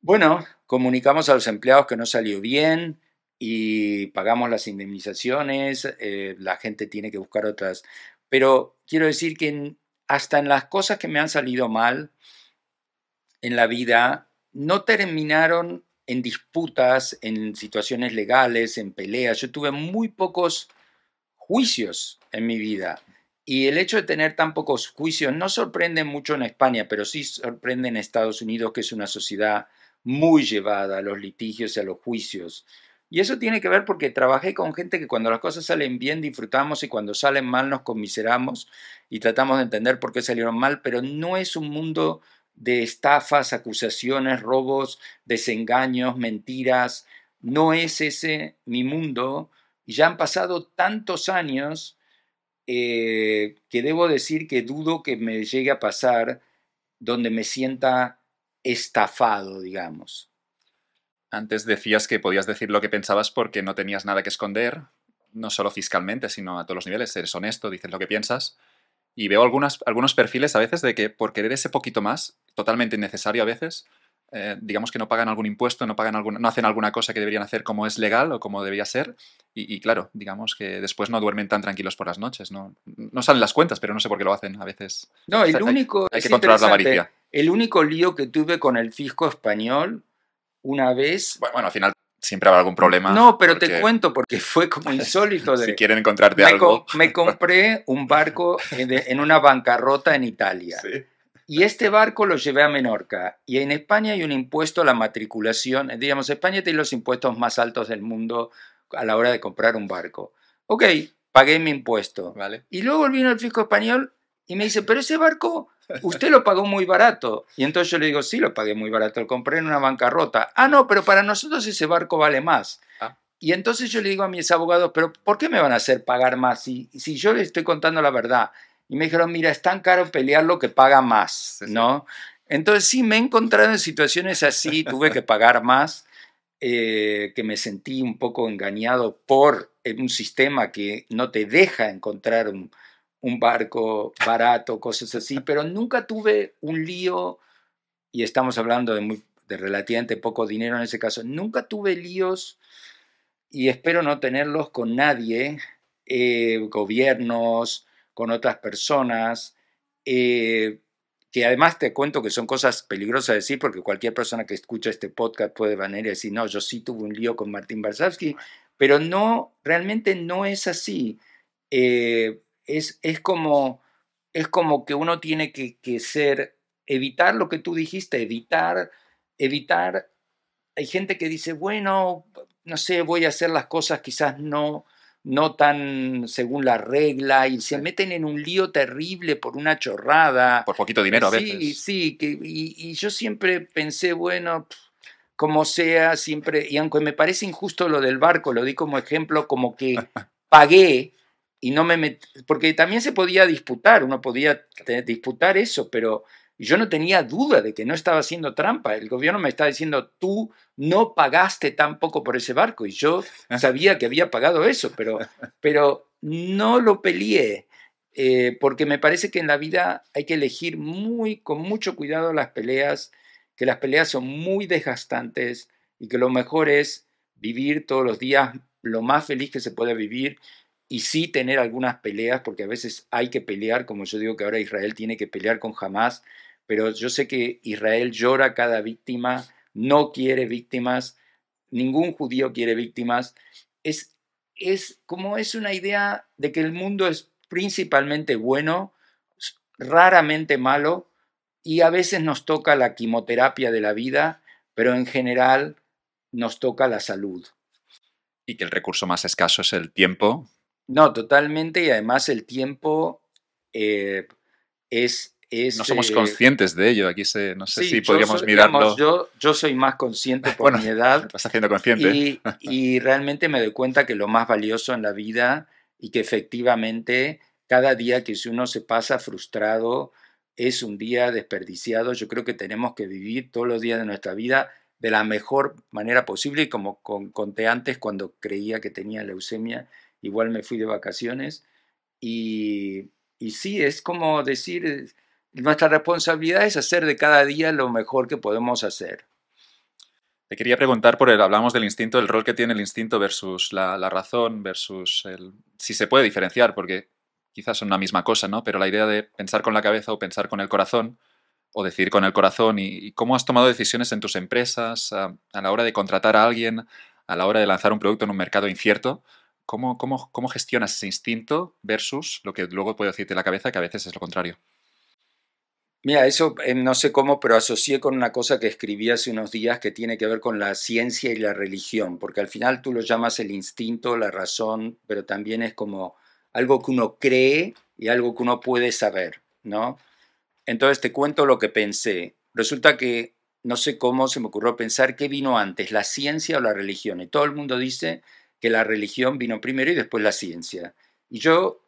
bueno, comunicamos a los empleados que no salió bien y pagamos las indemnizaciones, eh, la gente tiene que buscar otras. Pero quiero decir que hasta en las cosas que me han salido mal en la vida, no terminaron en disputas, en situaciones legales, en peleas. Yo tuve muy pocos juicios en mi vida. Y el hecho de tener tan pocos juicios no sorprende mucho en España, pero sí sorprende en Estados Unidos, que es una sociedad muy llevada a los litigios y a los juicios. Y eso tiene que ver porque trabajé con gente que cuando las cosas salen bien disfrutamos y cuando salen mal nos conmiseramos y tratamos de entender por qué salieron mal, pero no es un mundo de estafas, acusaciones, robos, desengaños, mentiras. No es ese mi mundo. Y ya han pasado tantos años eh, que debo decir que dudo que me llegue a pasar donde me sienta estafado, digamos. Antes decías que podías decir lo que pensabas porque no tenías nada que esconder, no solo fiscalmente, sino a todos los niveles. Eres honesto, dices lo que piensas. Y veo algunos perfiles a veces de que por querer ese poquito más, totalmente innecesario a veces, eh, digamos que no pagan algún impuesto, no, pagan no hacen alguna cosa que deberían hacer como es legal o como debería ser. Y, claro, digamos que después no duermen tan tranquilos por las noches. No, no salen las cuentas, pero no sé por qué lo hacen a veces. No, el único. Hay, que controlar la avaricia. El único lío que tuve con el fisco español una vez. Bueno, al final siempre habrá algún problema. No, pero te cuento porque fue como insólito. De... si quieren encontrarte algo. me compré un barco en, en una bancarrota en Italia. Sí. Y este barco lo llevé a Menorca. Y en España hay un impuesto a la matriculación. Eh, digamos, España tiene los impuestos más altos del mundo a la hora de comprar un barco. Ok, pagué mi impuesto. Vale. Y luego vino el fisco español y me dice, pero ese barco usted lo pagó muy barato. Y entonces yo le digo, sí, lo pagué muy barato, lo compré en una bancarrota. Ah, no, pero para nosotros ese barco vale más. Ah. Y entonces yo le digo a mis abogados, pero ¿por qué me van a hacer pagar más si, si yo le estoy contando la verdad? y me dijeron, mira, es tan caro pelearlo que paga más, ¿no? Entonces sí, me he encontrado en situaciones así, tuve que pagar más, eh, que me sentí un poco engañado por eh, un sistema que no te deja encontrar un, barco barato, cosas así, pero nunca tuve un lío, y estamos hablando de, relativamente poco dinero en ese caso, nunca tuve líos y espero no tenerlos con nadie, eh, gobiernos, con otras personas, eh, que además te cuento que son cosas peligrosas de decir, porque cualquier persona que escucha este podcast puede venir y decir, no, yo sí tuve un lío con Martín Barsavsky, pero no, realmente no es así. Eh, es, es, como, es como que uno tiene que, que ser, evitar lo que tú dijiste, evitar, evitar. Hay gente que dice, bueno, no sé, voy a hacer las cosas quizás no, no tan según la regla y se meten en un lío terrible por una chorrada. Por poquito dinero a veces. Sí, sí, y, yo siempre pensé, bueno, como sea, siempre, y aunque me parece injusto lo del barco, lo di como ejemplo, como que pagué y no me metí, porque también se podía disputar, uno podía disputar eso, pero yo no tenía duda de que no estaba haciendo trampa. El gobierno me estaba diciendo, tú no pagaste tampoco por ese barco. Y yo sabía que había pagado eso, pero, pero no lo peleé. Eh, porque me parece que en la vida hay que elegir muy, con mucho cuidado las peleas, que las peleas son muy desgastantes y que lo mejor es vivir todos los días lo más feliz que se pueda vivir y sí tener algunas peleas, porque a veces hay que pelear, como yo digo que ahora Israel tiene que pelear con Hamas, pero yo sé que Israel llora cada víctima, no quiere víctimas, ningún judío quiere víctimas. Es, es como es una idea de que el mundo es principalmente bueno, raramente malo, y a veces nos toca la quimioterapia de la vida, pero en general nos toca la salud. Y que el recurso más escaso es el tiempo. No, totalmente, y además el tiempo eh, es no somos conscientes de ello. Aquí se, no sé si podríamos mirarlo. yo, yo soy más consciente por bueno, mi edad. Vas haciendo consciente. Y, realmente me doy cuenta que lo más valioso en la vida y que efectivamente cada día que uno se pasa frustrado es un día desperdiciado. Yo creo que tenemos que vivir todos los días de nuestra vida de la mejor manera posible. Y como conté antes, cuando creía que tenía leucemia, igual me fui de vacaciones. Y, y sí, es como decir nuestra responsabilidad es hacer de cada día lo mejor que podemos hacer. Te quería preguntar por el, hablamos del instinto, el rol que tiene el instinto versus la, razón, versus el, si se puede diferenciar, porque quizás son una misma cosa, ¿no? Pero la idea de pensar con la cabeza o pensar con el corazón, o decir con el corazón, y, cómo has tomado decisiones en tus empresas a, la hora de contratar a alguien, a la hora de lanzar un producto en un mercado incierto, ¿cómo, cómo, cómo gestionas ese instinto versus lo que luego puede decirte la cabeza, que a veces es lo contrario? Mira, eso eh, no sé cómo, pero asocié con una cosa que escribí hace unos días que tiene que ver con la ciencia y la religión, porque al final tú lo llamas el instinto, la razón, pero también es como algo que uno cree y algo que uno puede saber, ¿no? Entonces te cuento lo que pensé. Resulta que no sé cómo se me ocurrió pensar qué vino antes, la ciencia o la religión. Y todo el mundo dice que la religión vino primero y después la ciencia. Y yo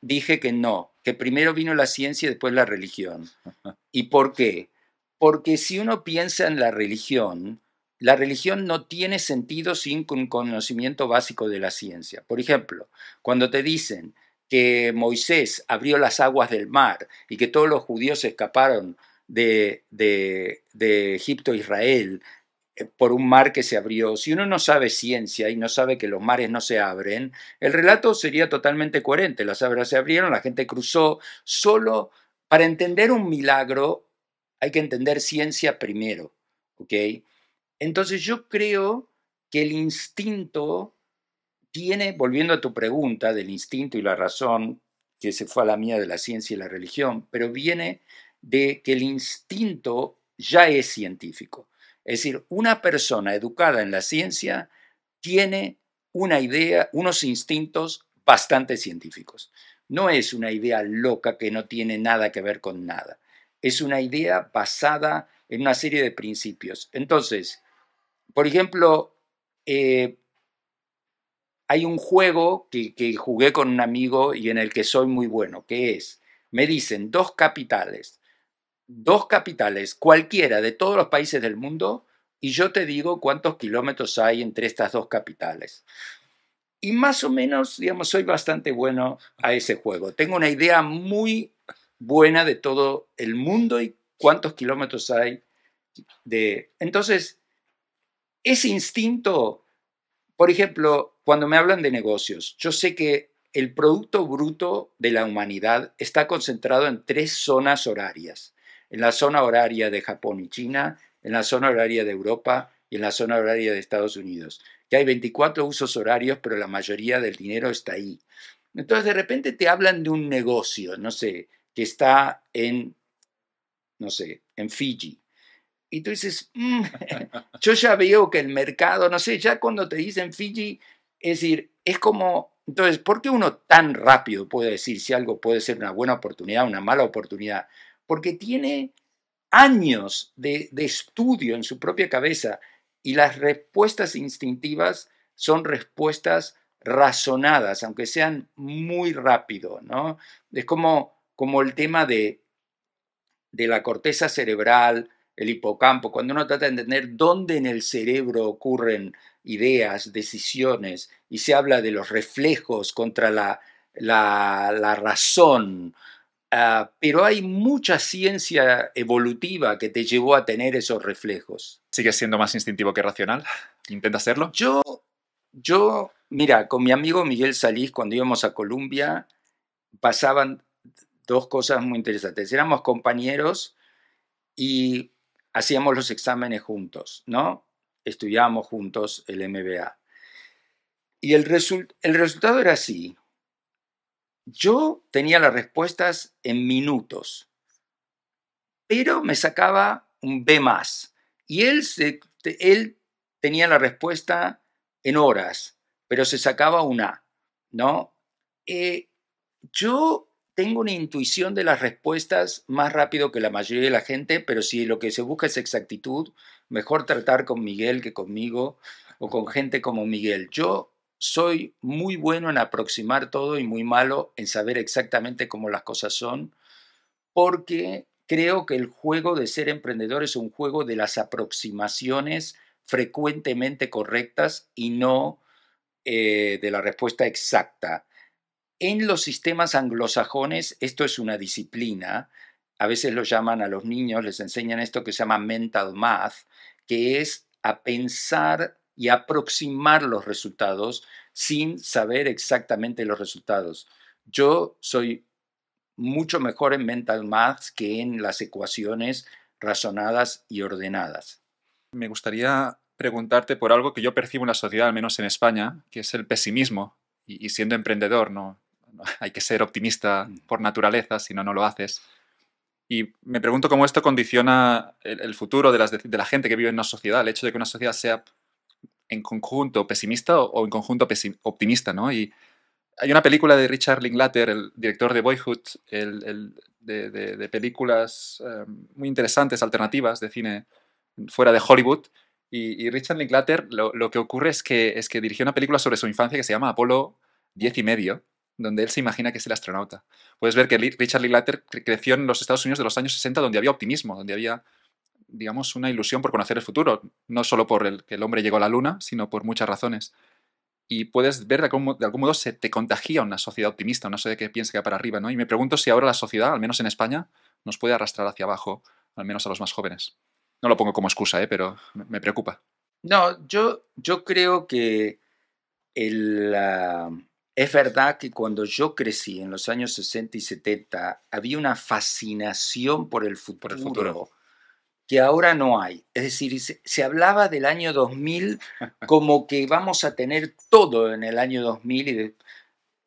dije que no, que primero vino la ciencia y después la religión. ¿Y por qué? Porque si uno piensa en la religión, la religión no tiene sentido sin un conocimiento básico de la ciencia. Por ejemplo, cuando te dicen que Moisés abrió las aguas del mar y que todos los judíos escaparon de, de, de Egipto a Israel eh, por un mar que se abrió. Si uno no sabe ciencia y no sabe que los mares no se abren, el relato sería totalmente coherente. Las abras se abrieron, la gente cruzó. Solo para entender un milagro hay que entender ciencia primero. ¿ok? Entonces yo creo que el instinto tiene, volviendo a tu pregunta del instinto y la razón, que se fue a la mía de la ciencia y la religión, pero viene de que el instinto ya es científico. Es decir, una persona educada en la ciencia tiene una idea, unos instintos bastante científicos. No es una idea loca que no tiene nada que ver con nada. Es una idea basada en una serie de principios. Entonces, por ejemplo, eh, hay un juego que, que jugué con un amigo y en el que soy muy bueno, que es, me dicen dos capitales, dos capitales, cualquiera de todos los países del mundo, y yo te digo cuántos kilómetros hay entre estas dos capitales. Y más o menos, digamos, soy bastante bueno a ese juego. Tengo una idea muy buena de todo el mundo y cuántos kilómetros hay de... Entonces, ese instinto, por ejemplo, cuando me hablan de negocios, yo sé que el Producto Bruto de la Humanidad está concentrado en tres zonas horarias en la zona horaria de Japón y China, en la zona horaria de Europa y en la zona horaria de Estados Unidos. Que hay 24 usos horarios, pero la mayoría del dinero está ahí. Entonces de repente te hablan de un negocio, no sé, que está en, no sé, en Fiji. Y tú dices, mm, yo ya veo que el mercado, no sé, ya cuando te dicen Fiji, es decir, es como, entonces, ¿por qué uno tan rápido puede decir si algo puede ser una buena oportunidad, o una mala oportunidad? porque tiene años de, estudio en su propia cabeza y las respuestas instintivas son respuestas razonadas, aunque sean muy rápido, ¿no? Es como, como el tema de, de la corteza cerebral, el hipocampo, cuando uno trata de entender dónde en el cerebro ocurren ideas, decisiones, y se habla de los reflejos contra la, la razón, Ah, pero hay mucha ciencia evolutiva que te llevó a tener esos reflejos. ¿Sigues siendo más instintivo que racional? ¿Intenta hacerlo. Yo, yo, mira, con mi amigo Miguel Salís, cuando íbamos a Colombia, pasaban dos cosas muy interesantes. Éramos compañeros y hacíamos los exámenes juntos, ¿no? Estudiábamos juntos el MBA. Y el, el resultado era así. Yo tenía las respuestas en minutos, pero me sacaba un B más. Y él, se, él tenía la respuesta en horas, pero se sacaba una, ¿no? Eh, yo tengo una intuición de las respuestas más rápido que la mayoría de la gente, pero si lo que se busca es exactitud, mejor tratar con Miguel que conmigo o con gente como Miguel. Yo soy muy bueno en aproximar todo y muy malo en saber exactamente cómo las cosas son, porque creo que el juego de ser emprendedor es un juego de las aproximaciones frecuentemente correctas y no eh, de la respuesta exacta. En los sistemas anglosajones esto es una disciplina, a veces lo llaman a los niños, les enseñan esto que se llama mental math, que es a pensar y aproximar los resultados sin saber exactamente los resultados. Yo soy mucho mejor en mental math que en las ecuaciones razonadas y ordenadas. Me gustaría preguntarte por algo que yo percibo en la sociedad, al menos en España, que es el pesimismo. Y, siendo emprendedor, no, hay que ser optimista mm. por naturaleza, si no, no lo haces. Y me pregunto cómo esto condiciona el, futuro de, de la gente que vive en una sociedad, el hecho de que una sociedad sea en conjunto pesimista o en conjunto optimista, ¿no? Y hay una película de Richard Linklater, el director de Boyhood, el, de, películas em, muy interesantes, alternativas de cine fuera de Hollywood. Y, Richard Linklater lo, que ocurre es que, es que dirigió una película sobre su infancia que se llama Apolo 10 y medio, donde él se imagina que es el astronauta. Puedes ver que Richard Linklater creció en los Estados Unidos de los años 60, donde había optimismo, donde había digamos, una ilusión por conocer el futuro, no solo por el que el hombre llegó a la luna, sino por muchas razones. Y puedes ver de algún, modo se te contagia una sociedad optimista, una sociedad que piensa que va para arriba, ¿no? Y me pregunto si ahora la sociedad, al menos en España, nos puede arrastrar hacia abajo, al menos a los más jóvenes. No lo pongo como excusa, ¿eh? pero me preocupa. No, yo, yo creo que es verdad que cuando yo crecí en los años 60 y 70 había una fascinación por el por el futuro que ahora no hay. Es decir, se, hablaba del año 2000 como que vamos a tener todo en el año 2000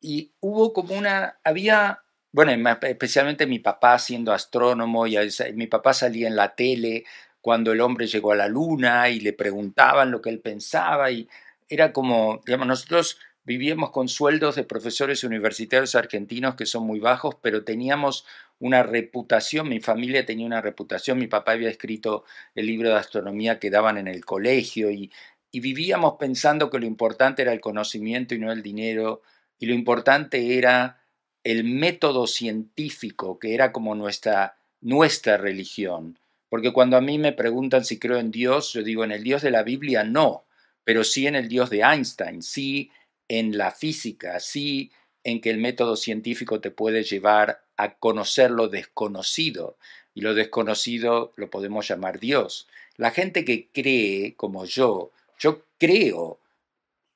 y, y hubo como una, había, bueno, especialmente mi papá siendo astrónomo, y mi papá salía en la tele cuando el hombre llegó a la luna y le preguntaban lo que él pensaba y era como, digamos, nosotros vivíamos con sueldos de profesores universitarios argentinos que son muy bajos, pero teníamos una reputación, mi familia tenía una reputación, mi papá había escrito el libro de astronomía que daban en el colegio y, vivíamos pensando que lo importante era el conocimiento y no el dinero, y lo importante era el método científico, que era como nuestra, nuestra religión. Porque cuando a mí me preguntan si creo en Dios, yo digo, en el Dios de la Biblia no, pero sí en el Dios de Einstein, sí en la física, sí en que el método científico te puede llevar a conocer lo desconocido, y lo desconocido lo podemos llamar Dios. La gente que cree, como yo, yo creo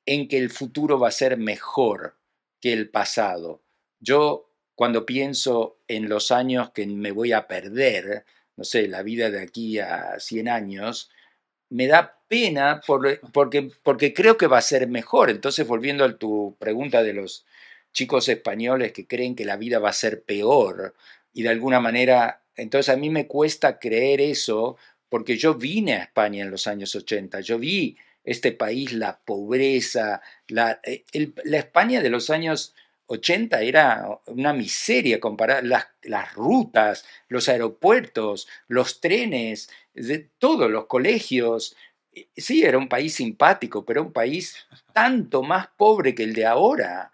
en que el futuro va a ser mejor que el pasado. Yo cuando pienso en los años que me voy a perder, no sé, la vida de aquí a 100 años, me da porque, creo que va a ser mejor. Entonces, volviendo a tu pregunta de los chicos españoles que creen que la vida va a ser peor y de alguna manera, entonces a mí me cuesta creer eso porque yo vine a España en los años 80, yo vi este país, la pobreza, la, eh, España de los años 80 era una miseria comparada, las, las, rutas, los aeropuertos, los trenes, todos los colegios, eh, sí, era un país simpático, pero un país tanto más pobre que el de ahora.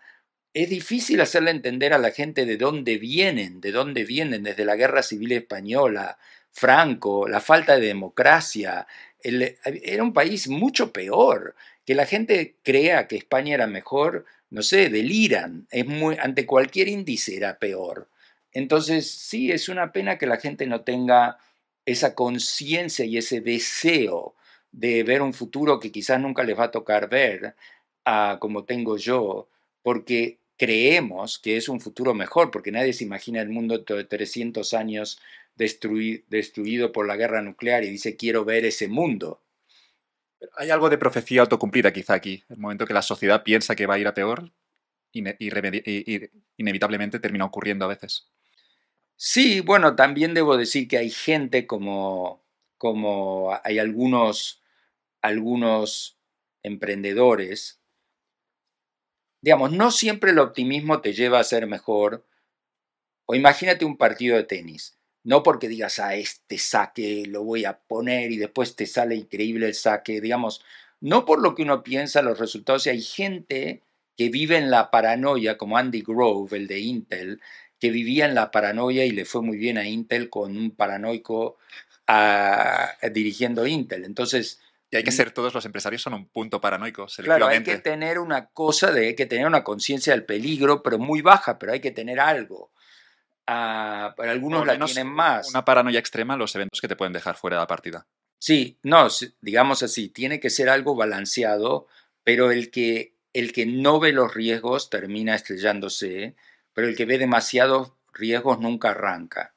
Es difícil hacerle entender a la gente de dónde vienen, de dónde vienen desde la Guerra Civil Española, Franco, la falta de democracia. era un país mucho peor. Que la gente crea que España era mejor, no sé, deliran. Es muy, ante cualquier índice era peor. Entonces, sí, es una pena que la gente no tenga esa conciencia y ese deseo de ver un futuro que quizás nunca les va a tocar ver, como tengo yo, porque creemos que es un futuro mejor, porque nadie se imagina el mundo de 300 años destruido, por la guerra nuclear y dice quiero ver ese mundo. Hay algo de profecía autocumplida quizá aquí, el momento que la sociedad piensa que va a ir a peor, y inevitablemente termina ocurriendo a veces. Sí, bueno, también debo decir que hay gente como, como hay algunos algunos emprendedores, digamos, no siempre el optimismo te lleva a ser mejor. O imagínate un partido de tenis, no porque digas, a ah, este saque lo voy a poner y después te sale increíble el saque, digamos, no por lo que uno piensa los resultados. hay gente que vive en la paranoia, como Andy Grove, el de Intel, que vivía en la paranoia y le fue muy bien a Intel con un paranoico a, ah, dirigiendo Intel. Entonces, y hay que ser todos los empresarios son un punto paranoico, Claro, hay que tener una cosa de, hay que tener una conciencia del peligro, pero muy baja, pero hay que tener algo. Ah, para algunos la tienen más. Una paranoia extrema, los eventos que te pueden dejar fuera de la partida. Sí, no, digamos así, tiene que ser algo balanceado, pero el que, el que no ve los riesgos termina estrellándose, pero el que ve demasiados riesgos nunca arranca.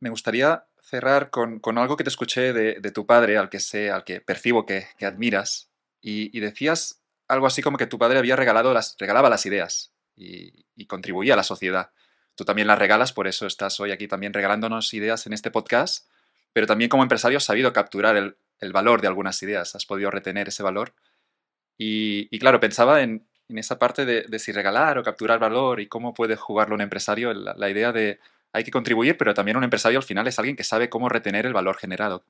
Me gustaría cerrar con, algo que te escuché de, tu padre, al que sé, al que percibo que, admiras, y, decías algo así como que tu padre había regalado las, regalaba las ideas y, contribuía a la sociedad. Tú también las regalas, por eso estás hoy aquí también regalándonos ideas en este podcast, pero también como empresario has sabido capturar el, valor de algunas ideas, has podido retener ese valor. Y, claro, pensaba en, esa parte de, si regalar o capturar valor y cómo puede jugarlo un empresario, la idea de, hay que contribuir, pero también un empresario al final es alguien que sabe cómo retener el valor generado.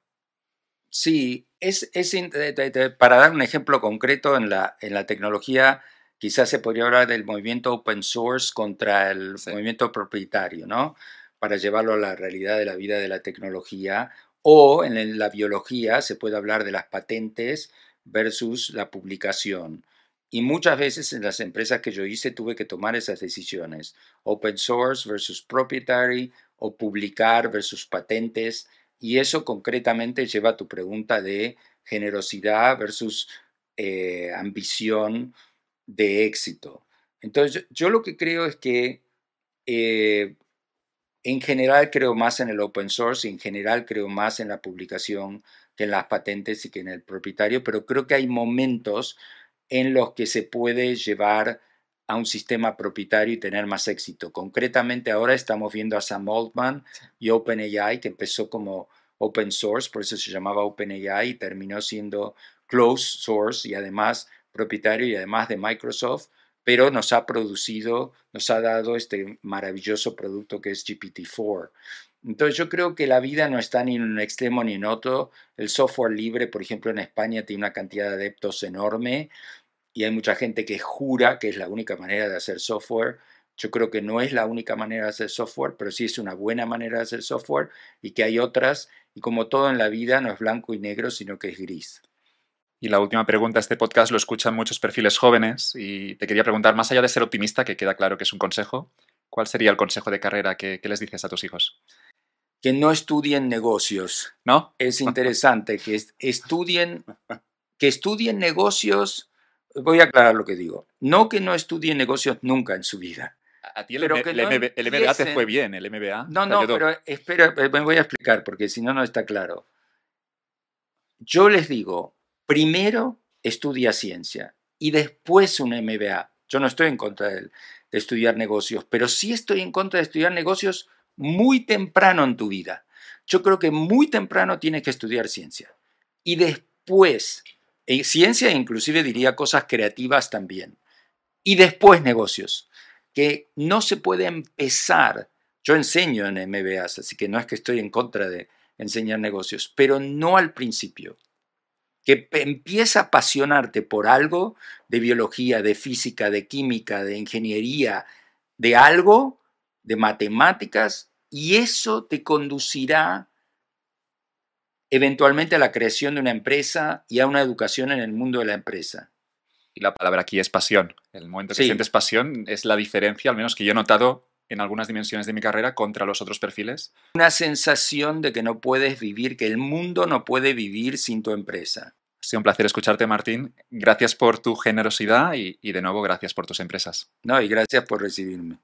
Sí, es, eh, para dar un ejemplo concreto en la, en la tecnología, quizás se podría hablar del movimiento open source contra el movimiento propietario, ¿no? Para llevarlo a la realidad de la vida de la tecnología. O en la biología se puede hablar de las patentes versus la publicación. Y muchas veces en las empresas que yo hice tuve que tomar esas decisiones, open source versus proprietary o publicar versus patentes, y eso concretamente lleva a tu pregunta de generosidad versus eh, ambición de éxito. Entonces, yo, lo que creo es que eh, en general creo más en el open source, en general creo más en la publicación que en las patentes y que en el propietario, pero creo que hay momentos en los que se puede llevar a un sistema propietario y tener más éxito. Concretamente ahora estamos viendo a Sam Altman y OpenAI, que empezó como open source, por eso se llamaba OpenAI y terminó siendo closed source y además propietario y además de Microsoft, pero nos ha producido, nos ha dado este maravilloso producto que es GPT-4. Entonces yo creo que la vida no está ni en un extremo ni en otro. El software libre, por ejemplo, en España tiene una cantidad de adeptos enorme y hay mucha gente que jura que es la única manera de hacer software. Yo creo que no es la única manera de hacer software, pero sí es una buena manera de hacer software y que hay otras. Y como todo en la vida, no es blanco y negro, sino que es gris. Y la última pregunta, este podcast lo escuchan muchos perfiles jóvenes y te quería preguntar, más allá de ser optimista, que queda claro que es un consejo, ¿cuál sería el consejo de carrera que, que les dices a tus hijos? que no estudien negocios. ¿No? Es interesante que estudien, que estudien negocios. Voy a aclarar lo que digo. No que no estudien negocios nunca en su vida. A ti el, MBA, te fue bien, el MBA. No, no, pero espera, eh, me voy a explicar porque si no, no está claro. Yo les digo, primero estudia ciencia y después un MBA. Yo no estoy en contra de, de estudiar negocios, pero sí estoy en contra de estudiar negocios muy temprano en tu vida. Yo creo que muy temprano tienes que estudiar ciencia. Y después, eh, ciencia e inclusive diría cosas creativas también. Y después negocios, que no se puede empezar. Yo enseño en MBAs, así que no es que estoy en contra de enseñar negocios, pero no al principio que empieza a apasionarte por algo de biología, de física, de química, de ingeniería, de algo de matemáticas y eso te conducirá eventualmente a la creación de una empresa y a una educación en el mundo de la empresa. Y la palabra aquí es pasión. El momento que sientes pasión es la diferencia, al menos que yo he notado en algunas dimensiones de mi carrera contra los otros perfiles. Una sensación de que no puedes vivir, que el mundo no puede vivir sin tu empresa. Ha sido un placer escucharte, Martín. Gracias por tu generosidad y, y de nuevo, gracias por tus empresas. No, y gracias por recibirme.